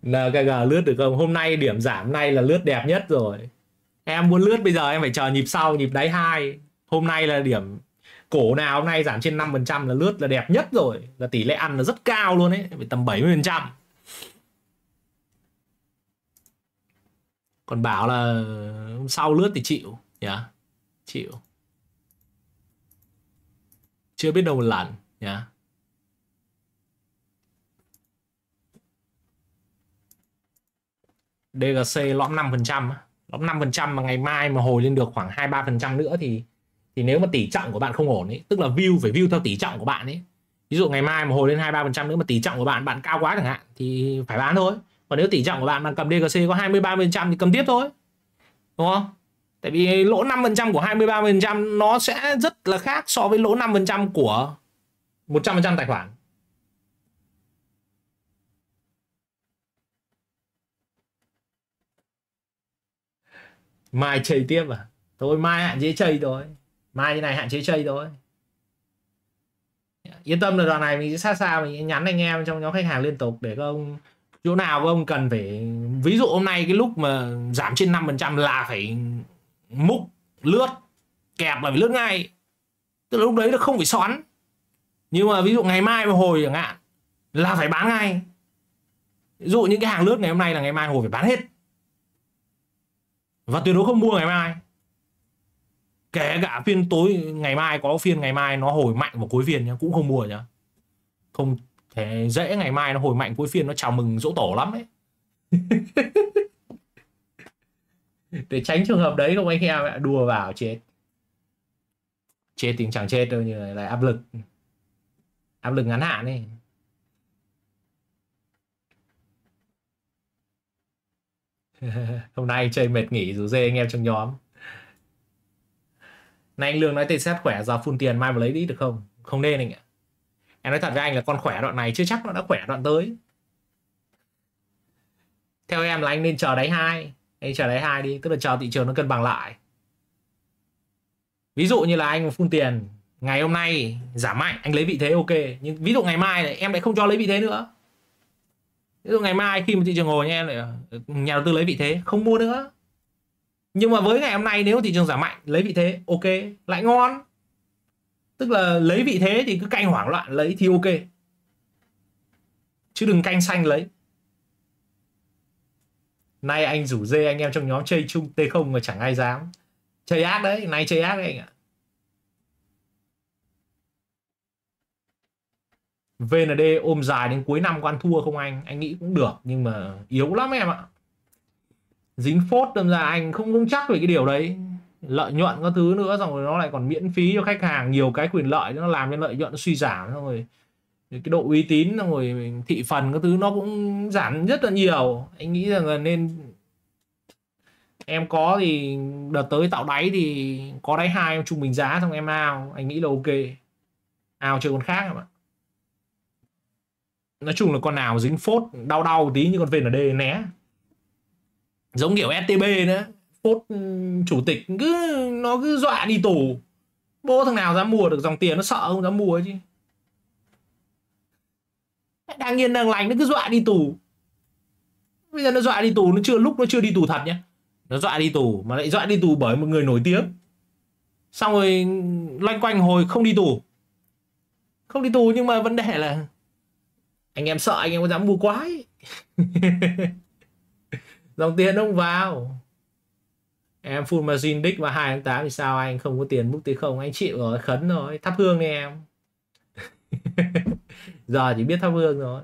NKG lướt được không hôm nay điểm giảm nay là lướt đẹp nhất rồi em muốn lướt bây giờ em phải chờ nhịp sau nhịp đáy hai hôm nay là điểm cổ nào hôm nay giảm trên 5% là lướt là đẹp nhất rồi là tỷ lệ ăn là rất cao luôn ấy phải tầm 70% còn bảo là hôm sau lướt thì chịu nhá yeah. chịu chưa biết đâu một lần nhá yeah. DGC lõm 5% phần trăm nó 5% mà ngày mai mà hồi lên được khoảng 2 3% nữa thì thì nếu mà tỷ trọng của bạn không ổn ấy, tức là view phải view theo tỷ trọng của bạn ấy. Ví dụ ngày mai mà hồi lên 2 3% nữa mà tỷ trọng của bạn bạn cao quá chẳng hạn thì phải bán thôi. Còn nếu tỷ trọng của bạn bạn cầm DGC có 20 30% thì cầm tiếp thôi. Đúng không? Tại vì lỗ 5% của 20 30% nó sẽ rất là khác so với lỗ 5% của 100% tài khoản. mai chơi tiếp à thôi mai hạn chế chơi thôi mai như này hạn chế chơi thôi yên tâm là đoạn này mình sẽ sát sao mình nhắn anh em trong nhóm khách hàng liên tục để các ông chỗ nào các ông cần phải ví dụ hôm nay cái lúc mà giảm trên 5% là phải múc lướt kẹp là phải lướt ngay tức là lúc đấy là không phải xoắn nhưng mà ví dụ ngày mai mà hồi chẳng hạn là phải bán ngay ví dụ những cái hàng lướt ngày hôm nay là ngày mai hồi phải bán hết và tuyệt đối không mua ngày mai kể cả phiên tối ngày mai có phiên ngày mai nó hồi mạnh vào cuối phiên nhá cũng không mua nhá không thể dễ ngày mai nó hồi mạnh cuối phiên nó chào mừng dỗ tổ lắm ấy để tránh trường hợp đấy không anh em ạ đùa vào chết chết tình chẳng chết đâu như này là áp lực áp lực ngắn hạn ấy hôm nay chơi mệt nghỉ rủ dê anh em trong nhóm nay anh lương nói tên xét khỏe giờ phun tiền mai mà lấy đi được không không nên anh ạ em nói thật với anh là con khỏe đoạn này chưa chắc nó đã khỏe đoạn tới theo em là anh nên chờ đáy hai anh chờ đáy hai đi tức là chờ thị trường nó cân bằng lại ví dụ như là anh phun tiền ngày hôm nay giảm mạnh anh lấy vị thế ok nhưng ví dụ ngày mai này, em lại không cho lấy vị thế nữa ví dụ ngày mai khi mà thị trường ngồi nha lại ờ, nhà đầu tư lấy vị thế không mua nữa nhưng mà với ngày hôm nay nếu thị trường giảm mạnh lấy vị thế ok lại ngon tức là lấy vị thế thì cứ canh hoảng loạn lấy thì ok chứ đừng canh xanh lấy nay anh rủ dê anh em trong nhóm chơi chung t không mà chẳng ai dám chơi ác đấy nay chơi ác đấy anh ạ VND ôm dài đến cuối năm có ăn thua không anh anh nghĩ cũng được nhưng mà yếu lắm em ạ dính phốt đâm ra anh không không chắc về cái điều đấy lợi nhuận các thứ nữa xong rồi nó lại còn miễn phí cho khách hàng nhiều cái quyền lợi nó làm cho lợi nhuận nó suy giảm xong rồi cái độ uy tín xong rồi thị phần các thứ nó cũng giảm rất là nhiều anh nghĩ rằng là nên em có thì đợt tới tạo đáy thì có đáy hai em trung bình giá xong em ao anh nghĩ là ok ao chơi con khác em ạ nói chung là con nào dính phốt đau đau tí như con VND né giống kiểu STB nữa phốt ừ, chủ tịch cứ nó cứ dọa đi tù bố thằng nào dám mua được dòng tiền nó sợ không dám mua chứ đang yên đang lành nó cứ dọa đi tù bây giờ nó dọa đi tù nó chưa lúc nó chưa đi tù thật nhé nó dọa đi tù mà lại dọa đi tù bởi một người nổi tiếng xong rồi loanh quanh hồi không đi tù không đi tù nhưng mà vấn đề là anh em sợ anh em có dám mua quái dòng tiền không vào em full margin đích và 2 tháng 8 thì sao anh không có tiền múc tí không anh chịu rồi khấn rồi thắp hương đi em giờ chỉ biết thắp hương rồi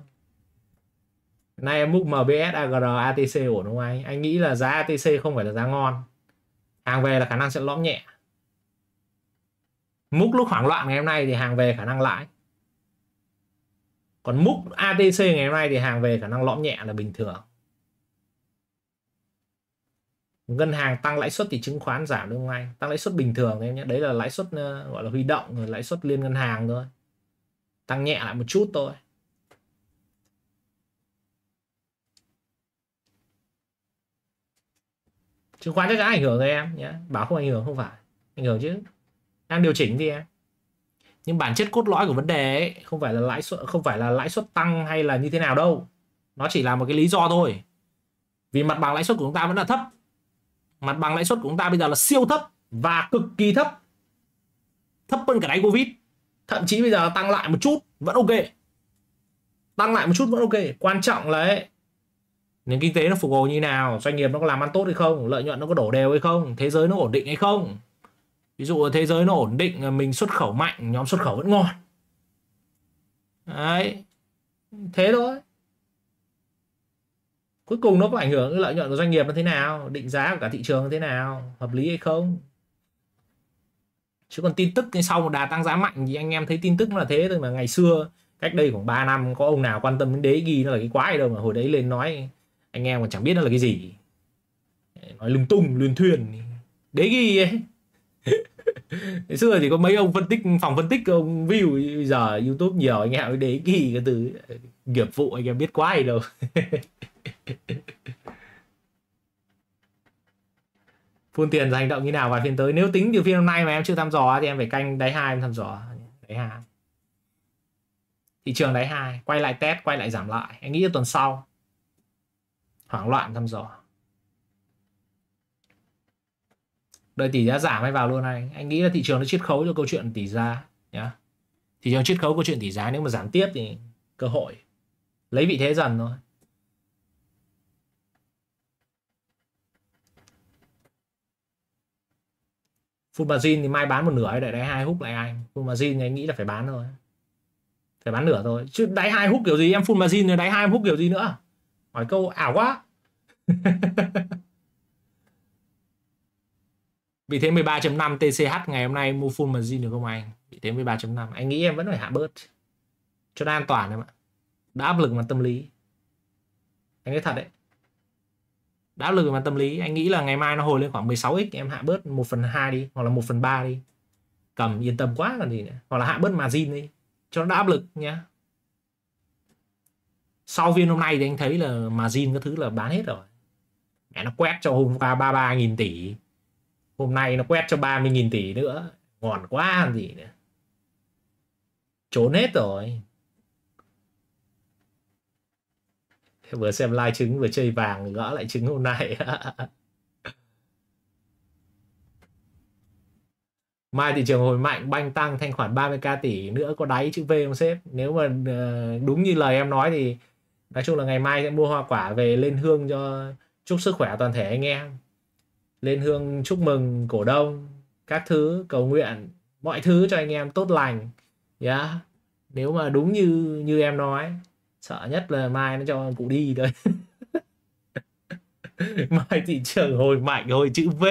nay em múc MBS AGR ATC ổn không anh anh nghĩ là giá ATC không phải là giá ngon hàng về là khả năng sẽ lõm nhẹ múc lúc hoảng loạn ngày hôm nay thì hàng về khả năng lãi còn múc ATC ngày hôm nay thì hàng về khả năng lõm nhẹ là bình thường ngân hàng tăng lãi suất thì chứng khoán giảm đúng không anh tăng lãi suất bình thường em nhé đấy là lãi suất ờ, gọi là huy động rồi lãi suất liên ngân hàng thôi tăng nhẹ lại một chút thôi chứng khoán chắc chắn ảnh hưởng rồi em nhé bảo không ảnh hưởng không phải ảnh hưởng chứ đang điều chỉnh thì em nhưng bản chất cốt lõi của vấn đề ấy không phải là lãi suất không phải là lãi suất tăng hay là như thế nào đâu nó chỉ là một cái lý do thôi vì mặt bằng lãi suất của chúng ta vẫn là thấp mặt bằng lãi suất của chúng ta bây giờ là siêu thấp và cực kỳ thấp thấp hơn cả đáy covid thậm chí bây giờ tăng lại một chút vẫn ok tăng lại một chút vẫn ok quan trọng là ấy, nền kinh tế nó phục hồi như nào doanh nghiệp nó có làm ăn tốt hay không lợi nhuận nó có đổ đều hay không thế giới nó ổn định hay không ví dụ ở thế giới nó ổn định mình xuất khẩu mạnh nhóm xuất khẩu vẫn ngon đấy thế thôi cuối cùng nó có ảnh hưởng đến lợi nhuận của doanh nghiệp như thế nào định giá của cả thị trường như thế nào hợp lý hay không chứ còn tin tức sau một đà tăng giá mạnh thì anh em thấy tin tức nó là thế thôi mà ngày xưa cách đây khoảng 3 năm có ông nào quan tâm đến đế ghi nó là cái quái đâu mà hồi đấy lên nói anh em còn chẳng biết nó là cái gì nói lung tung luyên thuyền đế ghi ấy xưa thì có mấy ông phân tích phòng phân tích ông view bây giờ youtube nhiều anh em để kỳ cái từ nghiệp vụ anh em biết quá gì đâu phun tiền ra hành động như nào vài phiên tới nếu tính từ phiên hôm nay mà em chưa thăm dò thì em phải canh đáy hai em thăm dò đáy hai thị trường đáy hai quay lại test quay lại giảm lại em nghĩ là tuần sau hoảng loạn thăm dò đợi tỷ giá giảm hay vào luôn anh anh nghĩ là thị trường nó chiết khấu cho câu chuyện tỷ giá nhá thị trường chiết khấu câu chuyện tỷ giá nếu mà giảm tiếp thì cơ hội lấy vị thế dần thôi full margin thì mai bán một nửa để đáy hai hút lại anh full margin thì anh nghĩ là phải bán thôi phải bán nửa thôi chứ đáy hai hút kiểu gì em full margin rồi đáy hai hút kiểu gì nữa hỏi câu ảo quá Vị thế 13.5 TCH ngày hôm nay mua full margin được không anh? Vị thế 13.5 anh nghĩ em vẫn phải hạ bớt cho nó an toàn em ạ. Đã áp lực mà tâm lý. Anh nói thật đấy. Đã áp lực mà tâm lý, anh nghĩ là ngày mai nó hồi lên khoảng 16x em hạ bớt 1 phần 2 đi hoặc là 1 phần 3 đi. Cầm yên tâm quá còn gì nữa. Hoặc là hạ bớt margin đi cho nó đã áp lực nhá. Sau phiên hôm nay thì anh thấy là margin cái thứ là bán hết rồi. Mẹ nó quét cho hôm qua 33.000 tỷ hôm nay nó quét cho 30.000 tỷ nữa ngon quá gì nữa trốn hết rồi vừa xem live trứng vừa chơi vàng gõ lại trứng hôm nay mai thị trường hồi mạnh banh tăng thanh khoản 30k tỷ nữa có đáy chữ V không sếp nếu mà ờ, đúng như lời em nói thì nói chung là ngày mai sẽ mua hoa quả về lên hương cho chúc sức khỏe toàn thể anh em lên hương chúc mừng cổ đông các thứ cầu nguyện mọi thứ cho anh em tốt lành yeah. nếu mà đúng như như em nói sợ nhất là mai nó cho cụ đi thôi mai thị trường hồi mạnh hồi chữ V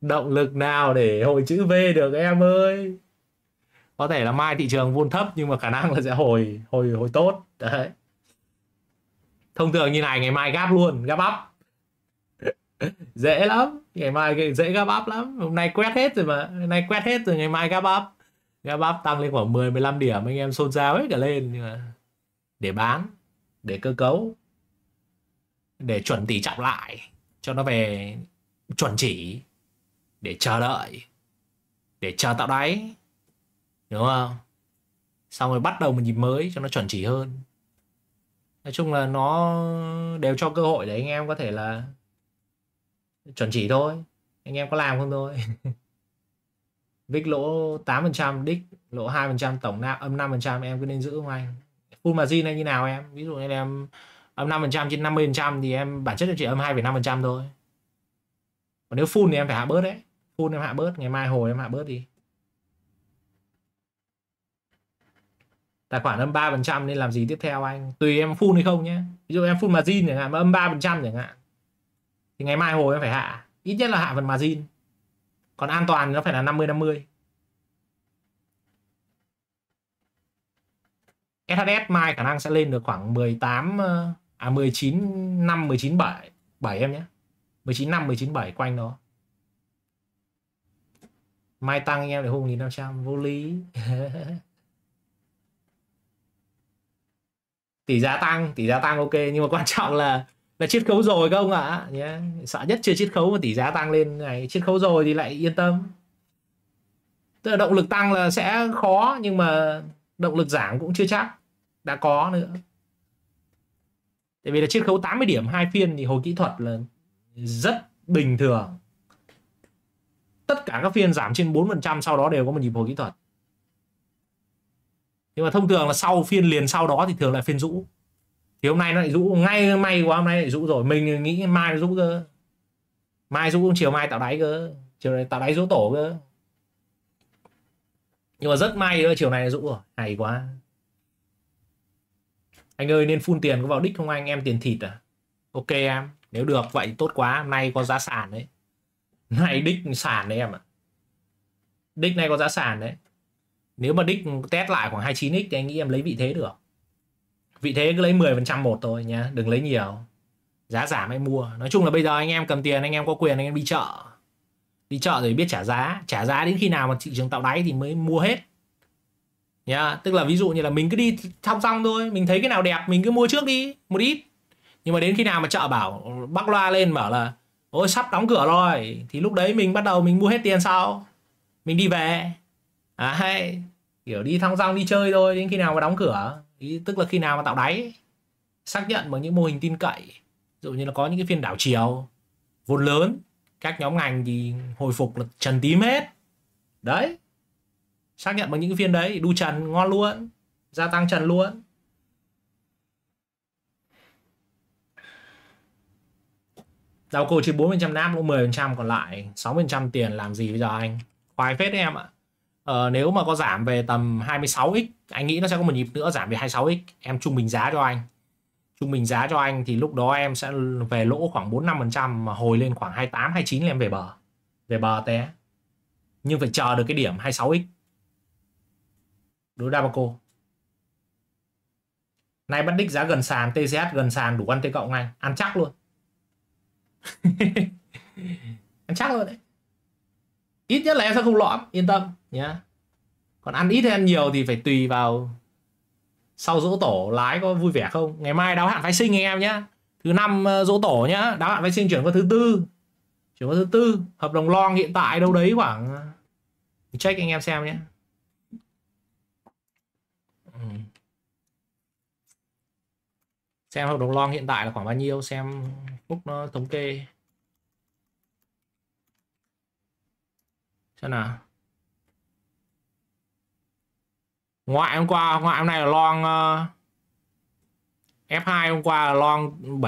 động lực nào để hồi chữ V được em ơi có thể là mai thị trường vun thấp nhưng mà khả năng là sẽ hồi hồi hồi tốt đấy thông thường như này ngày mai gáp luôn gáp bắp dễ lắm ngày mai dễ gap up lắm hôm nay quét hết rồi mà hôm nay quét hết rồi ngày mai gap up gap up tăng lên khoảng 10 15 điểm anh em xôn xao hết cả lên nhưng mà để bán để cơ cấu để chuẩn tỷ trọng lại cho nó về chuẩn chỉ để chờ đợi để chờ tạo đáy đúng không xong rồi bắt đầu một nhịp mới cho nó chuẩn chỉ hơn nói chung là nó đều cho cơ hội để anh em có thể là chuẩn chỉ thôi anh em có làm không thôi vick lỗ 8% đích lỗ 2% tổng nạp âm 5% em cứ nên giữ không anh full margin hay như nào em ví dụ như em âm 5% trên 50% thì em bản chất là chỉ âm 2,5% thôi còn nếu full thì em phải hạ bớt đấy full em hạ bớt ngày mai hồi em hạ bớt đi tài khoản âm 3% nên làm gì tiếp theo anh tùy em full hay không nhé ví dụ em full margin chẳng hạn mà âm 3% chẳng hạn thì ngày mai hồi em phải hạ ít nhất là hạ phần margin còn an toàn nó phải là 50 50 SHS mai khả năng sẽ lên được khoảng 18 ờ, à 19 5 19 7 7 em nhé 19 5 19 7 quanh đó mai tăng em để hùng 1500 vô lý tỷ giá tăng tỷ giá tăng ok nhưng mà quan trọng là là chiết khấu rồi các ông ạ à. nhé sợ nhất chưa chiết khấu mà tỷ giá tăng lên này chiết khấu rồi thì lại yên tâm tức là động lực tăng là sẽ khó nhưng mà động lực giảm cũng chưa chắc đã có nữa tại vì là chiết khấu 80 điểm hai phiên thì hồi kỹ thuật là rất bình thường tất cả các phiên giảm trên 4% sau đó đều có một nhịp hồi kỹ thuật nhưng mà thông thường là sau phiên liền sau đó thì thường là phiên rũ thì hôm nay nó lại rũ ngay may quá hôm nay lại rũ rồi mình nghĩ mai nó rũ cơ mai rũ chiều mai tạo đáy cơ chiều này tạo đáy rũ tổ cơ nhưng mà rất may nữa chiều này rũ rồi hay quá anh ơi nên phun tiền có vào đích không anh em tiền thịt à ok em nếu được vậy tốt quá hôm nay có giá sàn đấy nay đích sàn đấy em ạ à. đích này có giá sàn đấy nếu mà đích test lại khoảng 29x thì anh nghĩ em lấy vị thế được vị thế cứ lấy 10% một thôi nhá đừng lấy nhiều giá giảm hay mua nói chung là bây giờ anh em cầm tiền anh em có quyền anh em đi chợ đi chợ rồi biết trả giá trả giá đến khi nào mà thị trường tạo đáy thì mới mua hết nhá tức là ví dụ như là mình cứ đi thong song thôi mình thấy cái nào đẹp mình cứ mua trước đi một ít nhưng mà đến khi nào mà chợ bảo bắc loa lên bảo là ôi sắp đóng cửa rồi thì lúc đấy mình bắt đầu mình mua hết tiền sau mình đi về à hay kiểu đi thong dong đi chơi thôi đến khi nào mà đóng cửa ý, tức là khi nào mà tạo đáy xác nhận bằng những mô hình tin cậy dụ như là có những cái phiên đảo chiều vốn lớn các nhóm ngành thì hồi phục là trần tím hết đấy xác nhận bằng những cái phiên đấy đu trần ngon luôn gia tăng trần luôn Giao cô chỉ 40% nap, 10% còn lại 60% tiền làm gì bây giờ anh? Khoái phết đấy em ạ. Ờ, nếu mà có giảm về tầm 26x anh nghĩ nó sẽ có một nhịp nữa giảm về 26x em trung bình giá cho anh trung bình giá cho anh thì lúc đó em sẽ về lỗ khoảng phần trăm mà hồi lên khoảng 28 29 là em về bờ về bờ té nhưng phải chờ được cái điểm 26x đối đa Dabaco nay bắt đích giá gần sàn TCS gần sàn đủ ăn T cộng ngay, ăn chắc luôn ăn chắc luôn đấy ít nhất là em sẽ không lõm yên tâm nhé còn ăn ít hay ăn nhiều thì phải tùy vào sau dỗ tổ lái có vui vẻ không ngày mai đáo hạn phái sinh anh em nhé thứ năm ờ, dỗ tổ nhá đáo hạn phái sinh chuyển qua thứ tư chuyển qua thứ tư hợp đồng long hiện tại đâu đấy khoảng ờ, check anh em xem nhé ừ. xem hợp đồng long hiện tại là khoảng bao nhiêu xem phúc nó thống kê xem nào ngoại hôm qua ngoại hôm nay là long uh, ờ, F2 hôm qua là long năm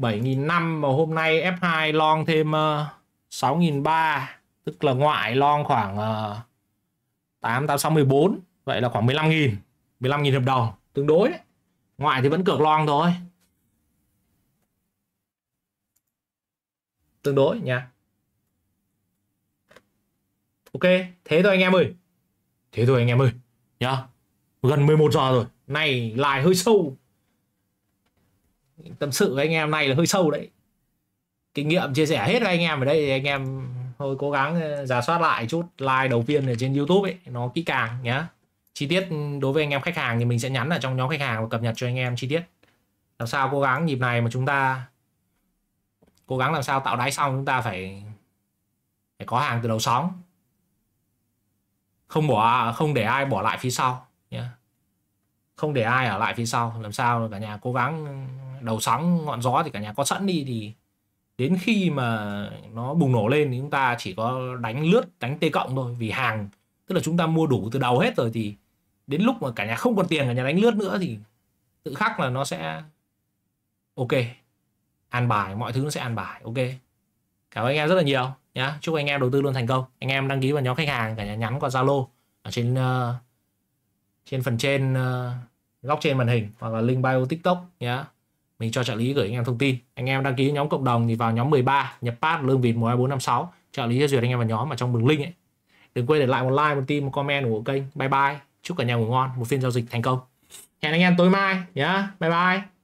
bảy nghìn năm mà hôm nay F2 long thêm ờ, sáu nghìn ba tức là ngoại long khoảng ờ, tám tám sáu mười bốn vậy là khoảng mười lăm nghìn mười lăm nghìn hợp đồng tương đối ngoại thì vẫn cược long thôi tương đối nha Ok, thế thôi anh em ơi. Thế thôi anh em ơi. Nhá. Gần 11 giờ rồi. Này lại hơi sâu. Tâm sự với anh em này là hơi sâu đấy. Kinh nghiệm chia sẻ hết với anh em ở đây thì anh em thôi cố gắng ờ, giả soát lại chút like đầu tiên ở trên YouTube ấy nó kỹ càng nhá. Chi tiết đối với anh em khách hàng thì mình sẽ nhắn ở trong nhóm khách hàng và cập nhật cho anh em chi tiết. Làm sao cố gắng nhịp này mà chúng ta cố gắng làm sao tạo đáy xong chúng ta phải phải có hàng từ đầu sóng không bỏ à, không để ai bỏ lại phía sau nhé không để ai ở lại phía sau làm sao cả nhà cố gắng đầu sóng ngọn gió thì cả nhà có sẵn đi thì đến khi mà nó bùng nổ lên thì chúng ta chỉ có đánh lướt đánh tê cộng thôi vì hàng tức là chúng ta mua đủ từ đầu hết rồi thì đến lúc mà cả nhà không còn tiền cả nhà đánh lướt nữa thì tự khắc là nó sẽ ok an bài mọi thứ nó sẽ an bài ok cảm ơn anh em rất là nhiều nhá chúc anh em đầu tư luôn thành công anh em đăng ký vào nhóm khách hàng cả nhà nhắn qua zalo ở trên uh, trên phần trên uh, góc trên màn hình hoặc là link bio tiktok nhá mình cho trợ lý gửi anh em thông tin anh em đăng ký nhóm cộng đồng thì vào nhóm 13 nhập pass lương vịt 12456 trợ lý sẽ duyệt anh em vào nhóm mà trong đường link ấy đừng quên để lại một like một tim một comment của kênh bye bye chúc cả nhà ngủ ngon một phiên giao dịch thành công hẹn anh em tối mai nhá bye bye